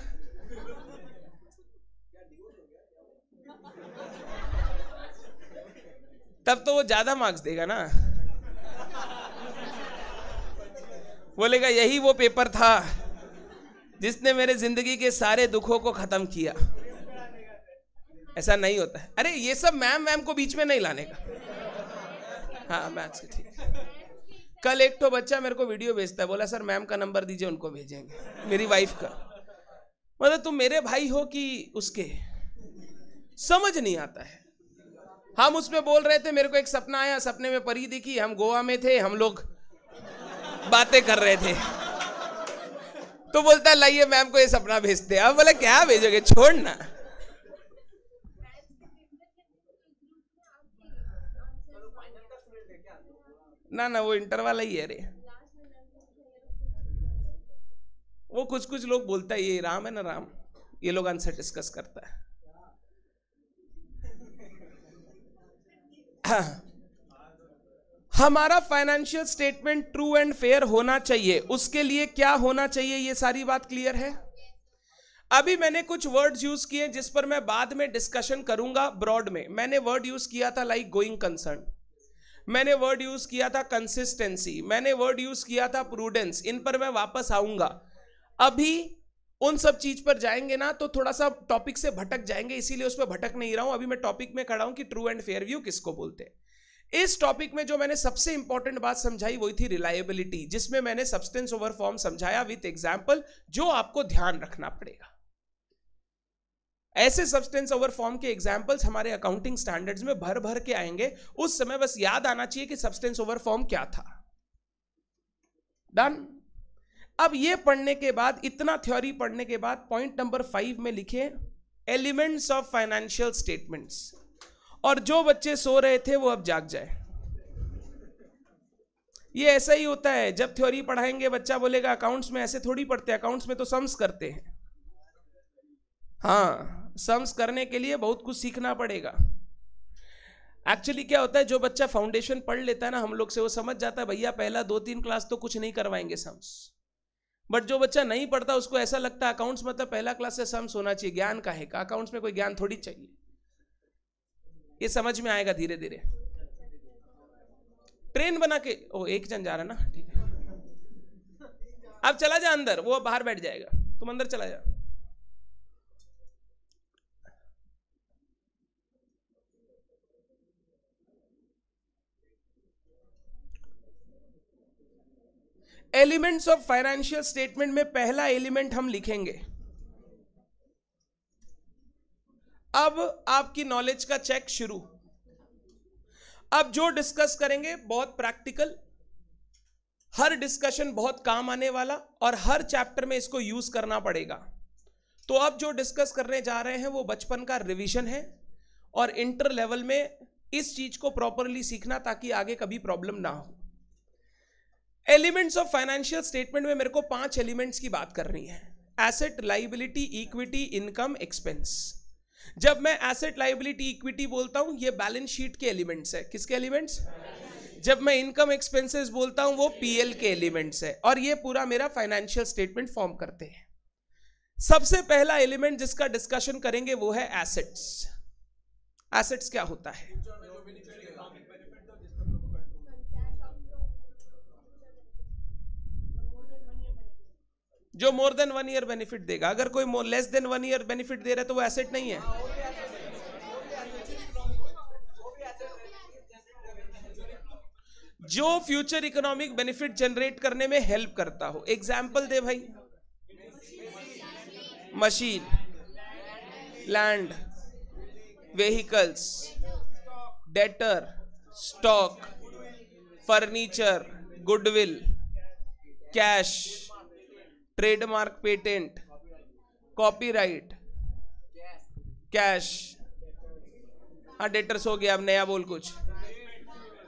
Speaker 1: तब तो वो ज्यादा मार्क्स देगा ना बोलेगा यही वो पेपर था जिसने मेरे जिंदगी के सारे दुखों को खत्म किया ऐसा नहीं होता है अरे ये सब मैम मैम को बीच में नहीं लाने का हाँ मैथ्स के ठीक कल एक तो बच्चा मेरे को वीडियो भेजता है बोला सर मैम का नंबर दीजिए उनको भेजेंगे मेरी वाइफ का मतलब तुम मेरे भाई हो कि उसके समझ नहीं आता है हम उसमें बोल रहे थे मेरे को एक सपना आया सपने में परी दिखी हम गोवा में थे हम लोग बातें कर रहे थे तो बोलता है लाइए मैम को ये सपना भेजते अब बोला क्या भेजोगे छोड़ना ना ना वो इंटर वाला ही है रे वो कुछ कुछ लोग बोलता है ये राम है ना राम ये लोग आंसर डिस्कस करता है हाँ। हमारा financial statement true and fair होना चाहिए उसके लिए क्या होना चाहिए ये सारी बात क्लियर है अभी मैंने कुछ वर्ड्स यूज किए जिस पर मैं बाद में डिस्कशन करूंगा ब्रॉड में मैंने वर्ड यूज किया था लाइक गोइंग कंसर्न मैंने वर्ड यूज किया था कंसिस्टेंसी मैंने वर्ड यूज किया था प्रूडेंस इन पर मैं वापस आऊंगा अभी उन सब चीज पर जाएंगे ना तो थोड़ा सा टॉपिक से भटक जाएंगे इसीलिए उस पर भटक नहीं रहा हूं अभी मैं टॉपिक में खड़ा हूं कि ट्रू एंड फेयर व्यू किसको बोलते हैं इस टॉपिक में जो मैंने सबसे इंपॉर्टेंट बात समझाई वही थी रिलायबिलिटी जिसमें मैंने सब्सटेंस ओवर फॉर्म समझाया विथ एग्जाम्पल जो आपको ध्यान रखना पड़ेगा ऐसे सब्सटेंस ओवर फॉर्म के एग्जाम्पल्स हमारे अकाउंटिंग स्टैंडर्ड्स में भर भर के आएंगे उस समय बस याद आना चाहिए कि सब्सटेंस ओवर फॉर्म क्या था डन अब ये पढ़ने के बाद इतना थ्योरी पढ़ने के बाद पॉइंट नंबर फाइव में लिखे एलिमेंट्स ऑफ फाइनेंशियल स्टेटमेंट्स और जो बच्चे सो रहे थे वो अब जाग जाए ये ऐसा ही होता है जब थ्योरी पढ़ाएंगे बच्चा बोलेगा अकाउंट्स में ऐसे थोड़ी पढ़ते अकाउंट्स में तो सम्स करते हैं हाँ सम्स करने के लिए बहुत कुछ सीखना पड़ेगा एक्चुअली क्या होता है जो बच्चा फाउंडेशन पढ़ लेता है ना हम लोग से वो समझ जाता है भैया पहला दो तीन क्लास तो कुछ नहीं करवाएंगे सम्स बट जो बच्चा नहीं पढ़ता उसको ऐसा लगता है अकाउंट्स मतलब पहला क्लास से सम्स होना चाहिए ज्ञान का है का अकाउंट्स में कोई ज्ञान थोड़ी चाहिए ये समझ में आएगा धीरे धीरे ट्रेन बना के ओ एक जन जा रहा ना ठीक है अब चला जा अंदर वो बाहर बैठ जाएगा तुम अंदर चला जा एलिमेंट्स ऑफ फाइनेंशियल स्टेटमेंट में पहला एलिमेंट हम लिखेंगे अब आपकी नॉलेज का चेक शुरू अब जो डिस्कस करेंगे बहुत प्रैक्टिकल हर डिस्कशन बहुत काम आने वाला और हर चैप्टर में इसको यूज करना पड़ेगा तो अब जो डिस्कस करने जा रहे हैं वो बचपन का रिवीजन है और इंटर लेवल में इस चीज को प्रॉपरली सीखना ताकि आगे कभी प्रॉब्लम ना हो एलिमेंट्स ऑफ फाइनेंशियल स्टेटमेंट में मेरे को पांच एलिमेंट्स की बात करनी है asset liability equity income expense जब मैं एसेट लाइबिलिटी इक्विटी बोलता हूं ये बैलेंस शीट के एलिमेंट्स है किसके एलिमेंट्स जब मैं इनकम एक्सपेंसेस बोलता हूं वो पीएल के एलिमेंट्स है और ये पूरा मेरा फाइनेंशियल स्टेटमेंट फॉर्म करते हैं सबसे पहला एलिमेंट जिसका डिस्कशन करेंगे वो है एसेट्स एसेट्स क्या होता है जो more than one year benefit देगा अगर कोई less than one year benefit दे रहा है तो वो एसेट नहीं है जो फ्यूचर इकोनॉमिक बेनिफिट जनरेट करने में हेल्प करता हो एग्जाम्पल दे भाई machine land vehicles debtor stock furniture goodwill cash trademark patent copyright cash हाँ डेटर्स हो गया अब नया बोल कुछ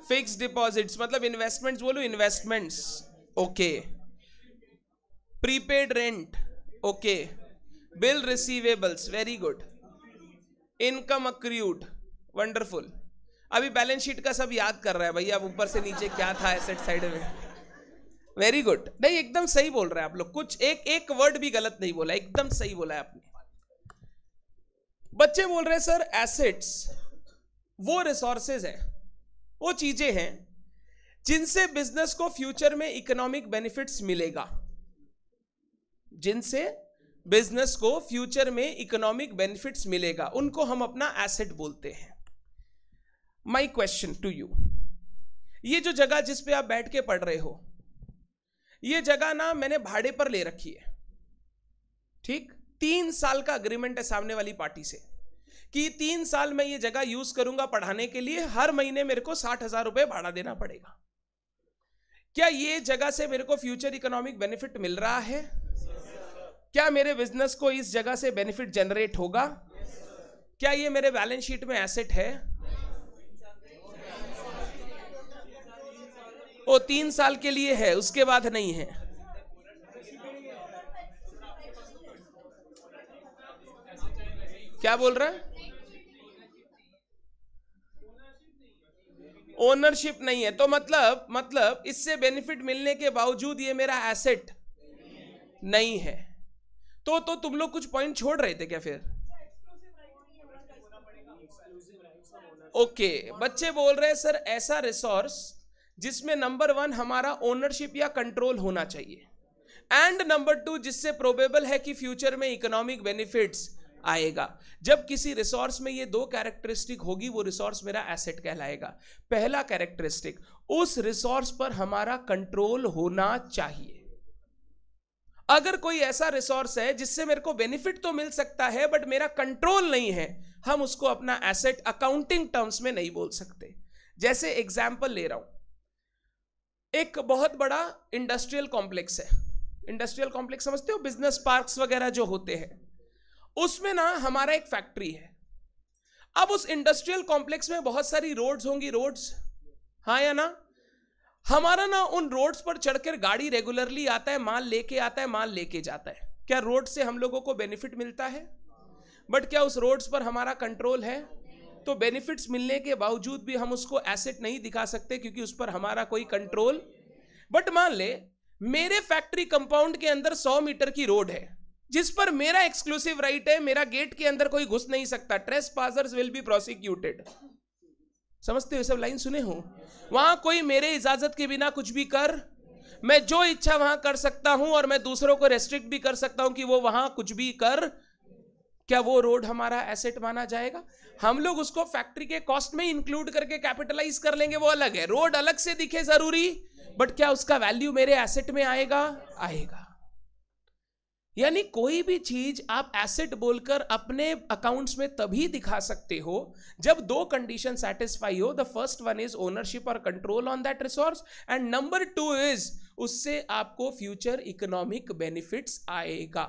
Speaker 1: फिक्स डिपॉजिट्स मतलब इन्वेस्टमेंट्स बोलो investments okay prepaid rent okay bill receivables very good income accrued wonderful अभी बैलेंस शीट का सब याद कर रहा है भैया अब ऊपर से नीचे क्या था एसेट साइड में वेरी गुड नहीं एकदम सही बोल रहे हैं आप लोग कुछ एक एक वर्ड भी गलत नहीं बोला एकदम सही बोला है आपने बच्चे बोल रहे हैं सर एसेट्स वो रिसोर्सेज है वो चीजें हैं जिनसे बिजनेस को फ्यूचर में इकोनॉमिक बेनिफिट्स मिलेगा जिनसे बिजनेस को फ्यूचर में इकोनॉमिक बेनिफिट्स मिलेगा उनको हम अपना एसेट बोलते हैं माई क्वेश्चन टू यू ये जो जगह जिस पे आप बैठ के पढ़ रहे हो ये जगह ना मैंने भाड़े पर ले रखी है ठीक तीन साल का अग्रीमेंट है सामने वाली पार्टी से कि तीन साल में ये जगह यूज करूंगा पढ़ाने के लिए हर महीने मेरे को साठ हजार रुपए भाड़ा देना पड़ेगा क्या ये जगह से मेरे को फ्यूचर इकोनॉमिक बेनिफिट मिल रहा है क्या मेरे बिजनेस को इस जगह से बेनिफिट जनरेट होगा क्या ये मेरे बैलेंस शीट में एसेट है वो तीन साल के लिए है उसके बाद नहीं है क्या बोल रहा है ओनरशिप नहीं है तो मतलब मतलब इससे बेनिफिट मिलने के बावजूद ये मेरा एसेट नहीं है तो तो तुम लोग कुछ पॉइंट छोड़ रहे थे क्या फिर ओके okay, बच्चे बोल रहे हैं सर ऐसा रिसोर्स जिसमें नंबर वन हमारा ओनरशिप या कंट्रोल होना चाहिए एंड नंबर टू जिससे प्रोबेबल है कि फ्यूचर में इकोनॉमिक बेनिफिट्स आएगा जब किसी रिसोर्स में ये दो कैरेक्टरिस्टिक होगी वो रिसोर्स मेरा एसेट कहलाएगा पहला कैरेक्टरिस्टिक उस रिसोर्स पर हमारा कंट्रोल होना चाहिए अगर कोई ऐसा रिसोर्स है जिससे मेरे को बेनिफिट तो मिल सकता है बट मेरा कंट्रोल नहीं है हम उसको अपना एसेट अकाउंटिंग टर्म्स में नहीं बोल सकते जैसे एग्जाम्पल ले रहा हूं एक बहुत बड़ा इंडस्ट्रियल कॉम्प्लेक्स है इंडस्ट्रियल कॉम्प्लेक्स समझते हो बिजनेस पार्क्स वगैरह जो होते हैं उसमें ना हमारा एक फैक्ट्री है अब उस इंडस्ट्रियल कॉम्प्लेक्स में बहुत सारी रोड्स होंगी रोड्स हाँ या ना हमारा ना उन रोड्स पर चढ़कर गाड़ी रेगुलरली आता है माल लेके आता है माल लेके जाता है क्या रोड से हम लोगों को बेनिफिट मिलता है बट क्या उस रोड्स पर हमारा कंट्रोल है तो बेनिफिट्स मिलने के बावजूद भी हम उसको एसेट नहीं दिखा सकते क्योंकि उस पर हमारा कोई कंट्रोल बट मान ले मेरे फैक्ट्री कंपाउंड के अंदर सौ मीटर की रोड है जिस पर मेरा एक्सक्लूसिव राइट है मेरा गेट के अंदर कोई घुस नहीं सकता trespassers will be prosecuted समझते हो सब लाइन सुने हो वहां कोई मेरे इजाजत के बिना कुछ भी कर मैं जो इच्छा वहां कर सकता हूं और मैं दूसरों को रेस्ट्रिक्ट भी कर सकता हूं कि वो वहां कुछ भी कर क्या वो रोड हमारा एसेट माना जाएगा हम लोग उसको फैक्ट्री के कॉस्ट में इंक्लूड करके कैपिटलाइज कर लेंगे वो अलग है रोड अलग से दिखे जरूरी बट क्या उसका वैल्यू मेरे एसेट में आएगा आएगा यानी कोई भी चीज आप एसेट बोलकर अपने अकाउंट्स में तभी दिखा सकते हो जब दो कंडीशन सेटिस्फाई हो the first one is ownership और control on that resource and number two is उससे आपको फ्यूचर इकोनॉमिक बेनिफिट्स आएगा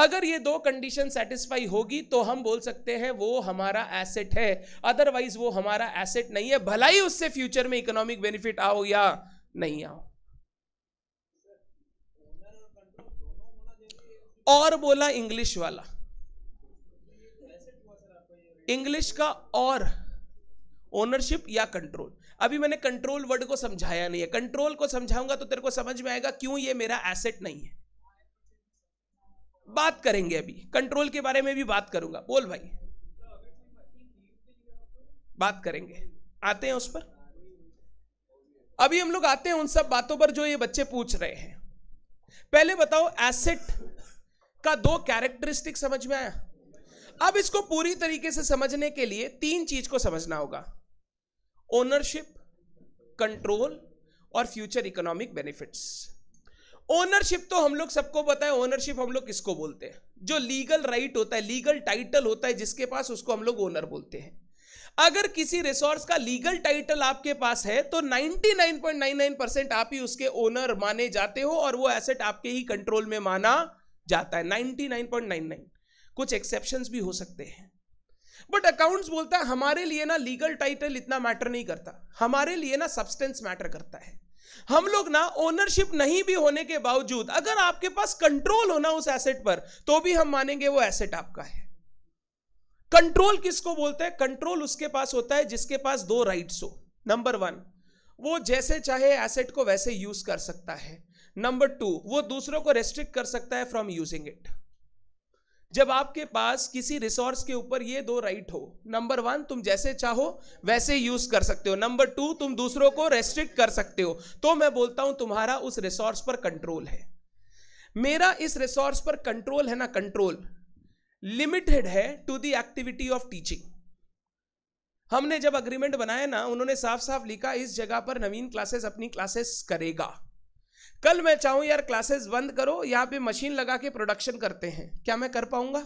Speaker 1: अगर ये दो कंडीशन सेटिस्फाई होगी तो हम बोल सकते हैं वो हमारा एसेट है अदरवाइज वो हमारा एसेट नहीं है भला ही उससे फ्यूचर में इकोनॉमिक बेनिफिट आओ या नहीं आओ और बोला इंग्लिश वाला इंग्लिश का और ओनरशिप या कंट्रोल अभी मैंने कंट्रोल वर्ड को समझाया नहीं है कंट्रोल को समझाऊंगा तो तेरे को समझ में आएगा क्यों ये मेरा एसेट नहीं है बात करेंगे अभी कंट्रोल के बारे में भी बात करूंगा बोल भाई बात करेंगे आते हैं उस पर अभी हम लोग आते हैं उन सब बातों पर जो ये बच्चे पूछ रहे हैं पहले बताओ एसेट का दो कैरेक्टरिस्टिक समझ में आया अब इसको पूरी तरीके से समझने के लिए तीन चीज को समझना होगा ओनरशिप कंट्रोल और फ्यूचर इकोनॉमिक बेनिफिट्स ओनरशिप तो हम लोग सबको पता है ओनरशिप हम लोग किसको बोलते हैं जो लीगल राइट right होता है लीगल टाइटल होता है जिसके पास उसको हम लोग ओनर बोलते हैं अगर किसी रिसोर्स का लीगल टाइटल आपके पास है तो 99.99 परसेंट आप ही उसके ओनर माने जाते हो और वो एसेट आपके ही कंट्रोल में माना जाता है 99.99 कुछ एक्सेप्शंस भी हो सकते हैं बट अकाउंट्स बोलता है हमारे लिए ना लीगल टाइटल इतना मैटर नहीं करता हमारे लिए ना सब्सटेंस मैटर करता है हम लोग ना ओनरशिप नहीं भी होने के बावजूद अगर आपके पास कंट्रोल होना उस एसेट पर तो भी हम मानेंगे वो एसेट आपका है कंट्रोल किसको बोलते हैं कंट्रोल उसके पास होता है जिसके पास दो राइट्स हो नंबर वन वो जैसे चाहे एसेट को वैसे यूज कर सकता है नंबर टू वो दूसरों को रेस्ट्रिक्ट कर सकता है फ्रॉम यूजिंग इट जब आपके पास किसी रिसोर्स के ऊपर ये दो राइट हो नंबर वन तुम जैसे चाहो वैसे यूज कर सकते हो नंबर टू तुम दूसरों को रेस्ट्रिक्ट कर सकते हो तो मैं बोलता हूं तुम्हारा उस रिसोर्स पर कंट्रोल है मेरा इस रिसोर्स पर कंट्रोल है ना कंट्रोल लिमिटेड है to the activity of teaching हमने जब अग्रीमेंट बनाया ना उन्होंने साफ साफ लिखा इस जगह पर नवीन क्लासेस अपनी क्लासेस करेगा कल मैं चाहूं यार क्लासेस बंद करो यहाँ पे मशीन लगा के प्रोडक्शन करते हैं क्या मैं कर पाऊंगा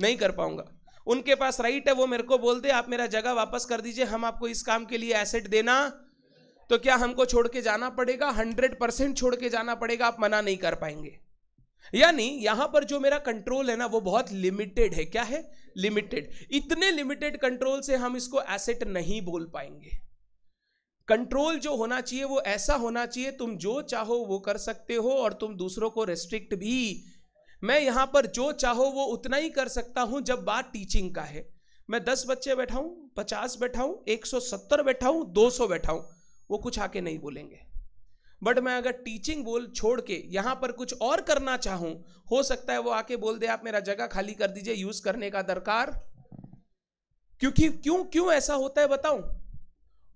Speaker 1: नहीं कर पाऊंगा उनके पास राइट है वो मेरे को बोल दे आप मेरा जगह वापस कर दीजिए हम आपको इस काम के लिए एसेट देना तो क्या हमको छोड़ के जाना पड़ेगा हंड्रेड परसेंट छोड़ के जाना पड़ेगा आप मना नहीं कर पाएंगे यानी यहां पर जो मेरा कंट्रोल है ना वो बहुत लिमिटेड है क्या है लिमिटेड इतने लिमिटेड कंट्रोल से हम इसको एसेट नहीं बोल पाएंगे कंट्रोल जो होना चाहिए वो ऐसा होना चाहिए तुम जो चाहो वो कर सकते हो और तुम दूसरों को रेस्ट्रिक्ट भी मैं यहाँ पर जो चाहो वो उतना ही कर सकता हूँ जब बात टीचिंग का है मैं दस बच्चे बैठाऊँ पचास बैठाऊँ एक सौ सत्तर बैठाऊँ दो सौ बैठाऊँ वो कुछ आके नहीं बोलेंगे बट मैं अगर टीचिंग बोल छोड़ के यहाँ पर कुछ और करना चाहूँ हो सकता है वो आके बोल दे आप मेरा जगह खाली कर दीजिए यूज़ करने का दरकार क्योंकि क्यों क्यों ऐसा होता है बताऊं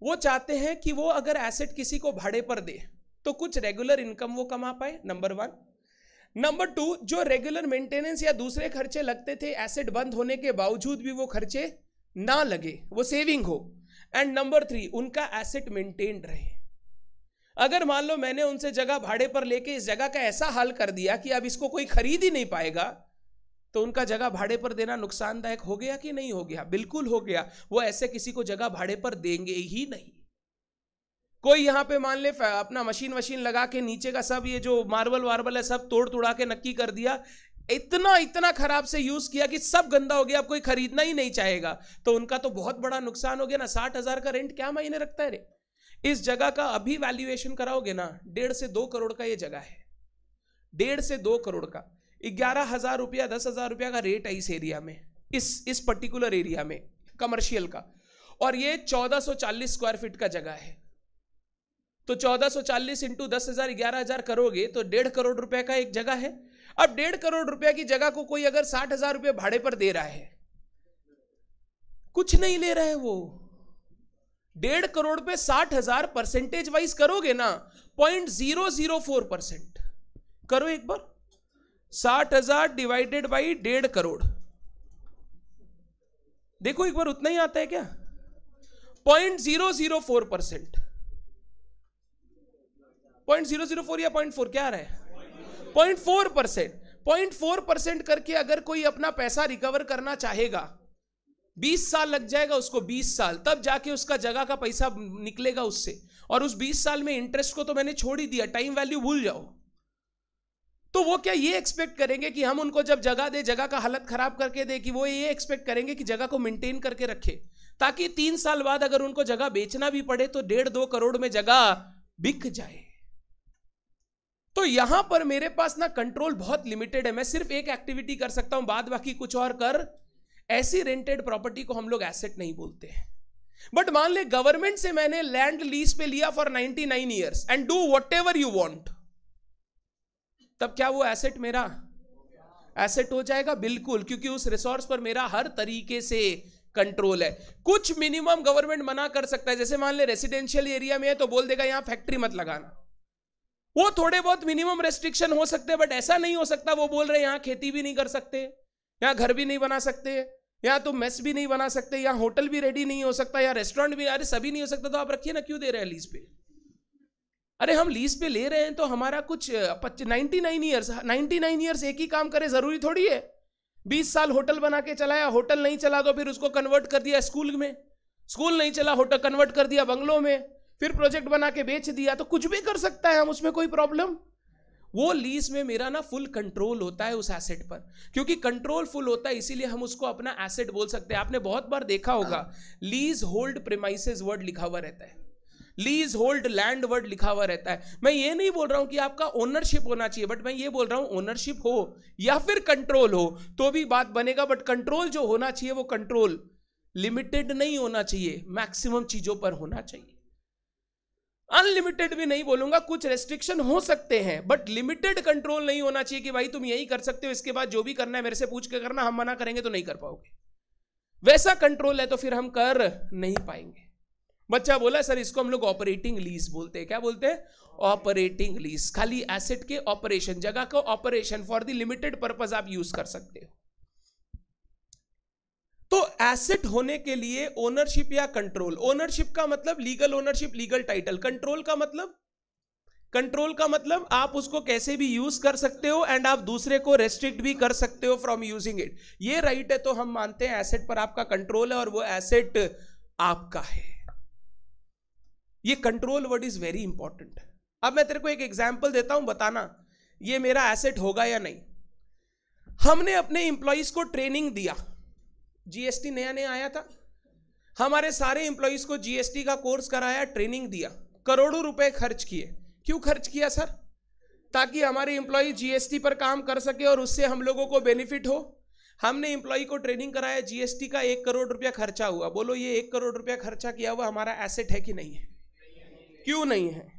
Speaker 1: वो चाहते हैं कि वो अगर एसेट किसी को भाड़े पर दे तो कुछ रेगुलर इनकम वो कमा पाए नंबर वन नंबर टू जो रेगुलर मेंटेनेंस या दूसरे खर्चे लगते थे एसेट बंद होने के बावजूद भी वो खर्चे ना लगे वो सेविंग हो एंड नंबर थ्री उनका एसेट मेंटेन्ड रहे अगर मान लो मैंने उनसे जगह भाड़े पर लेके इस जगह का ऐसा हाल कर दिया कि अब इसको कोई खरीद ही नहीं पाएगा तो उनका जगह भाड़े पर देना नुकसानदायक हो गया कि नहीं हो गया बिल्कुल हो गया वो ऐसे किसी को जगह भाड़े पर देंगे ही नहीं कोई यहां पे मान ले अपना मशीन वशीन लगा के नीचे का सब ये जो मार्बल वार्बल है सब तोड़ तोड़ा के नक्की कर दिया इतना इतना खराब से यूज किया कि सब गंदा हो गया अब कोई खरीदना ही नहीं चाहेगा तो उनका तो बहुत बड़ा नुकसान हो गया ना साठ हजार का रेंट क्या मायने रखता है रे इस जगह का अभी वैल्यूएशन कराओगे ना डेढ़ से दो करोड़ का ये जगह है डेढ़ से दो करोड़ का ग्यारह हज़ार रुपया दस हज़ार रुपया का रेट है इस एरिया में इस इस पर्टिकुलर एरिया में कमर्शियल का और ये 1440 स्क्वायर फीट का जगह है तो 1440 इंटू दस हज़ार ग्यारह हज़ार करोगे तो डेढ़ करोड़ रुपए का एक जगह है अब डेढ़ करोड़ रुपए की जगह को कोई अगर साठ हज़ार रुपये भाड़े पर दे रहा है कुछ नहीं ले रहा है वो डेढ़ करोड़ पे साठ हजार परसेंटेज वाइज करोगे ना point zero zero four percent करो एक बार साठ हजार डिवाइडेड बाई डेढ़ करोड़ देखो एक बार उतना ही आता है क्या point zero zero four percent point zero zero four या पॉइंट फोर क्या आ रहा है point four percent point four percent करके अगर कोई अपना पैसा रिकवर करना चाहेगा बीस साल लग जाएगा उसको बीस साल तब जाके उसका जगह का पैसा निकलेगा उससे और उस बीस साल में इंटरेस्ट को तो मैंने छोड़ ही दिया टाइम वैल्यू भूल जाओ तो वो क्या ये एक्सपेक्ट करेंगे कि हम उनको जब जगह दे जगह का हालत खराब करके दे कि वो ये एक्सपेक्ट करेंगे कि जगह को मेंटेन करके रखे ताकि तीन साल बाद अगर उनको जगह बेचना भी पड़े तो डेढ़ दो करोड़ में जगह बिक जाए तो यहां पर मेरे पास ना कंट्रोल बहुत लिमिटेड है मैं सिर्फ एक एक्टिविटी कर सकता हूं बाद बाकी कुछ और कर ऐसी रेंटेड प्रॉपर्टी को हम लोग एसेट नहीं बोलते हैं बट मान ले गवर्नमेंट से मैंने लैंड लीज पे लिया for 99 nine years and do whatever you want तब क्या वो एसेट मेरा एसेट हो जाएगा बिल्कुल क्योंकि उस रिसोर्स पर मेरा हर तरीके से कंट्रोल है कुछ मिनिमम गवर्नमेंट मना कर सकता है जैसे मान ले रेसिडेंशियल एरिया में है तो बोल देगा यहां फैक्ट्री मत लगाना वो थोड़े बहुत मिनिमम रेस्ट्रिक्शन हो सकते हैं बट ऐसा नहीं हो सकता वो बोल रहे यहां खेती भी नहीं कर सकते यहाँ घर भी नहीं बना सकते या तो मेस भी नहीं बना सकते यहां होटल भी रेडी नहीं हो सकता या रेस्टोरेंट भी अरे सभी नहीं हो सकता तो आप रखिए ना क्यों दे रहे हैं लीज पे अरे हम लीज पे ले रहे हैं तो हमारा कुछ ninety nine years ninety nine years एक ही काम करे जरूरी थोड़ी है बीस साल होटल बना के चलाया होटल नहीं चला तो फिर उसको कन्वर्ट कर दिया स्कूल में स्कूल नहीं चला होटल कन्वर्ट कर दिया बंगलों में फिर प्रोजेक्ट बना के बेच दिया तो कुछ भी कर सकता है हम उसमें कोई प्रॉब्लम वो लीज में मेरा ना फुल कंट्रोल होता है उस एसेट पर क्योंकि कंट्रोल फुल होता है इसीलिए हम उसको अपना एसेट बोल सकते हैं आपने बहुत बार देखा होगा लीज होल्ड प्रेमाइसिस वर्ड लिखा हुआ रहता है लीज होल्ड लैंड वर्ड लिखा हुआ रहता है मैं ये नहीं बोल रहा हूं कि आपका ओनरशिप होना चाहिए बट मैं ये बोल रहा हूं ओनरशिप हो या फिर कंट्रोल हो तो भी बात बनेगा बट कंट्रोल जो होना चाहिए वो कंट्रोल लिमिटेड नहीं होना चाहिए मैक्सिमम चीजों पर होना चाहिए अनलिमिटेड भी नहीं बोलूंगा कुछ रेस्ट्रिक्शन हो सकते हैं बट लिमिटेड कंट्रोल नहीं होना चाहिए कि भाई तुम यही कर सकते हो इसके बाद जो भी करना है मेरे से पूछ के करना हम मना करेंगे तो नहीं कर पाओगे वैसा कंट्रोल है तो फिर हम कर नहीं पाएंगे बच्चा बोला सर इसको हम लोग ऑपरेटिंग लीज बोलते हैं क्या बोलते हैं ऑपरेटिंग लीज खाली एसेट के ऑपरेशन जगह का operation for the limited purpose आप यूज कर सकते हो तो एसेट होने के लिए ओनरशिप या कंट्रोल ओनरशिप का मतलब legal ownership legal title control का मतलब कंट्रोल का मतलब आप उसको कैसे भी यूज कर सकते हो एंड आप दूसरे को रेस्ट्रिक्ट भी कर सकते हो फ्रॉम यूजिंग इट ये राइट है तो हम मानते हैं एसेट पर आपका कंट्रोल है और वो एसेट आपका है ये control word is very important अब मैं तेरे को एक एग्जाम्पल देता हूं बताना ये मेरा एसेट होगा या नहीं हमने अपने इंप्लॉइज को ट्रेनिंग दिया जीएसटी नया नया आया था हमारे सारे एम्प्लॉयज़ को जीएसटी का कोर्स कराया ट्रेनिंग दिया करोड़ों रुपए खर्च किए क्यों खर्च किया सर ताकि हमारे इंप्लॉई जीएसटी पर काम कर सके और उससे हम लोगों को बेनिफिट हो हमने इंप्लॉई को ट्रेनिंग कराया जीएसटी का एक करोड़ रुपया खर्चा हुआ बोलो ये एक करोड़ रुपया खर्चा किया हुआ हमारा एसेट है कि नहीं है क्यों नहीं है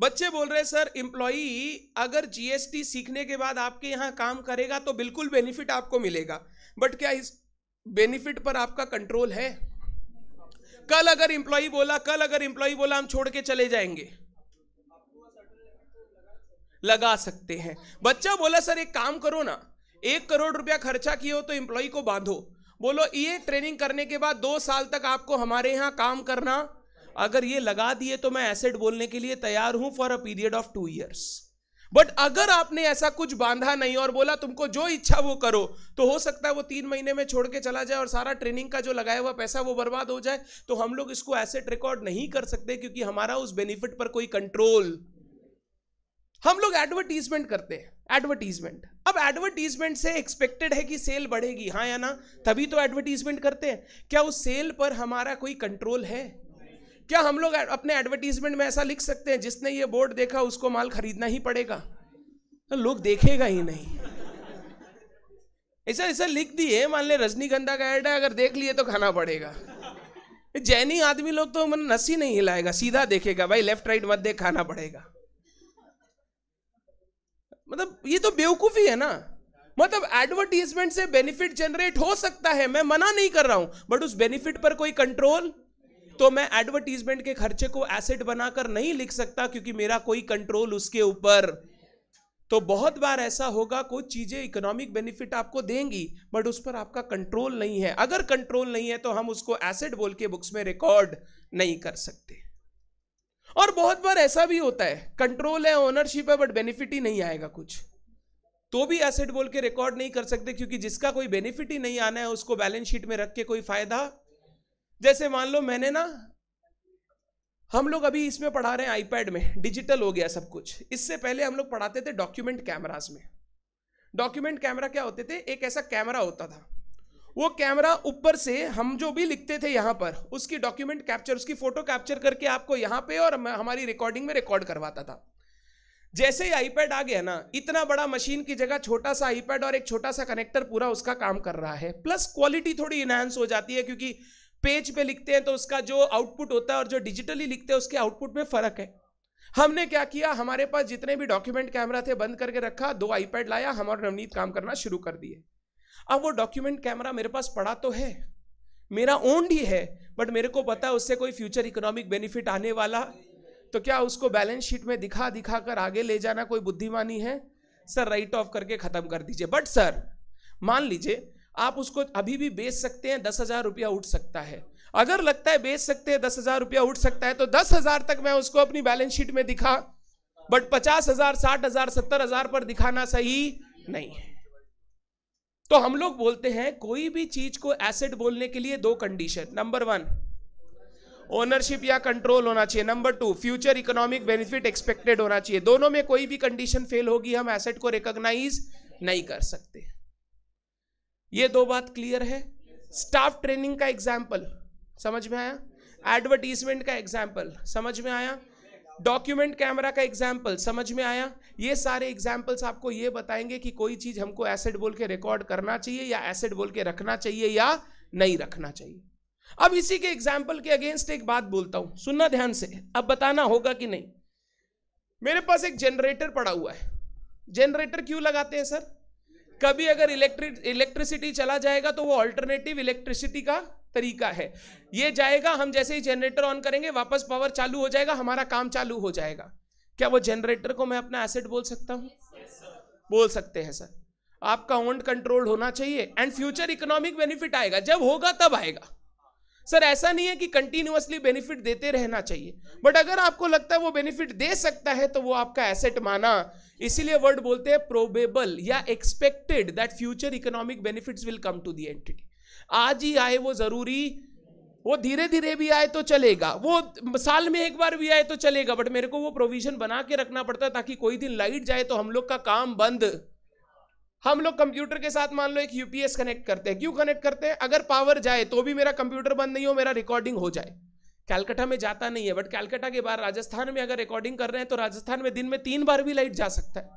Speaker 1: बच्चे बोल रहे हैं सर एम्प्लॉई अगर जीएसटी सीखने के बाद आपके यहां काम करेगा तो बिल्कुल बेनिफिट आपको मिलेगा बट क्या इस बेनिफिट पर आपका कंट्रोल है कल अगर इंप्लॉई बोला कल अगर इंप्लॉई बोला हम छोड़ के चले जाएंगे लगा सकते हैं बच्चा बोला सर एक काम करो ना एक करोड़ रुपया खर्चा किए हो तो इंप्लॉई को बांधो बोलो ये ट्रेनिंग करने के बाद दो साल तक आपको हमारे यहाँ काम करना अगर ये लगा दिए तो मैं एसेट बोलने के लिए तैयार हूं for a period of two years but अगर आपने ऐसा कुछ बांधा नहीं और बोला तुमको जो इच्छा वो करो तो हो सकता है वो तीन महीने में छोड़ के चला जाए और सारा ट्रेनिंग का जो लगाया हुआ पैसा वो बर्बाद हो जाए तो हम लोग इसको एसेट रिकॉर्ड नहीं कर सकते क्योंकि हमारा उस बेनिफिट पर कोई कंट्रोल हम लोग एडवर्टीजमेंट करते हैं एडवर्टीजमेंट अब एडवर्टीजमेंट से एक्सपेक्टेड है कि सेल बढ़ेगी हाँ या ना तभी तो एडवर्टीजमेंट करते हैं क्या उस सेल पर हमारा कोई कंट्रोल है क्या हम लोग अपने एडवर्टीजमेंट में ऐसा लिख सकते हैं जिसने ये बोर्ड देखा उसको माल खरीदना ही पड़ेगा तो लोग देखेगा ही नहीं ऐसा ऐसा लिख दिए मान ले रजनीगंधा का एड है अगर देख लिए तो खाना पड़ेगा जैनी आदमी लोग तो मन नसी नहीं हिलाएगा सीधा देखेगा भाई लेफ्ट राइट मत देख खाना पड़ेगा मतलब ये तो बेवकूफ़ी है ना मतलब एडवर्टीजमेंट से बेनिफिट जनरेट हो सकता है मैं मना नहीं कर रहा हूं बट उस बेनिफिट पर कोई कंट्रोल तो मैं एडवर्टीजमेंट के खर्चे को एसेट बनाकर नहीं लिख सकता क्योंकि मेरा कोई कंट्रोल उसके ऊपर तो बहुत बार ऐसा होगा कुछ चीज़ें इकोनॉमिक बेनिफिट आपको देंगी बट उस पर आपका कंट्रोल नहीं है अगर कंट्रोल नहीं है तो हम उसको एसेट बोल के बुक्स में रिकॉर्ड नहीं कर सकते और बहुत बार ऐसा भी होता है कंट्रोल है ओनरशिप है बट बेनिफिट ही नहीं आएगा कुछ तो भी एसेट बोल के रिकॉर्ड नहीं कर सकते क्योंकि जिसका कोई बेनिफिट ही नहीं आना है उसको बैलेंस शीट में रख के कोई फायदा जैसे मान लो मैंने ना हम लोग अभी इसमें पढ़ा रहे हैं आईपैड में डिजिटल हो गया सब कुछ इससे पहले हम लोग पढ़ाते थे डॉक्यूमेंट कैमराज में डॉक्यूमेंट कैमरा क्या होते थे एक ऐसा कैमरा होता था वो कैमरा ऊपर से हम जो भी लिखते थे यहाँ पर उसकी डॉक्यूमेंट कैप्चर उसकी फोटो कैप्चर करके आपको यहाँ पे और हमारी रिकॉर्डिंग में रिकॉर्ड करवाता था जैसे ही आईपैड आ गया ना इतना बड़ा मशीन की जगह छोटा सा आईपैड और एक छोटा सा कनेक्टर पूरा उसका काम कर रहा है प्लस क्वालिटी थोड़ी इनहेंस हो जाती है क्योंकि पेज पे लिखते हैं तो उसका जो आउटपुट होता है और जो डिजिटली लिखते हैं उसके आउटपुट में फर्क है हमने क्या किया हमारे पास जितने भी डॉक्यूमेंट कैमरा थे बंद करके रखा दो आईपैड लाया हम और नवनीत काम करना शुरू कर दिए अब वो डॉक्यूमेंट कैमरा मेरे पास पड़ा तो है मेरा ओन ही है बट मेरे को पता है उससे कोई फ्यूचर इकोनॉमिक बेनिफिट आने वाला तो क्या उसको बैलेंस शीट में दिखा दिखा कर आगे ले जाना कोई बुद्धिमानी है सर राइट ऑफ करके ख़त्म कर दीजिए बट सर मान लीजिए आप उसको अभी भी बेच सकते हैं दस हज़ार रुपया उठ सकता है अगर लगता है बेच सकते हैं दस हज़ार रुपया उठ सकता है तो दस हज़ार तक मैं उसको अपनी बैलेंस शीट में दिखा बट पचास हज़ार साठ हज़ार सत्तर हज़ार पर दिखाना सही नहीं है तो हम लोग बोलते हैं कोई भी चीज को एसेट बोलने के लिए दो कंडीशन नंबर वन ओनरशिप या कंट्रोल होना चाहिए number two future economic benefit expected होना चाहिए दोनों में कोई भी कंडीशन फेल होगी हम एसेट को रिकॉग्नाइज नहीं कर सकते ये दो बात क्लियर है स्टाफ ट्रेनिंग का एग्जाम्पल समझ में आया एडवर्टीजमेंट का एग्जाम्पल समझ में आया डॉक्यूमेंट कैमरा का एग्जाम्पल समझ में आया ये सारे एग्जाम्पल्स आपको ये बताएंगे कि कोई चीज हमको एसेट बोल के रिकॉर्ड करना चाहिए या एसेट बोल के रखना चाहिए या नहीं रखना चाहिए अब इसी के एग्जाम्पल के अगेंस्ट एक बात बोलता हूं सुनना ध्यान से अब बताना होगा कि नहीं मेरे पास एक जनरेटर पड़ा हुआ है जनरेटर क्यों लगाते हैं सर कभी अगर इलेक्ट्रिक इलेक्ट्रिसिटी चला जाएगा तो वो ऑल्टरनेटिव इलेक्ट्रिसिटी का तरीका है ये जाएगा हम जैसे ही जनरेटर ऑन करेंगे वापस पावर चालू हो जाएगा हमारा काम चालू हो जाएगा क्या वो जनरेटर को मैं अपना एसेट बोल सकता हूँ बोल सकते हैं सर आपका ओन्ड कंट्रोल होना चाहिए एंड फ्यूचर इकोनॉमिक बेनिफिट आएगा जब होगा तब आएगा सर ऐसा नहीं है कि कंटिन्यूअसली बेनिफिट देते रहना चाहिए बट अगर आपको लगता है वो बेनिफिट दे सकता है तो वो आपका एसेट माना इसीलिए वर्ड बोलते हैं प्रोबेबल या expected that future economic benefits will come to the entity आज ही आए वो जरूरी वो धीरे धीरे भी आए तो चलेगा वो साल में एक बार भी आए तो चलेगा बट मेरे को वो प्रोविजन बना के रखना पड़ता है ताकि कोई दिन लाइट जाए तो हम लोग का काम बंद हम लोग कंप्यूटर के साथ मान लो एक यूपीएस कनेक्ट करते हैं क्यों कनेक्ट करते हैं अगर पावर जाए तो भी मेरा कंप्यूटर बंद नहीं हो मेरा रिकॉर्डिंग हो जाए कैलकटा में जाता नहीं है बट कैलकटा के बाहर राजस्थान में अगर रिकॉर्डिंग कर रहे हैं तो राजस्थान में दिन में तीन बार भी लाइट जा सकता है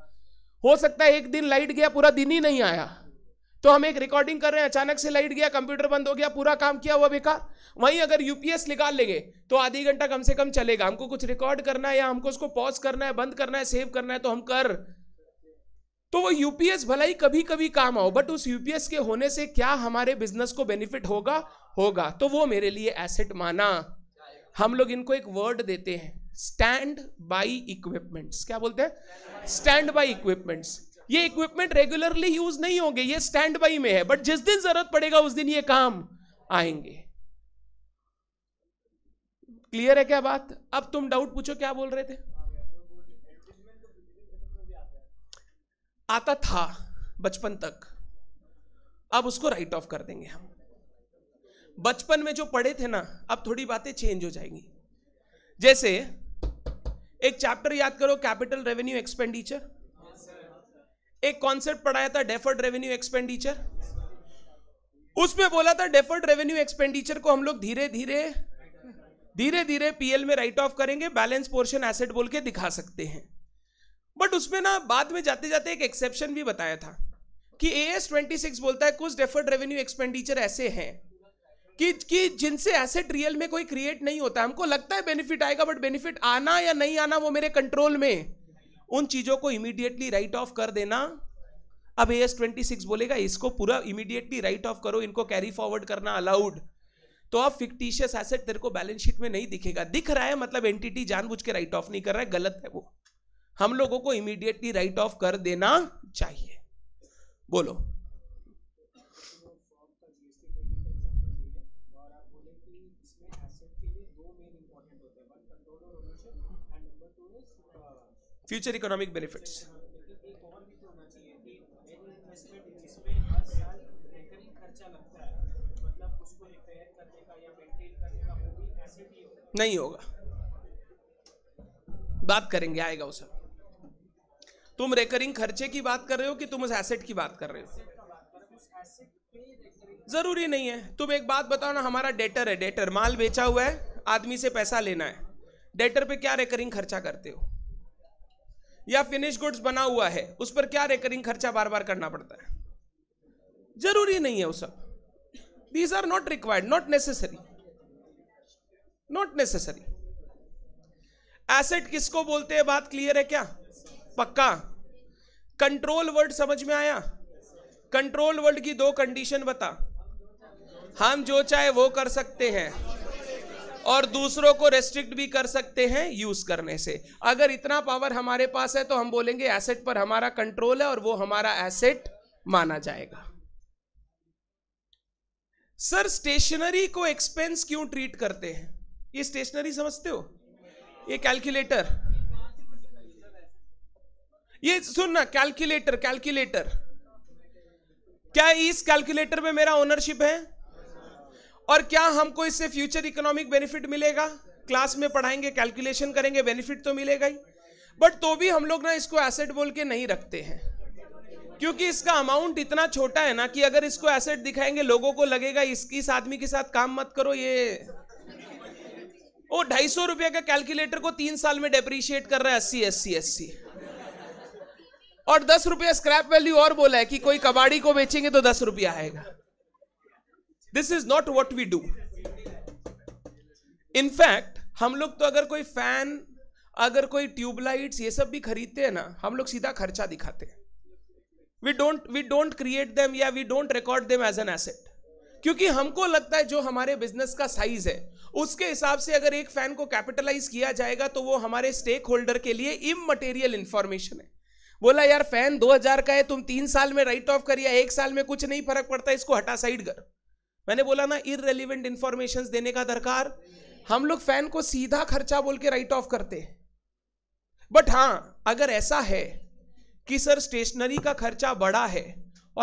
Speaker 1: हो सकता है एक दिन लाइट गया पूरा दिन ही नहीं आया तो हम एक रिकॉर्डिंग कर रहे हैं अचानक से लाइट गया कंप्यूटर बंद हो गया पूरा काम किया हुआ बेकार वहीं अगर यूपीएस निकाल लेंगे तो आधी घंटा कम से कम चलेगा हमको कुछ रिकॉर्ड करना है या हमको उसको पॉज करना है बंद करना है सेव करना है तो हम कर तो वो यूपीएस भला ही कभी कभी काम आओ बट उस यूपीएस के होने से क्या हमारे बिजनेस को बेनिफिट होगा होगा तो वो मेरे लिए एसेट माना हम लोग इनको एक वर्ड देते हैं स्टैंड बाई इक्विपमेंट्स क्या बोलते हैं स्टैंड बाई इक्विपमेंट्स ये इक्विपमेंट रेगुलरली यूज नहीं होंगे ये स्टैंड बाई में है बट जिस दिन जरूरत पड़ेगा उस दिन ये काम आएंगे क्लियर है क्या बात अब तुम डाउट पूछो क्या बोल रहे थे आता था बचपन तक अब उसको राइट ऑफ कर देंगे हम बचपन में जो पढ़े थे ना अब थोड़ी बातें चेंज हो जाएंगी जैसे एक चैप्टर याद करो कैपिटल रेवेन्यू एक्सपेंडिचर एक कॉन्सेप्ट पढ़ाया था डेफर्ड रेवेन्यू एक्सपेंडिचर उसमें बोला था डेफर्ड रेवेन्यू एक्सपेंडिचर को हम लोग धीरे धीरे धीरे धीरे पीएल में राइट ऑफ करेंगे बैलेंस पोर्शन एसेट बोल के दिखा सकते हैं बट उसमें ना बाद में जाते जाते एक एक्सेप्शन भी बताया था कि ए एस ट्वेंटी सिक्स बोलता है कुछ डेफर्ड रेवेन्यू एक्सपेंडिचर ऐसे हैं कि कि जिनसे एसेट रियल में कोई क्रिएट नहीं होता हमको लगता है बेनिफिट आएगा बट बेनिफिट आना या नहीं आना वो मेरे कंट्रोल में उन चीज़ों को इमीडिएटली राइट ऑफ कर देना अब एस ट्वेंटी सिक्स बोलेगा इसको पूरा इमीडिएटली राइट ऑफ करो इनको कैरी फॉरवर्ड करना अलाउड तो अब फिक्टिशियस एसेट तेरे को बैलेंस शीट में नहीं दिखेगा दिख रहा है मतलब एंटिटी जानबूझ के राइट ऑफ नहीं कर रहा है गलत है वो हम लोगों को इमीडिएटली राइट ऑफ कर देना चाहिए बोलो फ्यूचर इकोनॉमिक बेनिफिट नहीं होगा बात करेंगे आएगा उस तुम रेकरिंग खर्चे की बात कर रहे हो कि तुम उस एसेट की बात कर रहे हो जरूरी नहीं है तुम एक बात बताओ ना हमारा डेटर है डेटर माल बेचा हुआ है आदमी से पैसा लेना है डेटर पे क्या रेकरिंग खर्चा करते हो या फिनिश गुड्स बना हुआ है उस पर क्या रेकरिंग खर्चा बार बार करना पड़ता है जरूरी नहीं है वो सब these are not required not necessary not necessary asset किसको बोलते हैं बात क्लियर है क्या पक्का कंट्रोल वर्ड समझ में आया कंट्रोल वर्ड की दो कंडीशन बता हम जो चाहे वो कर सकते हैं और दूसरों को रेस्ट्रिक्ट भी कर सकते हैं यूज करने से अगर इतना पावर हमारे पास है तो हम बोलेंगे एसेट पर हमारा कंट्रोल है और वो हमारा एसेट माना जाएगा सर स्टेशनरी को एक्सपेंस क्यों ट्रीट करते हैं ये स्टेशनरी समझते हो ये कैलकुलेटर ये सुनना कैलकुलेटर कैलकुलेटर क्या इस कैलकुलेटर में मेरा ओनरशिप है और क्या हमको इससे फ्यूचर इकोनॉमिक बेनिफिट मिलेगा क्लास में पढ़ाएंगे कैलकुलेशन करेंगे बेनिफिट तो मिलेगा ही बट तो भी हम लोग ना इसको एसेट बोल के नहीं रखते हैं क्योंकि इसका अमाउंट इतना छोटा है ना कि अगर इसको एसेट दिखाएंगे लोगों को लगेगा इसकी इस आदमी के साथ काम मत करो ये वो ढाई सौ रुपये का कैलकुलेटर को तीन साल में डेप्रीशिएट कर रहा है अस्सी अस्सी अस्सी और दस रुपया स्क्रैप वैल्यू और बोला है कि कोई कबाड़ी को बेचेंगे तो दस रुपया आएगा this is not what we do in fact हम लोग तो अगर कोई फैन अगर कोई ट्यूबलाइट्स ये सब भी खरीदते हैं ना हम लोग सीधा खर्चा दिखाते हैं we don't we don't create them या we don't record them as an asset क्योंकि हमको लगता है जो हमारे बिजनेस का साइज है उसके हिसाब से अगर एक फैन को कैपिटलाइज किया जाएगा तो वो हमारे स्टेक होल्डर के लिए इम मटेरियल इंफॉर्मेशन है बोला यार फैन 2000 का है तुम तीन साल में राइट ऑफ कर या एक साल में कुछ नहीं फर्क पड़ता इसको हटा साइड कर मैंने बोला ना इरेलीवेंट इंफॉर्मेशन देने का दरकार हम लोग फैन को सीधा खर्चा बोल के राइट ऑफ करते हैं बट हाँ अगर ऐसा है कि सर स्टेशनरी का खर्चा बड़ा है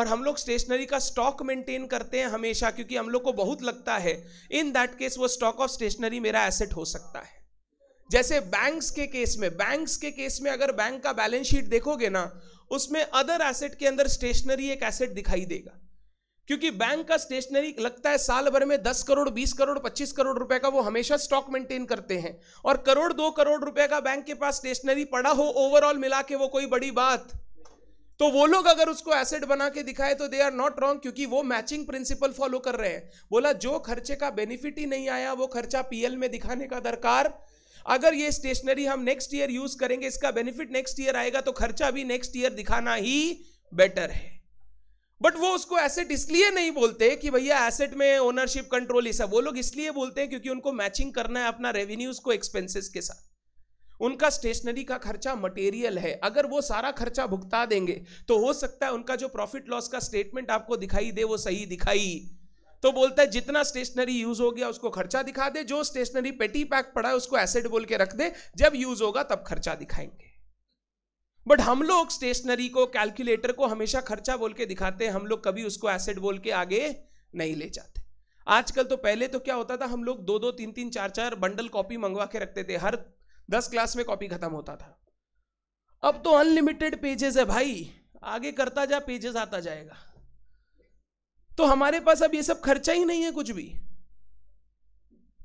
Speaker 1: और हम लोग स्टेशनरी का स्टॉक मेंटेन करते हैं हमेशा क्योंकि हम लोग को बहुत लगता है इन दैट केस वो स्टॉक ऑफ स्टेशनरी मेरा एसेट हो सकता है जैसे बैंक्स के केस में बैंक्स के केस में अगर बैंक का बैलेंस शीट देखोगे ना उसमें अदर एसेट के अंदर स्टेशनरी एक एसेट दिखाई देगा क्योंकि बैंक का स्टेशनरी लगता है साल भर में दस करोड़ बीस करोड़ पच्चीस करोड़ रुपए का वो हमेशा स्टॉक मेंटेन करते हैं और करोड़ दो करोड़ रुपए का बैंक के पास स्टेशनरी पड़ा हो ओवरऑल मिला के वो कोई बड़ी बात तो वो लोग अगर उसको एसेट बना के दिखाए तो दे आर नॉट रॉन्ग क्योंकि वो मैचिंग प्रिंसिपल फॉलो कर रहे हैं बोला जो खर्चे का बेनिफिट ही नहीं आया वो खर्चा पीएल में दिखाने का दरकार अगर ये स्टेशनरी हम नेक्स्ट ईयर यूज करेंगे इसका बेनिफिट नेक्स्ट ईयर आएगा तो खर्चा भी नेक्स्ट ईयर दिखाना ही बेटर है बट वो उसको एसेट इसलिए नहीं बोलते कि भैया एसेट में ओनरशिप कंट्रोल ये सब वो लोग इसलिए बोलते हैं क्योंकि उनको मैचिंग करना है अपना रेवेन्यूज को एक्सपेंसेस के साथ उनका स्टेशनरी का खर्चा मटेरियल है अगर वो सारा खर्चा भुगता देंगे तो हो सकता है उनका जो प्रॉफिट लॉस का स्टेटमेंट आपको दिखाई दे वो सही दिखाई तो बोलता है जितना स्टेशनरी यूज हो गया उसको खर्चा दिखा दे जो स्टेशनरी पेटी पैक पड़ा है उसको एसेट बोल के रख दे जब यूज होगा तब खर्चा दिखाएंगे बट हम लोग स्टेशनरी को कैलकुलेटर को हमेशा खर्चा बोल के दिखाते हैं हम लोग कभी उसको एसेट बोल के आगे नहीं ले जाते आजकल तो पहले तो क्या होता था हम लोग दो दो तीन तीन चार चार बंडल कॉपी मंगवा के रखते थे हर दस क्लास में कॉपी खत्म होता था अब तो अनलिमिटेड पेजेस है भाई आगे करता जा पेजेस आता जाएगा तो हमारे पास अब ये सब खर्चा ही नहीं है कुछ भी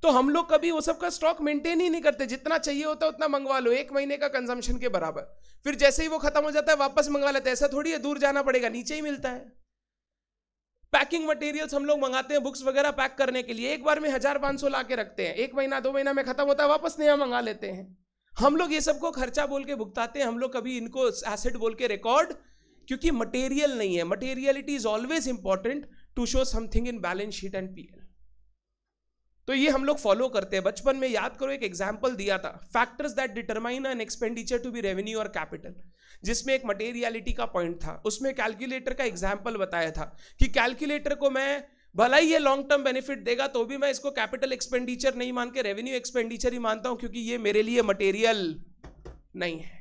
Speaker 1: तो हम लोग कभी वो सब का स्टॉक मेंटेन ही नहीं करते जितना चाहिए होता है उतना मंगवा लो एक महीने का कंजम्पशन के बराबर फिर जैसे ही वो खत्म हो जाता है वापस मंगवा लेते हैं ऐसा थोड़ी है दूर जाना पड़ेगा नीचे ही मिलता है पैकिंग मटेरियल्स हम लोग मंगाते हैं बुक्स वगैरह पैक करने के लिए एक बार में हजार पांच सौ ला के रखते हैं एक महीना दो महीना में खत्म होता है वापस नया मंगा लेते हैं हम लोग ये सबको खर्चा बोल के भुगताते हैं हम लोग कभी इनको एसेट बोल के रिकॉर्ड क्योंकि मटेरियल नहीं है materiality is always important to show something in balance sheet and P तो ये हम लोग फॉलो करते हैं बचपन में याद करो एक एग्जाम्पल दिया था factors that determine an expenditure to be revenue और कैपिटल जिसमें एक मटेरियलिटी का पॉइंट था उसमें कैलकुलेटर का एग्जाम्पल बताया था कि कैलकुलेटर को मैं भला ही ये लॉन्ग टर्म बेनिफिट देगा तो भी मैं इसको कैपिटल एक्सपेंडिचर नहीं मान के रेवेन्यू एक्सपेंडिचर ही मानता हूं क्योंकि ये मेरे लिए मटेरियल नहीं है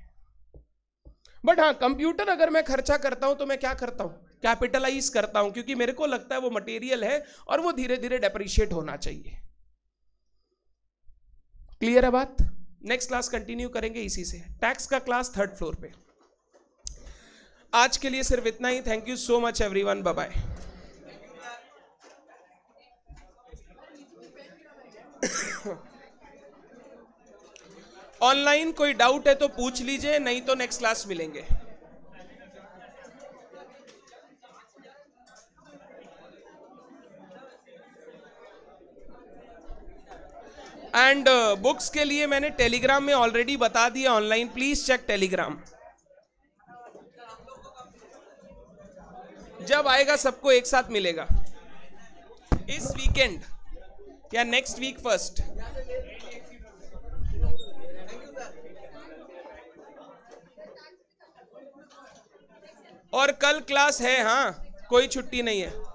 Speaker 1: बट हाँ कंप्यूटर अगर मैं खर्चा करता हूं तो मैं क्या करता हूं कैपिटलाइज करता हूं क्योंकि मेरे को लगता है वो मटेरियल है और वो धीरे धीरे डेप्रिशिएट होना चाहिए क्लियर है बात नेक्स्ट क्लास कंटिन्यू करेंगे इसी से टैक्स का क्लास थर्ड फ्लोर पे आज के लिए सिर्फ इतना ही thank you so much everyone bye bye online कोई डाउट है तो पूछ लीजिए नहीं तो नेक्स्ट क्लास मिलेंगे एंड बुक्स uh, के लिए मैंने टेलीग्राम में ऑलरेडी बता दिया ऑनलाइन प्लीज चेक टेलीग्राम जब आएगा सबको एक साथ मिलेगा इस वीकेंड या नेक्स्ट वीक फर्स्ट और कल क्लास है हाँ कोई छुट्टी नहीं है